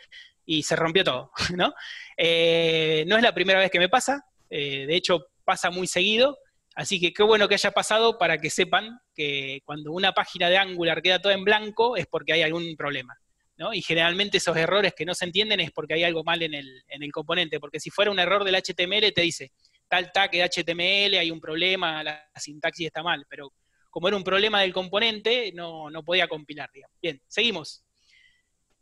y se rompió todo, ¿no? Eh, no es la primera vez que me pasa, eh, de hecho pasa muy seguido, así que qué bueno que haya pasado para que sepan que cuando una página de Angular queda toda en blanco es porque hay algún problema. ¿no? Y generalmente esos errores que no se entienden es porque hay algo mal en el, en el componente, porque si fuera un error del HTML te dice, tal tag de HTML hay un problema, la sintaxis está mal, pero como era un problema del componente, no, podía compilar. Bien, seguimos.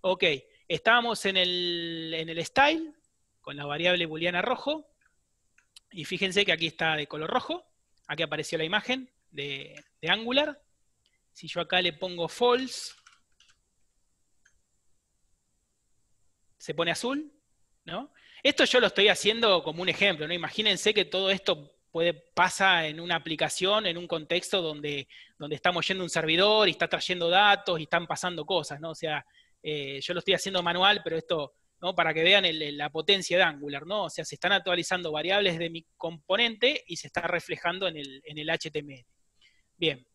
Ok, estábamos en el, style, con la variable booleana rojo, y fíjense que aquí está de color rojo, aquí apareció la imagen de, de Angular. Si yo acá le pongo false, se pone azul, ¿no? Esto yo lo estoy haciendo como un ejemplo, ¿no? Imagínense que todo esto pasa en una aplicación, en un contexto donde, estamos yendo a un servidor y está trayendo datos y están pasando cosas, ¿no? O sea, eh, yo lo estoy haciendo manual, pero esto, Para que vean la potencia de Angular, ¿no? O sea, se están actualizando variables de mi componente y se está reflejando en el, HTML. Bien,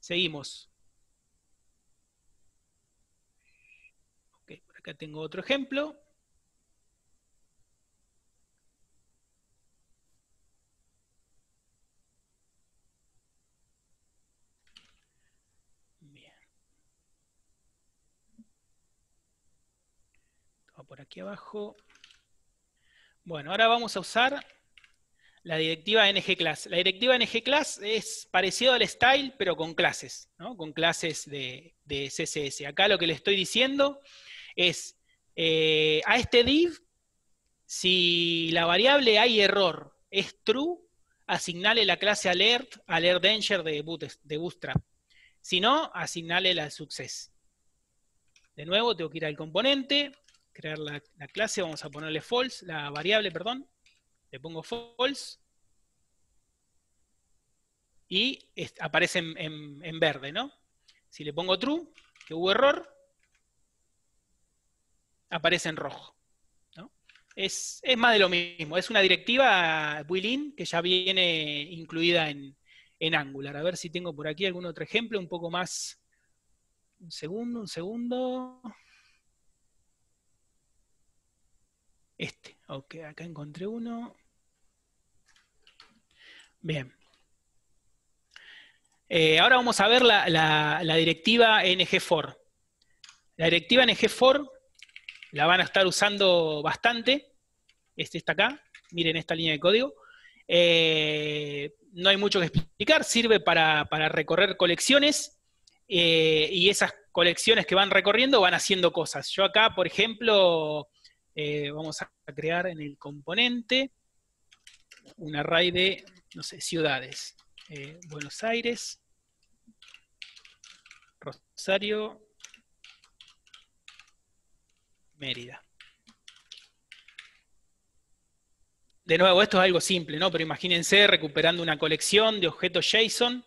seguimos. acá tengo otro ejemplo. por aquí abajo. Bueno, ahora vamos a usar la directiva NG La directiva ngclass es parecido al style, pero con clases, ¿no? con clases de, de, CSS. Acá lo que le estoy diciendo es, eh, a este div, si la variable hay error, es true, asignale la clase alert, alert danger de, de Bootstrap. Si no, asignale la success. De nuevo, tengo que ir al componente, crear la, clase, vamos a ponerle false, la variable, perdón, le pongo false, y aparece en, verde, ¿no? Si le pongo true, que hubo error, aparece en rojo. ¿no? Es, más de lo mismo, es una directiva in que ya viene incluida en, en, Angular. A ver si tengo por aquí algún otro ejemplo, un poco más... Un segundo, un segundo... Este. Ok, acá encontré uno. Bien. Eh, ahora vamos a ver la, directiva NG4. La directiva NG4 la van a estar usando bastante. Este está acá. Miren esta línea de código. Eh, no hay mucho que explicar. Sirve para, recorrer colecciones. Eh, y esas colecciones que van recorriendo van haciendo cosas. Yo acá, por ejemplo, eh, vamos a crear en el componente un array de, no sé, ciudades. Eh, Buenos Aires, Rosario, Mérida. De nuevo, esto es algo simple, ¿no? Pero imagínense recuperando una colección de objetos JSON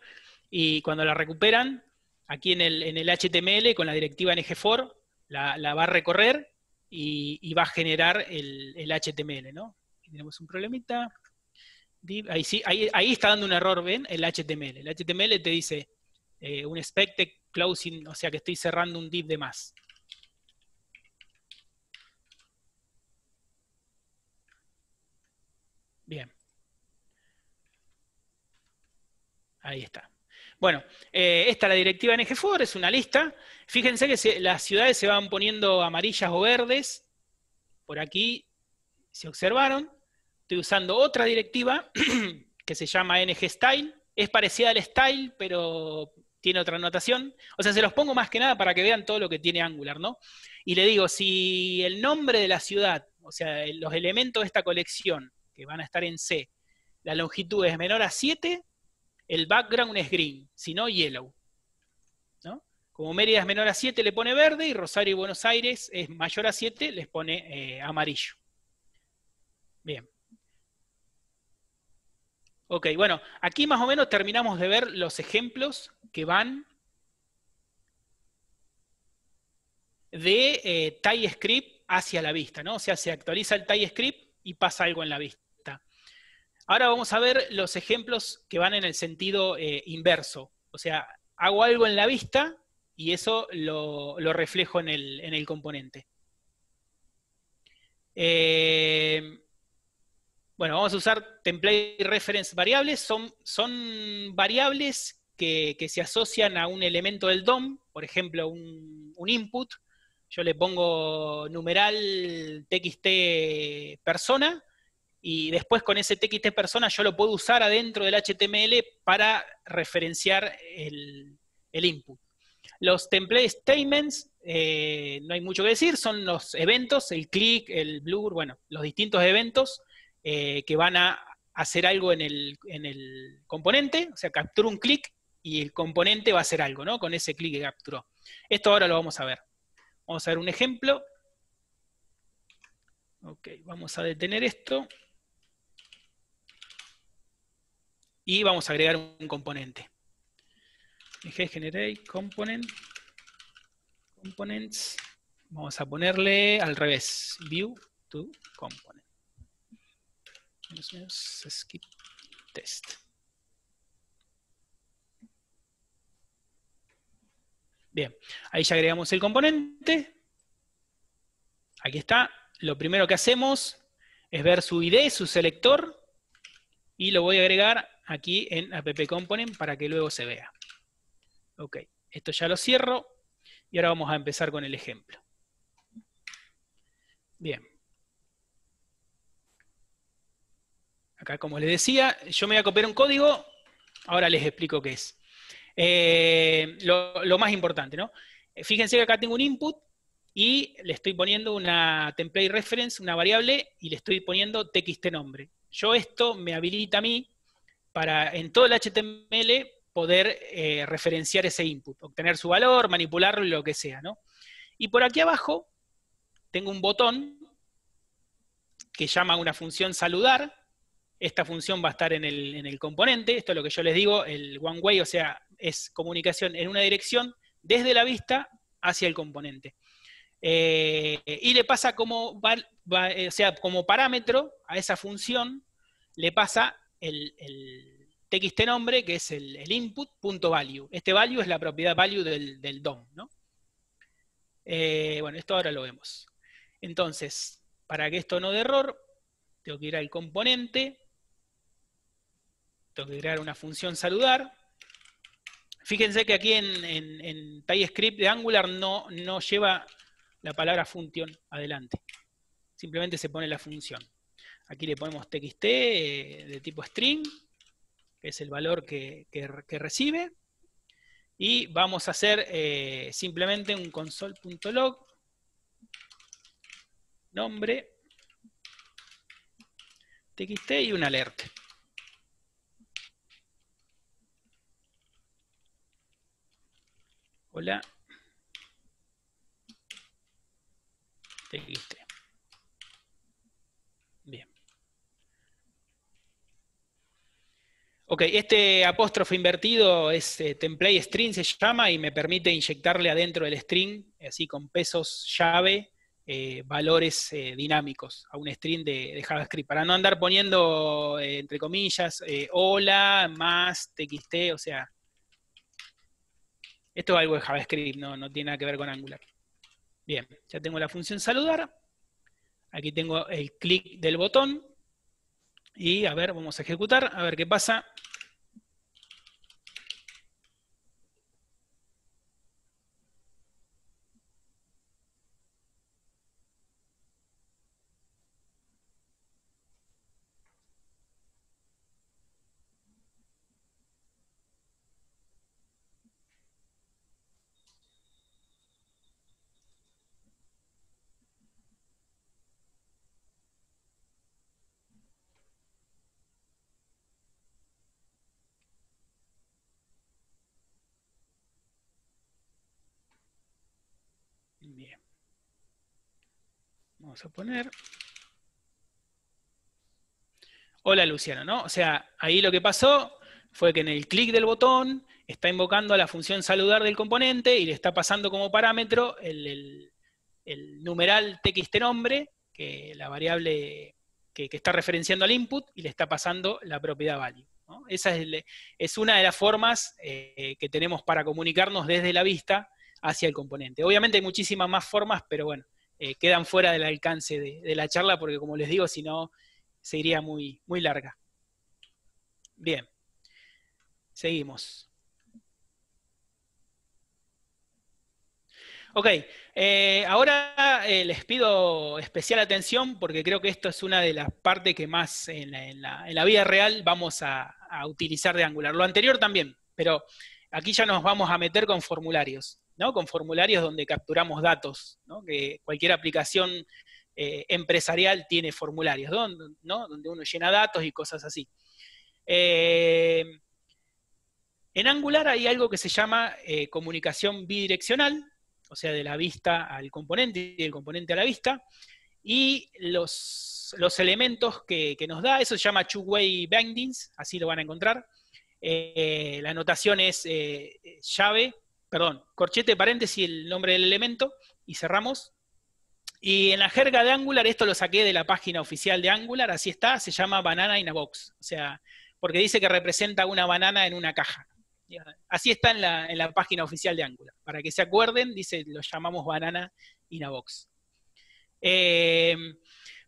y cuando la recuperan, aquí en el, en el HTML con la directiva ng4, la va a recorrer y, va a generar el, HTML, ¿no? tenemos un problemita. ahí, sí, ahí, está dando un error, ¿ven? El HTML. El HTML te dice eh, un expect closing, o sea que estoy cerrando un div de más. Bien. Ahí está. Bueno, eh, esta es la directiva en es una lista Fíjense que las ciudades se van poniendo amarillas o verdes. Por aquí se observaron. Estoy usando otra directiva que se llama NG Style. Es parecida al Style, pero tiene otra anotación. O sea, se los pongo más que nada para que vean todo lo que tiene Angular, ¿no? Y le digo, si el nombre de la ciudad, o sea, los elementos de esta colección, que van a estar en C, la longitud es menor a 7, el background es green, si no, yellow. Como Mérida es menor a 7, le pone verde, y Rosario y Buenos Aires es mayor a 7, les pone eh, amarillo. Bien. Ok, bueno, aquí más o menos terminamos de ver los ejemplos que van de eh, TypeScript hacia la vista, ¿no? O sea, se actualiza el TypeScript y pasa algo en la vista. Ahora vamos a ver los ejemplos que van en el sentido eh, inverso. O sea, hago algo en la vista y eso lo, reflejo en el, componente. Eh, bueno, vamos a usar template reference variables. Son, variables que, se asocian a un elemento del DOM, por ejemplo, un, input. Yo le pongo numeral txt persona y después con ese txt persona yo lo puedo usar adentro del HTML para referenciar el input. Los template statements, eh, no hay mucho que decir, son los eventos, el click, el blur, bueno, los distintos eventos eh, que van a hacer algo en el, en el componente, o sea, capturó un click y el componente va a hacer algo, ¿no? Con ese clic que capturó. Esto ahora lo vamos a ver. Vamos a ver un ejemplo. Ok, vamos a detener esto. Y vamos a agregar un componente generate component, components, vamos a ponerle al revés, view to component. skip test. Bien, ahí ya agregamos el componente. Aquí está. Lo primero que hacemos es ver su ID, su selector, y lo voy a agregar aquí en app component para que luego se vea. Ok, esto ya lo cierro y ahora vamos a empezar con el ejemplo. Bien. Acá, como les decía, yo me voy a copiar un código, ahora les explico qué es. Eh, lo, más importante, ¿no? Fíjense que acá tengo un input y le estoy poniendo una template reference, una variable, y le estoy poniendo txt nombre. Yo esto me habilita a mí para en todo el HTML poder eh, referenciar ese input, obtener su valor, manipularlo y lo que sea, ¿no? Y por aquí abajo tengo un botón que llama una función saludar. Esta función va a estar en el, componente. Esto es lo que yo les digo, el one way, o sea, es comunicación en una dirección desde la vista hacia el componente. Eh, y le pasa eh, como, parámetro a esa función, le pasa el txt nombre, que es el, el input.value. Este value es la propiedad value del, del DOM, eh, bueno, esto ahora lo vemos. Entonces, para que esto no dé error, tengo que ir al componente, tengo que crear una función saludar. Fíjense que aquí en, en, en TypeScript de Angular no, no lleva la palabra function adelante. Simplemente se pone la función. Aquí le ponemos txt eh, de tipo string, es el valor que, recibe, y vamos a hacer eh, simplemente un console.log nombre txt y un alert. Hola. Txt. Ok, este apóstrofe invertido es eh, template string, se llama, y me permite inyectarle adentro del string, así con pesos llave, eh, valores eh, dinámicos a un string de, JavaScript, para no andar poniendo, entre comillas, hola, más, txt, o sea, esto es algo de JavaScript, no, no tiene nada que ver con Angular. Bien, ya tengo la función saludar, aquí tengo el clic del botón, y a ver, vamos a ejecutar, a ver qué pasa. a poner. Hola Luciano, ¿no? O sea, ahí lo que pasó fue que en el clic del botón está invocando a la función saludar del componente y le está pasando como parámetro el, numeral nombre, que la variable que, está referenciando al input, y le está pasando la propiedad value. Esa es, una de las formas eh, que tenemos para comunicarnos desde la vista hacia el componente. Obviamente hay muchísimas más formas, pero bueno, eh, quedan fuera del alcance de, la charla, porque como les digo, si no, se iría muy, muy larga. Bien, seguimos. Ok, eh, ahora eh, les pido especial atención porque creo que esto es una de las partes que más en la, vida real vamos a utilizar de Angular. Lo anterior también, pero aquí ya nos vamos a meter con formularios con formularios donde capturamos datos, que cualquier aplicación eh, empresarial tiene formularios, donde uno llena datos y cosas así. Eh, en Angular hay algo que se llama eh, comunicación bidireccional, o sea, de la vista al componente y del componente a la vista, y los, elementos que, nos da, eso se llama two-way bindings, así lo van a encontrar. la anotación es llave, perdón, corchete, paréntesis, el nombre del elemento, y cerramos. Y en la jerga de Angular, esto lo saqué de la página oficial de Angular, así está, se llama banana in a box, o sea, porque dice que representa una banana en una caja. Así está en la, página oficial de Angular. Para que se acuerden, dice, lo llamamos banana in a box. Em,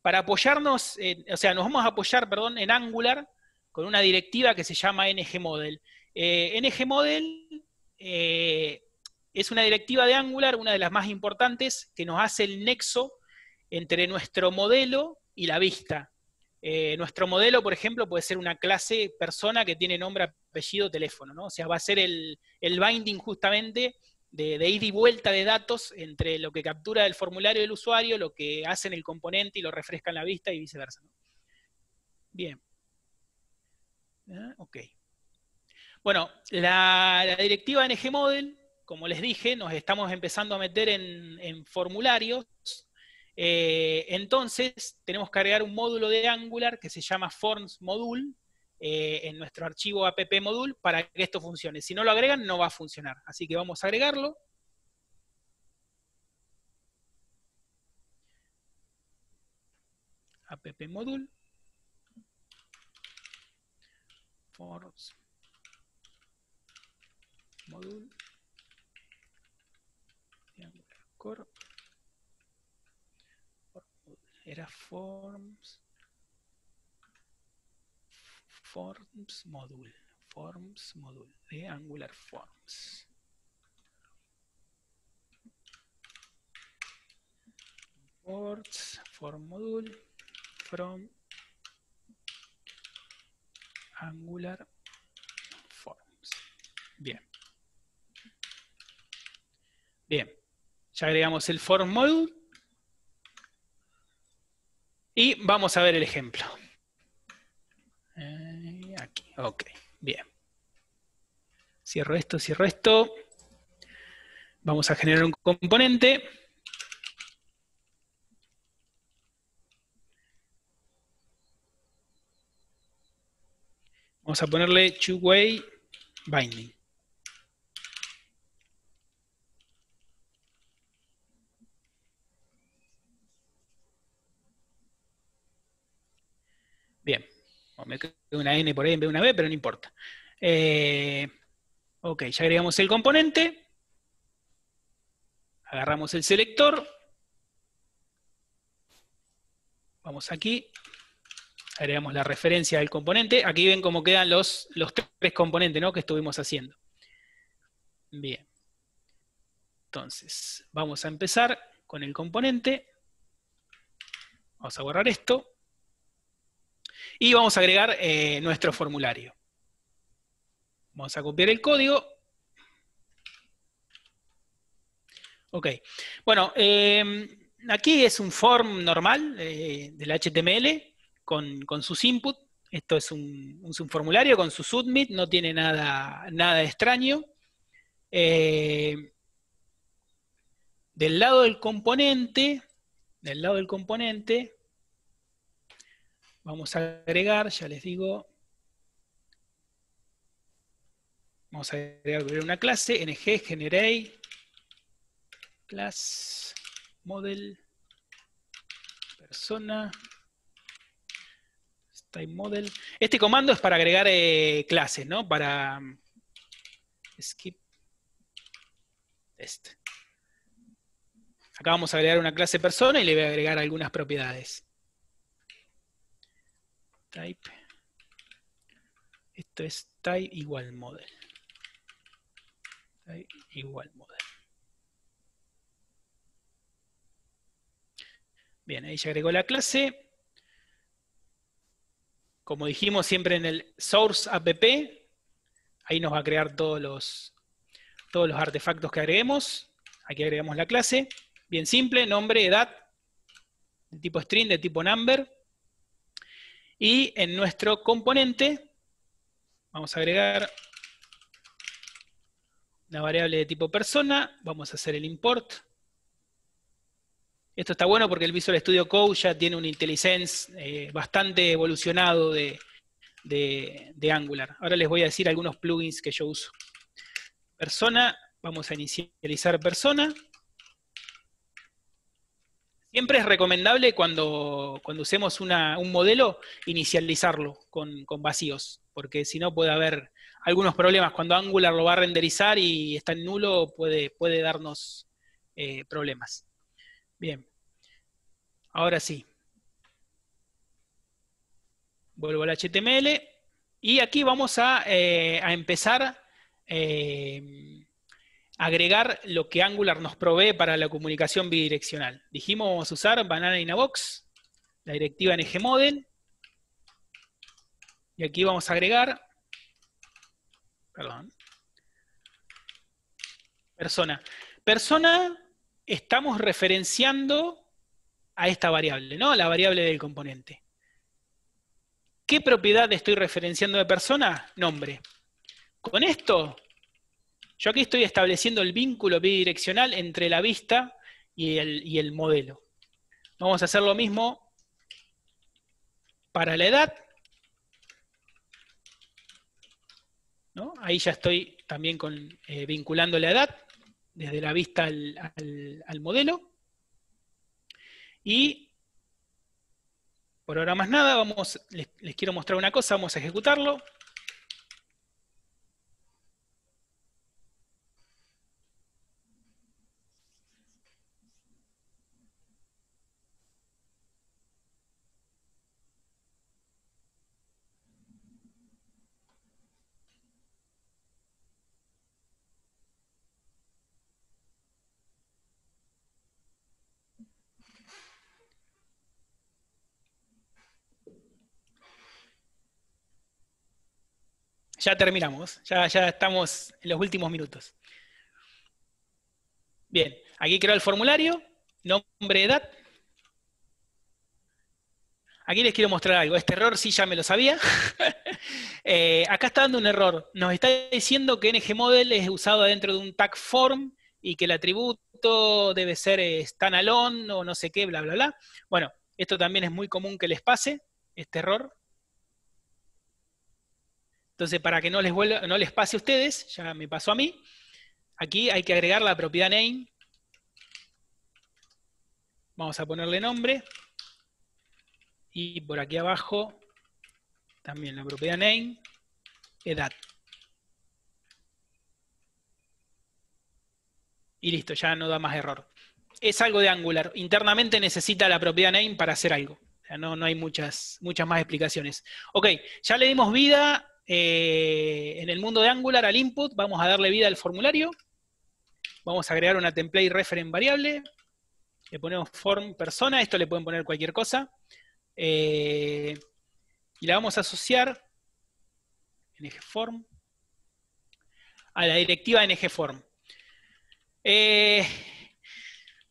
para apoyarnos, o sea, nos vamos a apoyar, perdón, en Angular con una directiva que se llama ngmodel. Eh, ngmodel eh, es una directiva de Angular, una de las más importantes, que nos hace el nexo entre nuestro modelo y la vista. Eh, nuestro modelo, por ejemplo, puede ser una clase persona que tiene nombre, apellido, teléfono, ¿no? O sea, va a ser el, binding justamente de, ida y vuelta de datos entre lo que captura el formulario del usuario, lo que hace en el componente y lo refresca en la vista y viceversa. Bien. Ah, ok. Bueno, la, directiva NG Model, como les dije, nos estamos empezando a meter en, formularios. Eh, entonces, tenemos que agregar un módulo de Angular que se llama Forms Module eh, en nuestro archivo app para que esto funcione. Si no lo agregan, no va a funcionar. Así que vamos a agregarlo. app module forms module era forms forms module forms module de angular forms imports form module from angular forms bien Bien, ya agregamos el form module. Y vamos a ver el ejemplo. Eh, aquí, ok, bien. Cierro esto, cierro esto. Vamos a generar un componente. Vamos a ponerle two-way binding. o me quedo una N por ahí en vez una B, pero no importa. Eh, ok, ya agregamos el componente. Agarramos el selector. Vamos aquí. Agregamos la referencia del componente. Aquí ven cómo quedan los, tres componentes que estuvimos haciendo. Bien. Entonces, vamos a empezar con el componente. Vamos a borrar esto y vamos a agregar eh, nuestro formulario. Vamos a copiar el código. Ok. Bueno, em, aquí es un form normal eh, del HTML con, sus input. Esto es un, formulario con su submit, no tiene nada, nada extraño. Eh, del lado del componente, del lado del componente, Vamos a agregar, ya les digo, vamos a agregar una clase, ng generate class model persona style model. Este comando es para agregar eh, clases, ¿no? Para um, skip test. Acá vamos a agregar una clase persona y le voy a agregar algunas propiedades type. Esto es type igual model. Type igual model. Bien, ahí ya agregó la clase. Como dijimos siempre en el source app, ahí nos va a crear todos los, todos los artefactos que agreguemos. Aquí agregamos la clase. Bien simple, nombre, edad, de tipo string, de tipo number. Y en nuestro componente vamos a agregar una variable de tipo persona, vamos a hacer el import. Esto está bueno porque el Visual Studio Code ya tiene un IntelliSense eh, bastante evolucionado de, de, Angular. Ahora les voy a decir algunos plugins que yo uso. Persona, vamos a inicializar persona. Siempre es recomendable cuando, cuando usemos un modelo inicializarlo con, vacíos, porque si no puede haber algunos problemas. Cuando Angular lo va a renderizar y está en nulo, puede, puede darnos eh, problemas. Bien, ahora sí. Vuelvo al HTML y aquí vamos a, eh, a empezar eh, agregar lo que Angular nos provee para la comunicación bidireccional. Dijimos vamos a usar banana in box, la directiva eje model, y aquí vamos a agregar, perdón, persona. Persona estamos referenciando a esta variable, ¿no? La variable del componente. ¿Qué propiedad estoy referenciando de persona? Nombre. Con esto yo aquí estoy estableciendo el vínculo bidireccional entre la vista y el, modelo. Vamos a hacer lo mismo para la edad. Ahí ya estoy también eh, vinculando la edad desde la vista al, modelo. Y por ahora más nada, vamos, les quiero mostrar una cosa, vamos a ejecutarlo. ya terminamos, ya, ya estamos en los últimos minutos. Bien, aquí creo el formulario, nombre, edad. Aquí les quiero mostrar algo. Este error sí ya me lo sabía. Eh, acá está dando un error. Nos está diciendo que ng-model es usado dentro de un tag form y que el atributo debe ser eh, standalone o no sé qué, bla, bla, bla. Bueno, esto también es muy común que les pase, este error. Entonces, para que no les, vuelva, no les pase a ustedes, ya me pasó a mí, aquí hay que agregar la propiedad name. Vamos a ponerle nombre. Y por aquí abajo, también la propiedad name, edad. Y listo, ya no da más error. Es algo de Angular. Internamente necesita la propiedad name para hacer algo. no, no hay muchas, muchas más explicaciones. Ok, ya le dimos vida eh, en el mundo de Angular, al input, vamos a darle vida al formulario. Vamos a agregar una template referen variable. Le ponemos form persona, esto le pueden poner cualquier cosa. Eh, y la vamos a asociar en a la directiva NG Form. Eh,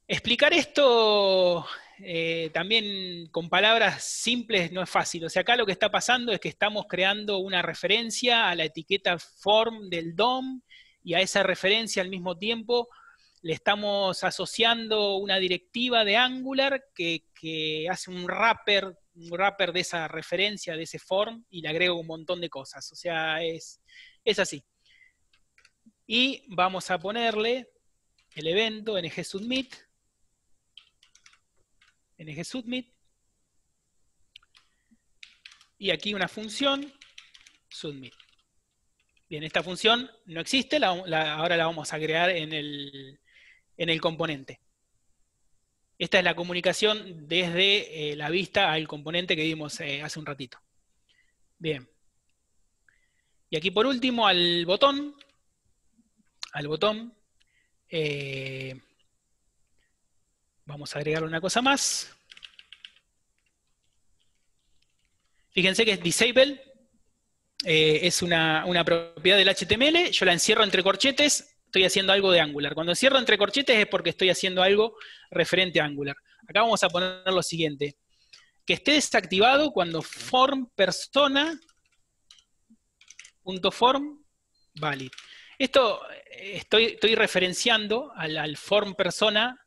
explicar esto eh, también con palabras simples no es fácil. O sea, acá lo que está pasando es que estamos creando una referencia a la etiqueta form del DOM y a esa referencia al mismo tiempo le estamos asociando una directiva de Angular que, hace un wrapper, un de esa referencia, de ese form, y le agrego un montón de cosas. O sea, es, es así. Y vamos a ponerle el evento ng submit ng submit. Y aquí una función submit. Bien, esta función no existe, ahora la vamos a crear en el, componente. Esta es la comunicación desde eh, la vista al componente que vimos eh, hace un ratito. Bien. Y aquí por último al botón, al botón, eh, Vamos a agregar una cosa más. Fíjense que es disable, eh, es una, propiedad del HTML, yo la encierro entre corchetes, estoy haciendo algo de Angular. Cuando encierro entre corchetes es porque estoy haciendo algo referente a Angular. Acá vamos a poner lo siguiente, que esté desactivado cuando form persona valid. Esto eh, estoy, estoy referenciando al, al form persona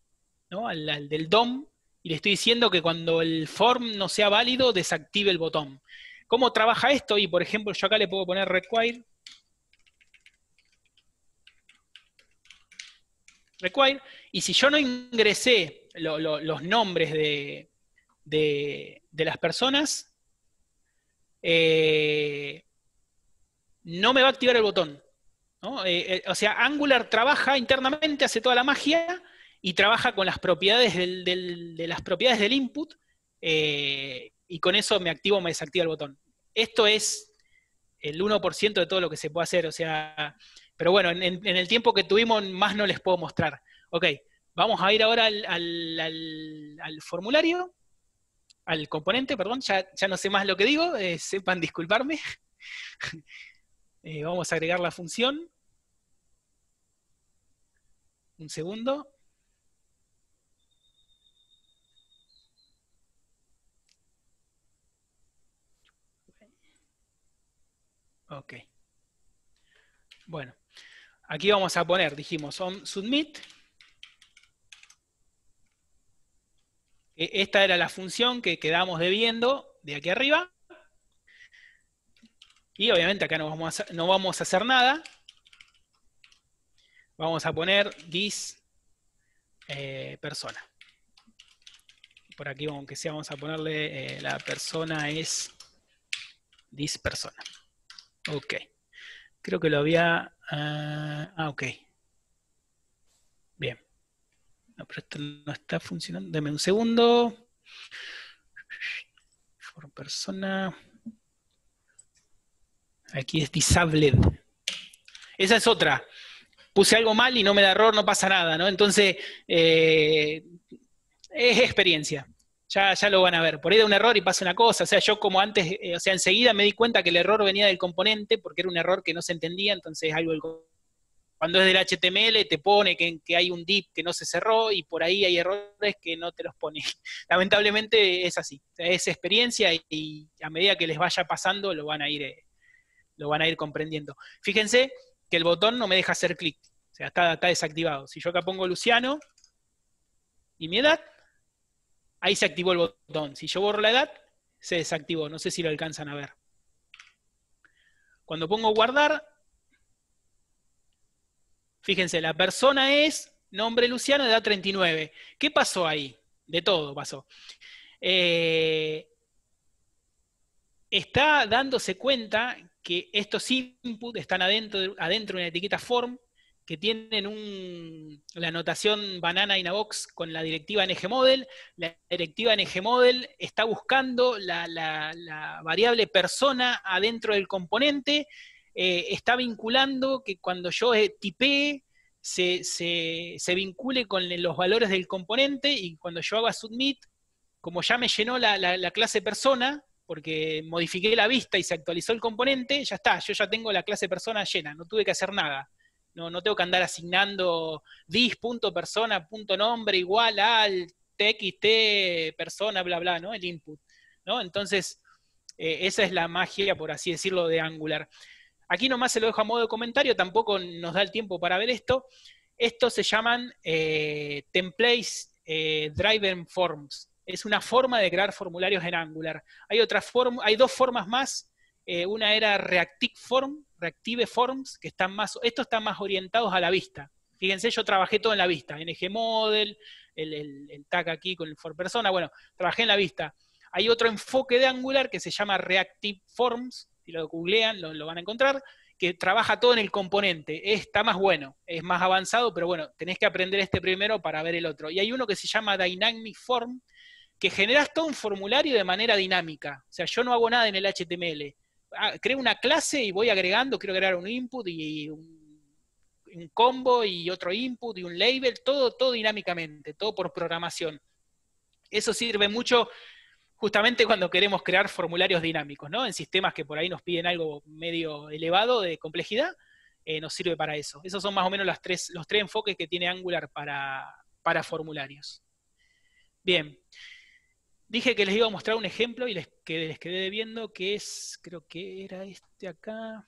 al, del DOM y le estoy diciendo que cuando el form no sea válido, desactive el botón. ¿Cómo trabaja esto? Y por ejemplo, yo acá le puedo poner require. Require. Y si yo no ingresé los nombres de, las personas, eh, no me va a activar el botón. Eh, eh, o sea, Angular trabaja internamente, hace toda la magia, y trabaja con las propiedades del, de las propiedades del input eh, y con eso me activo o me desactiva el botón. Esto es el 1% de todo lo que se puede hacer, o sea, pero bueno, en, el tiempo que tuvimos más no les puedo mostrar. Ok, vamos a ir ahora al, formulario, al componente, perdón, ya, ya, no sé más lo que digo, eh, sepan disculparme. Eh, vamos a agregar la función. Un segundo. Ok. Bueno, aquí vamos a poner, dijimos, on submit. E, esta era la función que quedamos debiendo de aquí arriba. Y obviamente acá no vamos a hacer, no vamos a hacer nada. Vamos a poner this eh, persona. Por aquí, aunque sea, vamos a ponerle eh, la persona es this persona. Ok. Creo que lo había... Ah, ah, ok. Bien. No, pero esto no está funcionando. Deme un segundo. Por persona. Aquí es disabled. Esa es otra. Puse algo mal y no me da error, no pasa nada, ¿no? Entonces, eh, es experiencia ya, ya lo van a ver. Por ahí da un error y pasa una cosa. O sea, yo como antes, eh, o sea, enseguida me di cuenta que el error venía del componente, porque era un error que no se entendía, entonces algo cuando es del HTML te pone que, que, hay un div que no se cerró y por ahí hay errores que no te los pone. Lamentablemente es así, es experiencia y, a medida que les vaya pasando lo van a ir, eh, lo van a ir comprendiendo. Fíjense que el botón no me deja hacer clic, o sea, está, está desactivado. Si yo acá pongo Luciano y mi edad, ahí se activó el botón. Si yo borro la edad, se desactivó. No sé si lo alcanzan a ver. Cuando pongo guardar, fíjense, la persona es nombre Luciano, edad 39. ¿Qué pasó ahí? De todo pasó. Eh, está dándose cuenta que estos inputs están adentro, adentro de una etiqueta form que tienen la anotación Banana in a Box con la directiva NG Model. La directiva NG Model está buscando la, variable persona adentro del componente, eh, está vinculando que cuando yo eh, tipee, se, se, vincule con los valores del componente y cuando yo haga submit, como ya me llenó la, la clase persona, porque modifiqué la vista y se actualizó el componente, ya está, yo ya tengo la clase persona llena, no tuve que hacer nada. No, no tengo que andar asignando dis.persona.nombre igual al txt persona, bla, bla, ¿no? El input, ¿no? Entonces, eh, esa es la magia, por así decirlo, de Angular. Aquí nomás se lo dejo a modo de comentario, tampoco nos da el tiempo para ver esto. Estos se llaman eh, templates eh, driven forms. Es una forma de crear formularios en Angular. Hay, hay dos formas más. una era Reactive Form, reactive forms que están más, estos están más orientados a la vista. Fíjense, yo trabajé todo en la vista, NG Model, el, el, TAC aquí con el for persona, bueno, trabajé en la vista. Hay otro enfoque de Angular que se llama Reactive Forms, si lo googlean lo, lo van a encontrar, que trabaja todo en el componente. Está más bueno, es más avanzado, pero bueno, tenés que aprender este primero para ver el otro. Y hay uno que se llama Dynamic Form, que generas todo un formulario de manera dinámica. O sea, yo no hago nada en el HTML. Ah, creo una clase y voy agregando, quiero crear un input y un, combo y otro input y un label, todo, todo dinámicamente, todo por programación. Eso sirve mucho justamente cuando queremos crear formularios dinámicos, ¿no? En sistemas que por ahí nos piden algo medio elevado de complejidad, eh, nos sirve para eso. Esos son más o menos tres, los tres enfoques que tiene Angular para, para formularios. Bien. Dije que les iba a mostrar un ejemplo y les, quedé viendo que es, creo que era este acá.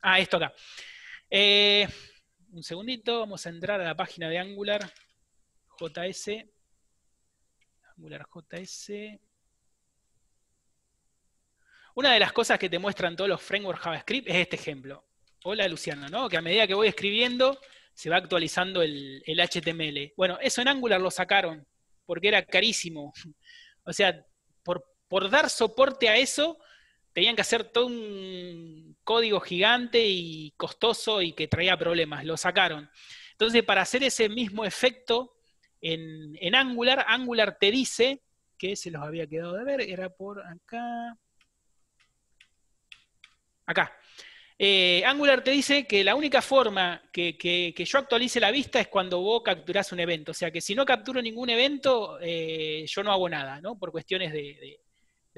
Ah, esto acá. Eh, un segundito, vamos a entrar a la página de Angular JS. Angular JS. Una de las cosas que te muestran todos los frameworks JavaScript es este ejemplo. Hola Luciano, ¿no? Que a medida que voy escribiendo se va actualizando el, el HTML. Bueno, eso en Angular lo sacaron porque era carísimo o sea, por, dar soporte a eso, tenían que hacer todo un código gigante y costoso y que traía problemas. Lo sacaron. Entonces, para hacer ese mismo efecto en, en Angular, Angular te dice que se los había quedado de ver, era por acá. Acá. Eh, Angular te dice que la única forma que, yo actualice la vista es cuando vos capturás un evento. O sea que si no capturo ningún evento, eh, yo no hago nada, ¿no? Por cuestiones de,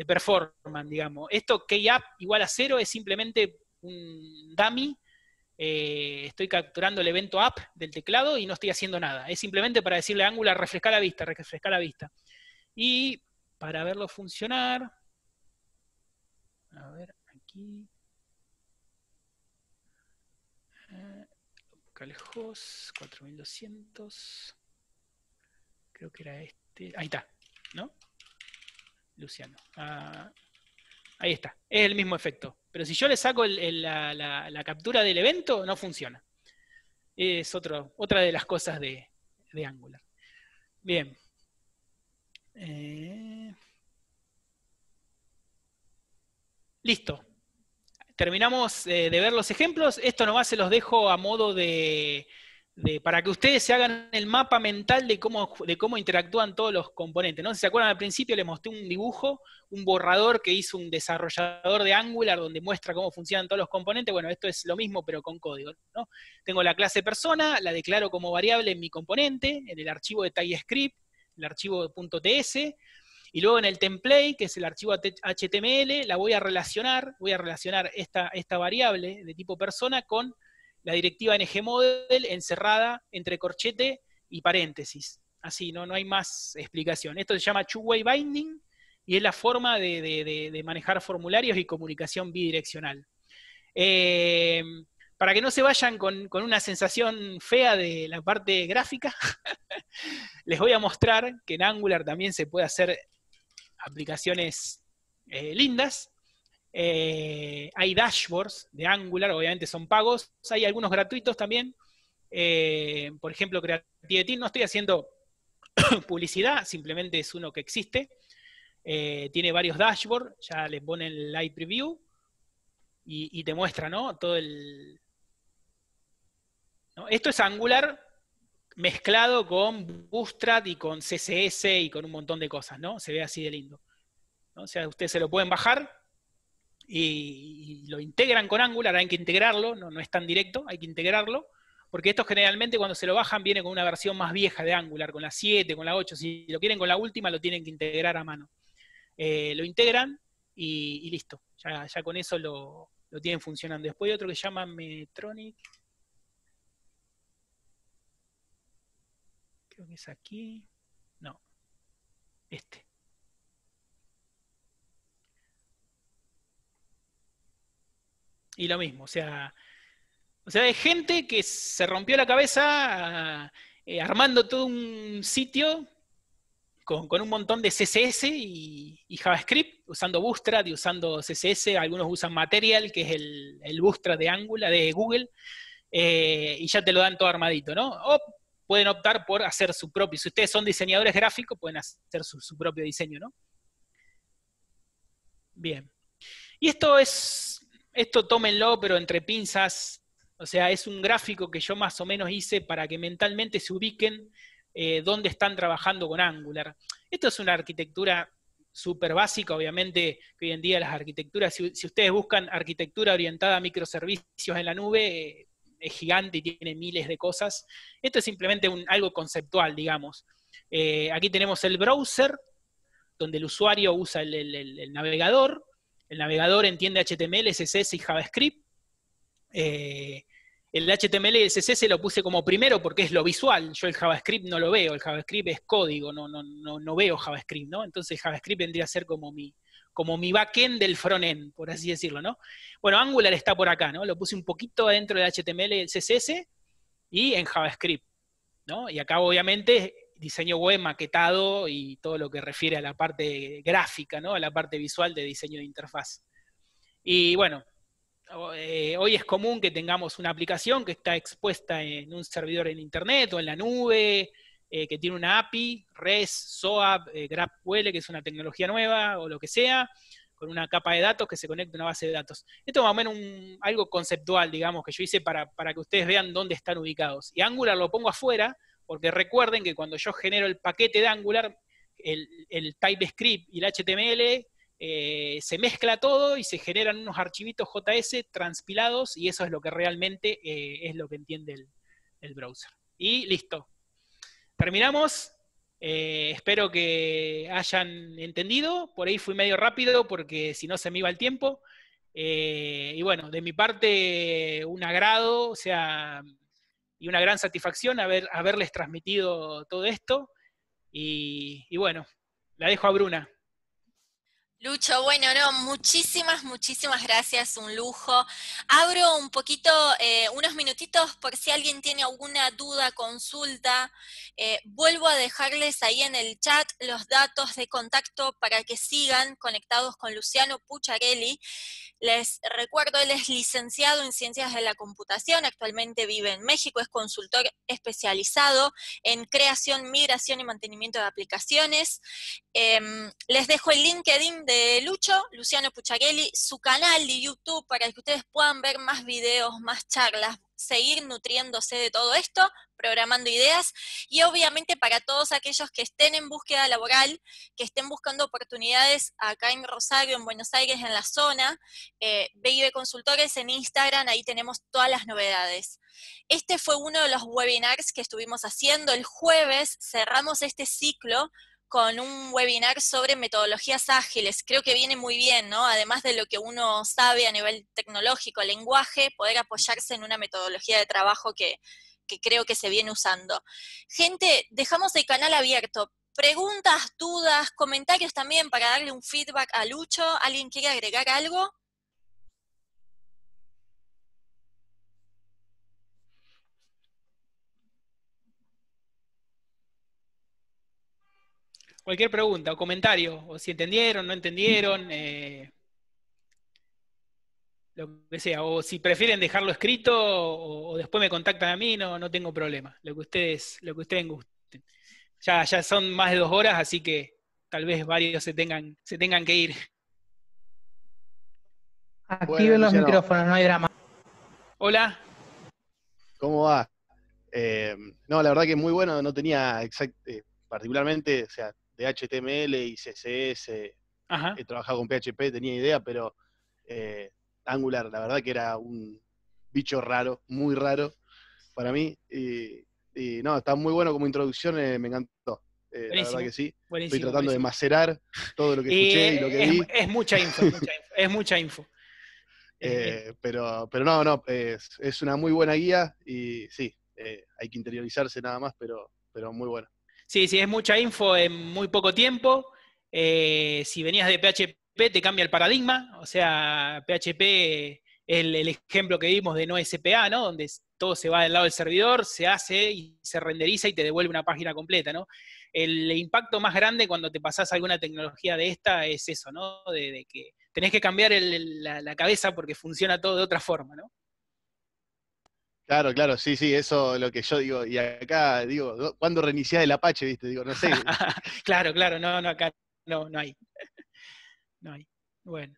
performance, digamos. Esto keyApp igual a cero es simplemente un dummy. Eh, estoy capturando el evento app del teclado y no estoy haciendo nada. Es simplemente para decirle a Angular, refresca la vista, refresca la vista. Y para verlo funcionar, a ver, aquí lejos 4200. Creo que era este. Ahí está, ¿no? Luciano. Ah, ahí está, es el mismo efecto. Pero si yo le saco la, captura del evento, no funciona. Es otro, otra de las cosas de, de Angular. Bien. Eh, listo terminamos eh, de ver los ejemplos. Esto nomás se los dejo a modo de, para que ustedes se hagan el mapa mental de cómo, de cómo interactúan todos los componentes. ¿no? Si se acuerdan al principio les mostré un dibujo, un borrador que hizo un desarrollador de Angular donde muestra cómo funcionan todos los componentes. Bueno, esto es lo mismo pero con código. ¿no? Tengo la clase persona, la declaro como variable en mi componente, en el archivo de TypeScript, el archivo .ts y luego en el template, que es el archivo HTML, la voy a relacionar, voy a relacionar esta, esta variable de tipo persona con la directiva ngModel encerrada entre corchete y paréntesis. Así, no, no hay más explicación. Esto se llama two-way binding y es la forma de, manejar formularios y comunicación bidireccional. Eh, para que no se vayan con, con, una sensación fea de la parte gráfica, les voy a mostrar que en Angular también se puede hacer aplicaciones eh, lindas. Eh, hay dashboards de Angular, obviamente son pagos. Hay algunos gratuitos también. Eh, por ejemplo, Creativity. No estoy haciendo publicidad, simplemente es uno que existe. tiene varios dashboards. Ya les ponen el live preview y, te muestra ¿no? todo el. ¿no? Esto es Angular mezclado con Bootstrap y con CSS y con un montón de cosas, ¿no? Se ve así de lindo. O sea, ustedes se lo pueden bajar y, lo integran con Angular, hay que integrarlo, no, no es tan directo, hay que integrarlo, porque esto generalmente cuando se lo bajan viene con una versión más vieja de Angular, con la 7, con la 8, si lo quieren con la última lo tienen que integrar a mano. Eh, lo integran y, listo, ya, con eso lo, tienen funcionando. Después hay otro que se llama Metronic, creo que es aquí. No, este. Y lo mismo, o sea, o sea, hay gente que se rompió la cabeza eh, armando todo un sitio con, un montón de CSS y, JavaScript, usando Bootstrap y usando CSS, algunos usan Material, que es el, el Bootstrap de Angular, de Google, eh, y ya te lo dan todo armadito, ¿no? pueden optar por hacer su propio, si ustedes son diseñadores gráficos, pueden hacer su, propio diseño, ¿no? Bien. Y esto es, esto tómenlo, pero entre pinzas, o sea, es un gráfico que yo más o menos hice para que mentalmente se ubiquen eh, dónde están trabajando con Angular. Esto es una arquitectura súper básica, obviamente, que hoy en día las arquitecturas, si, ustedes buscan arquitectura orientada a microservicios en la nube, eh, es gigante y tiene miles de cosas. Esto es simplemente un, algo conceptual, digamos. Eh, aquí tenemos el browser, donde el usuario usa el, navegador. El navegador entiende HTML, CSS y JavaScript. Eh, el HTML y el CSS lo puse como primero porque es lo visual. Yo el JavaScript no lo veo. El JavaScript es código, no, no, no, no veo JavaScript, ¿no? Entonces JavaScript vendría a ser como mi, como mi backend del frontend, por así decirlo, ¿no? Bueno, Angular está por acá, ¿no? Lo puse un poquito dentro del HTML CSS y en JavaScript, ¿no? Y acá obviamente diseño web maquetado y todo lo que refiere a la parte gráfica, ¿no? A la parte visual de diseño de interfaz. Y bueno, eh, hoy es común que tengamos una aplicación que está expuesta en un servidor en internet o en la nube, eh, que tiene una API, REST, SOAP, eh, GraphQL, que es una tecnología nueva o lo que sea, con una capa de datos que se conecta a una base de datos. Esto es más o menos un, algo conceptual, digamos, que yo hice para, para que ustedes vean dónde están ubicados. Y Angular lo pongo afuera, porque recuerden que cuando yo genero el paquete de Angular, el, TypeScript y el HTML eh, se mezcla todo y se generan unos archivitos JS transpilados y eso es lo que realmente es lo que entiende el, el browser. Y listo, terminamos. Eh, espero que hayan entendido. Por ahí fui medio rápido porque si no se me iba el tiempo. Eh, y bueno, de mi parte, un agrado, o sea, y una gran satisfacción haber, haberles transmitido todo esto. y bueno, la dejo a Bruna. Lucho, bueno, no, muchísimas, muchísimas gracias, un lujo. Abro un poquito, eh, unos minutitos por si alguien tiene alguna duda, consulta. Eh, vuelvo a dejarles ahí en el chat los datos de contacto para que sigan conectados con Luciano Pucharelli. Les recuerdo, él es licenciado en Ciencias de la Computación, actualmente vive en México, es consultor especializado en creación, migración y mantenimiento de aplicaciones. Em, les dejo el LinkedIn de Lucho, Luciano Pucharelli, su canal de YouTube para que ustedes puedan ver más videos, más charlas, seguir nutriéndose de todo esto, programando ideas y obviamente para todos aquellos que estén en búsqueda laboral, que estén buscando oportunidades acá en Rosario, en Buenos Aires, en la zona, eh, Consultores en Instagram, ahí tenemos todas las novedades. Este fue uno de los webinars que estuvimos haciendo el jueves, cerramos este ciclo con un webinar sobre metodologías ágiles. Creo que viene muy bien, ¿no? Además de lo que uno sabe a nivel tecnológico, lenguaje, poder apoyarse en una metodología de trabajo que, que creo que se viene usando. Gente, dejamos el canal abierto. Preguntas, dudas, comentarios también para darle un feedback a Lucho. ¿Alguien quiere agregar algo? cualquier pregunta o comentario, o si entendieron, no entendieron, eh, lo que sea, o si prefieren dejarlo escrito o, después me contactan a mí, no, no tengo problema, lo que ustedes, lo que ustedes gusten. Ya, ya son más de dos horas, así que tal vez varios se tengan, se tengan que ir. Activen los micrófonos, no hay drama. Hola. ¿Cómo va? Eh, no, la verdad que muy bueno, no tenía eh, particularmente, o sea, de HTML y CSS, he trabajado con PHP, tenía idea, pero eh, Angular, la verdad que era un bicho raro, muy raro para mí. Y, no, está muy bueno como introducción, eh, me encantó. Eh, la verdad que sí. Estoy tratando de macerar todo lo que escuché y lo que vi. Es mucha info, es mucha info. pero, pero no, no, es, es, una muy buena guía y sí, hay que interiorizarse nada más, pero, pero muy bueno. Sí, sí, es mucha info en muy poco tiempo. Eh, si venías de PHP, te cambia el paradigma. O sea, PHP es el, ejemplo que vimos de no SPA, ¿no? Donde todo se va del lado del servidor, se hace y se renderiza y te devuelve una página completa, ¿no? El impacto más grande cuando te pasás a alguna tecnología de esta es eso, ¿no? De, que tenés que cambiar la, la, cabeza porque funciona todo de otra forma, ¿no? Claro, claro, sí, sí, eso es lo que yo digo. Y acá, digo, ¿cuándo reiniciás el Apache, viste? Digo, no sé. claro, claro, no, no, acá no, no hay. No hay. Bueno.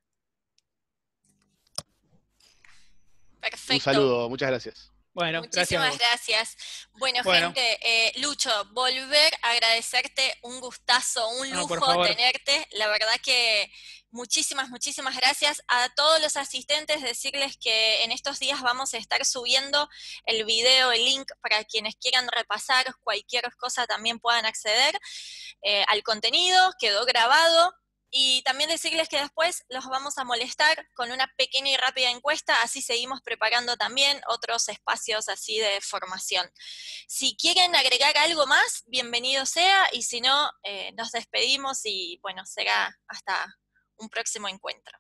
Un saludo, muchas gracias. Bueno, Muchísimas gracias. Bueno, gente, eh, Lucho, volver a agradecerte, un gustazo, un lujo tenerte. La verdad que muchísimas, muchísimas gracias a todos los asistentes, decirles que en estos días vamos a estar subiendo el video, el link para quienes quieran repasar cualquier cosa también puedan acceder eh, al contenido, quedó grabado, y también decirles que después los vamos a molestar con una pequeña y rápida encuesta, así seguimos preparando también otros espacios así de formación. Si quieren agregar algo más, bienvenido sea, y si no, eh, nos despedimos y bueno, será hasta un próximo encuentro.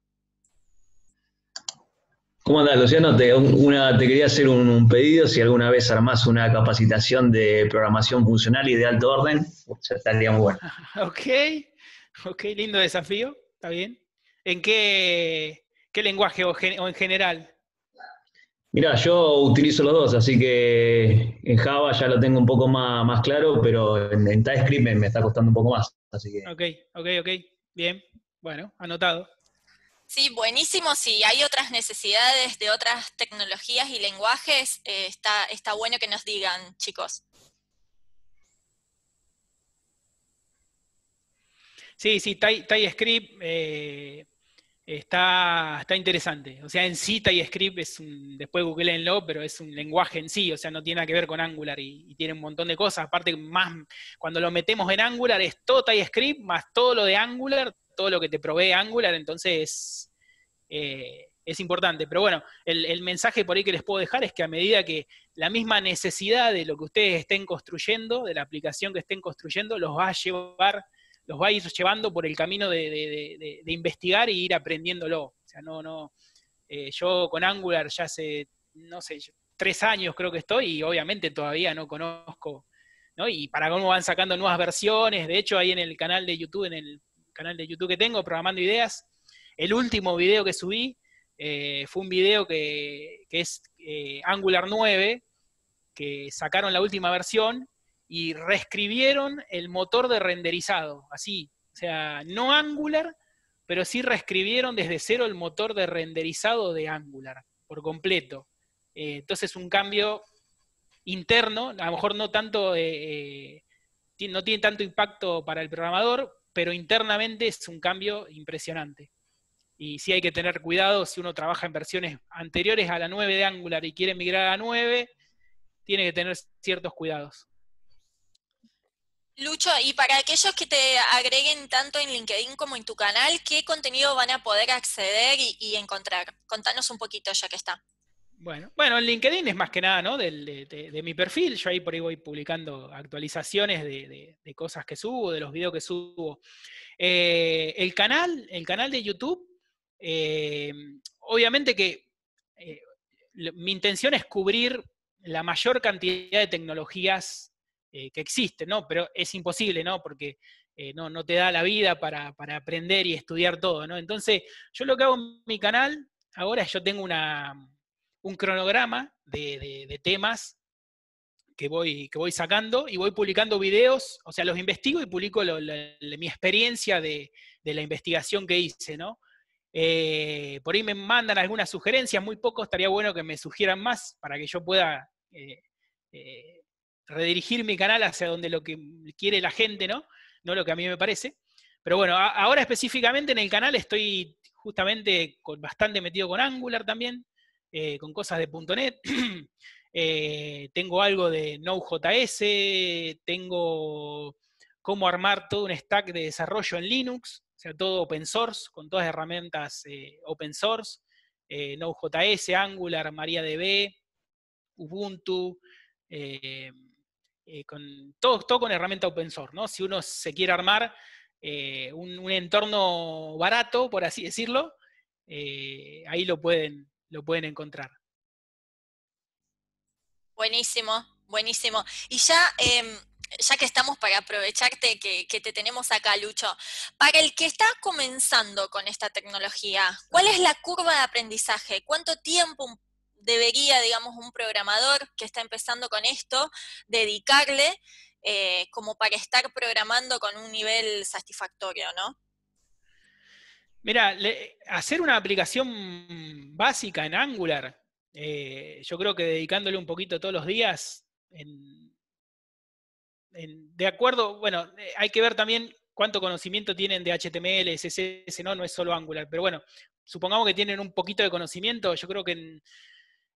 ¿Cómo andas, Luciano? Te, una, te quería hacer un, pedido, si alguna vez armas una capacitación de programación funcional y de alto orden, ya estaría muy bueno. ok. Ok, lindo desafío, está bien. ¿En qué, lenguaje o, en general? Mira, yo utilizo los dos, así que en Java ya lo tengo un poco más, claro, pero en, TypeScript me, está costando un poco más. Así que... Ok, ok, ok, bien. Bueno, anotado. Sí, buenísimo. Si hay otras necesidades de otras tecnologías y lenguajes, eh, está, está bueno que nos digan, chicos. Sí, sí, TypeScript eh, está, está interesante. O sea, en sí TypeScript es un, después googleenlo, pero es un lenguaje en sí, o sea, no tiene nada que ver con Angular y, tiene un montón de cosas. Aparte, más cuando lo metemos en Angular es todo TypeScript más todo lo de Angular, todo lo que te provee Angular, entonces eh, es importante. Pero bueno, el, el, mensaje por ahí que les puedo dejar es que a medida que la misma necesidad de lo que ustedes estén construyendo, de la aplicación que estén construyendo, los va a llevar los va a ir llevando por el camino de, de, investigar e ir aprendiéndolo. O sea, no, no. Eh, yo con Angular ya hace, no sé, tres años creo que estoy y obviamente todavía no conozco, ¿no? Y para cómo van sacando nuevas versiones. De hecho, ahí en el canal de YouTube, en el canal de YouTube que tengo, Programando Ideas, el último video que subí eh, fue un video que, que es eh, Angular 9, que sacaron la última versión y reescribieron el motor de renderizado, así, o sea, no Angular, pero sí reescribieron desde cero el motor de renderizado de Angular, por completo. Entonces eh, entonces, un cambio interno, a lo mejor no tanto, eh, eh, no tiene tanto impacto para el programador, pero internamente es un cambio impresionante. Y sí hay que tener cuidado si uno trabaja en versiones anteriores a la 9 de Angular y quiere migrar a la 9, tiene que tener ciertos cuidados. Lucho, y para aquellos que te agreguen tanto en LinkedIn como en tu canal, ¿qué contenido van a poder acceder y, encontrar? Contanos un poquito ya que está. Bueno, bueno, en LinkedIn es más que nada, ¿no? de, mi perfil. Yo ahí por ahí voy publicando actualizaciones de, cosas que subo, de los videos que subo. Eh, el canal, el canal de YouTube, eh, obviamente que eh, mi intención es cubrir la mayor cantidad de tecnologías eh, que existe, ¿no? Pero es imposible, ¿no? Porque eh, no, no, te da la vida para, aprender y estudiar todo, ¿no? Entonces, yo lo que hago en mi canal, ahora yo tengo un cronograma de, temas que voy, que voy sacando y voy publicando videos, o sea, los investigo y publico mi experiencia de, la investigación que hice, ¿no? Eh, por ahí me mandan algunas sugerencias, muy poco, estaría bueno que me sugieran más para que yo pueda redirigir mi canal hacia donde lo que quiere la gente, ¿no? No lo que a mí me parece. Pero bueno, ahora específicamente en el canal estoy justamente bastante metido con Angular también, eh, con cosas de .NET. Eh, tengo algo de Node.js, tengo cómo armar todo un stack de desarrollo en Linux, o sea, todo open source, con todas herramientas eh, open source, Node.js, Angular, MariaDB, Ubuntu, eh, eh, con, todo, todo con herramienta open source, ¿no? Si uno se quiere armar eh, un, entorno barato, por así decirlo, eh, ahí lo pueden, lo pueden encontrar. Buenísimo, buenísimo. Y ya, em, ya que estamos para aprovecharte que, que, te tenemos acá, Lucho, para el que está comenzando con esta tecnología, ¿cuál es la curva de aprendizaje? ¿Cuánto tiempo debería, digamos, un programador que está empezando con esto, dedicarle eh, como para estar programando con un nivel satisfactorio, ¿no? Mira, hacer una aplicación básica en Angular, eh, yo creo que dedicándole un poquito todos los días, en, de acuerdo, bueno, eh, hay que ver también cuánto conocimiento tienen de HTML, CSS, no, no es solo Angular, pero bueno, supongamos que tienen un poquito de conocimiento, yo creo que en,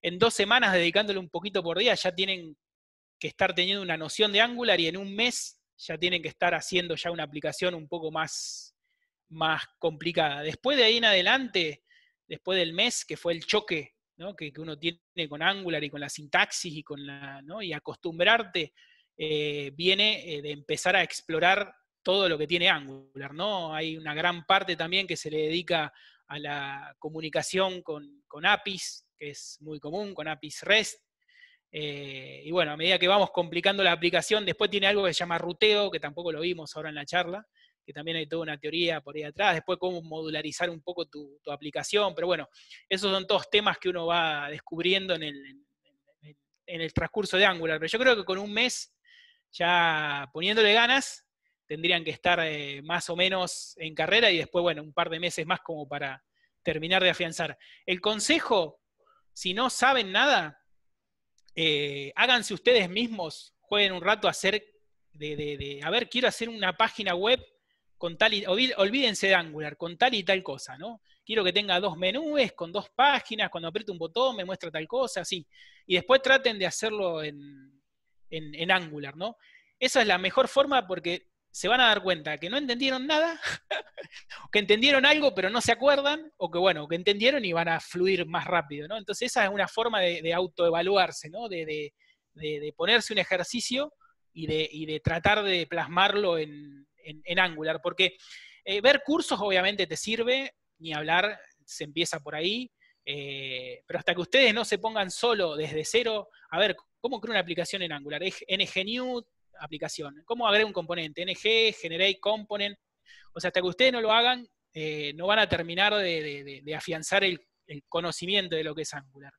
en dos semanas dedicándole un poquito por día ya tienen que estar teniendo una noción de Angular y en un mes ya tienen que estar haciendo ya una aplicación un poco más, más complicada. Después de ahí en adelante, después del mes, que fue el choque que, uno tiene con Angular y con la sintaxis y con la, y acostumbrarte, eh, viene eh, de empezar a explorar todo lo que tiene Angular, ¿no? Hay una gran parte también que se le dedica a la comunicación con, con APIs, que es muy común, con APIs REST. Eh, y bueno, a medida que vamos complicando la aplicación, después tiene algo que se llama ruteo, que tampoco lo vimos ahora en la charla, que también hay toda una teoría por ahí atrás, después cómo modularizar un poco tu, aplicación, pero bueno, esos son todos temas que uno va descubriendo en el, en, el transcurso de Angular, pero yo creo que con un mes ya poniéndole ganas, tendrían que estar eh, más o menos en carrera y después, bueno, un par de meses más como para terminar de afianzar. El consejo, si no saben nada, eh, háganse ustedes mismos, jueguen un rato a hacer, de, a ver, quiero hacer una página web con tal y, olvídense de Angular, con tal y tal cosa, ¿no? Quiero que tenga dos menús, con dos páginas, cuando aprieto un botón me muestra tal cosa, así. Y después traten de hacerlo en, en Angular, ¿no? Esa es la mejor forma porque se van a dar cuenta que no entendieron nada, que entendieron algo pero no se acuerdan, o que bueno, que entendieron y van a fluir más rápido, ¿no? Entonces esa es una forma de, autoevaluarse, ¿no? De, ponerse un ejercicio y de, tratar de plasmarlo en, Angular, porque eh, ver cursos obviamente te sirve, ni hablar, se empieza por ahí, eh, pero hasta que ustedes no se pongan solo desde cero, a ver, ¿cómo crea una aplicación en Angular? ngnew aplicación. ¿Cómo abrir un componente? NG, generate component. O sea, hasta que ustedes no lo hagan, eh, no van a terminar de, afianzar el, conocimiento de lo que es Angular.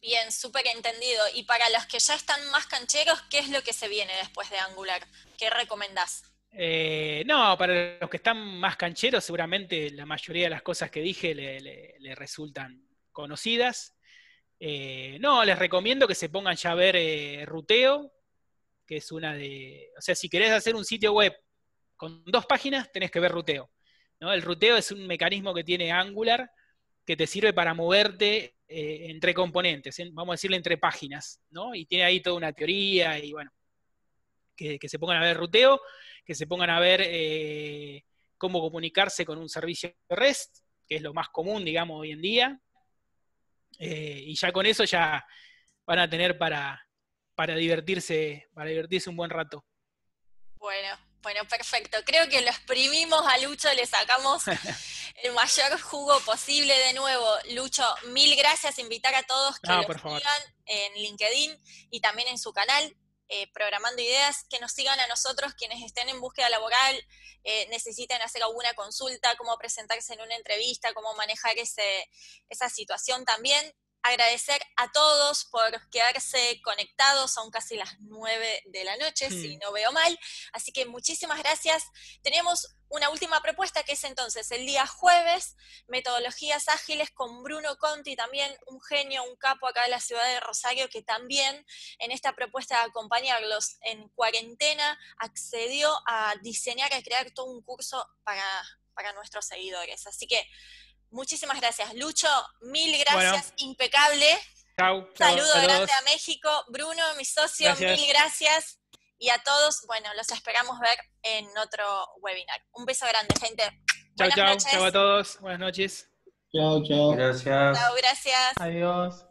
Bien, súper entendido. Y para los que ya están más cancheros, ¿qué es lo que se viene después de Angular? ¿Qué recomendás? Eh, no, para los que están más cancheros, seguramente la mayoría de las cosas que dije le resultan conocidas. Eh, no, les recomiendo que se pongan ya a ver eh, Ruteo, que es una de. O sea, si querés hacer un sitio web con dos páginas, tenés que ver Ruteo. El ruteo es un mecanismo que tiene Angular que te sirve para moverte eh, entre componentes, vamos a decirle entre páginas, ¿no? Y tiene ahí toda una teoría y bueno, que, que se pongan a ver ruteo, que se pongan a ver cómo comunicarse con un servicio REST, que es lo más común, digamos, hoy en día, eh, y ya con eso ya van a tener para, para divertirse, para divertirse un buen rato. Bueno, bueno, perfecto. Creo que lo exprimimos a Lucho, le sacamos el mayor jugo posible de nuevo. Lucho, mil gracias. Invitar a todos que lo sigan en LinkedIn y también en su canal. Eh, programando ideas, que nos sigan a nosotros, quienes estén en búsqueda laboral, eh, necesiten hacer alguna consulta, cómo presentarse en una entrevista, cómo manejar ese, esa situación también agradecer a todos por quedarse conectados, son casi las 9 de la noche, si hmm. no veo mal. Así que muchísimas gracias. Tenemos una última propuesta que es entonces el día jueves, metodologías ágiles con Bruno Conti, también un genio, un capo acá de la ciudad de Rosario, que también en esta propuesta de acompañarlos en cuarentena accedió a diseñar, a crear todo un curso para, para nuestros seguidores. Así que Muchísimas gracias, Lucho. Mil gracias, impecable. Saludo Saludos. grande a México. Bruno, mi socio, mil gracias. Y a todos, bueno, los esperamos ver en otro webinar. Un beso grande, gente. Chao, chao. Chao a todos. Buenas noches. Chao, chao. Gracias. Chao, gracias. Adiós.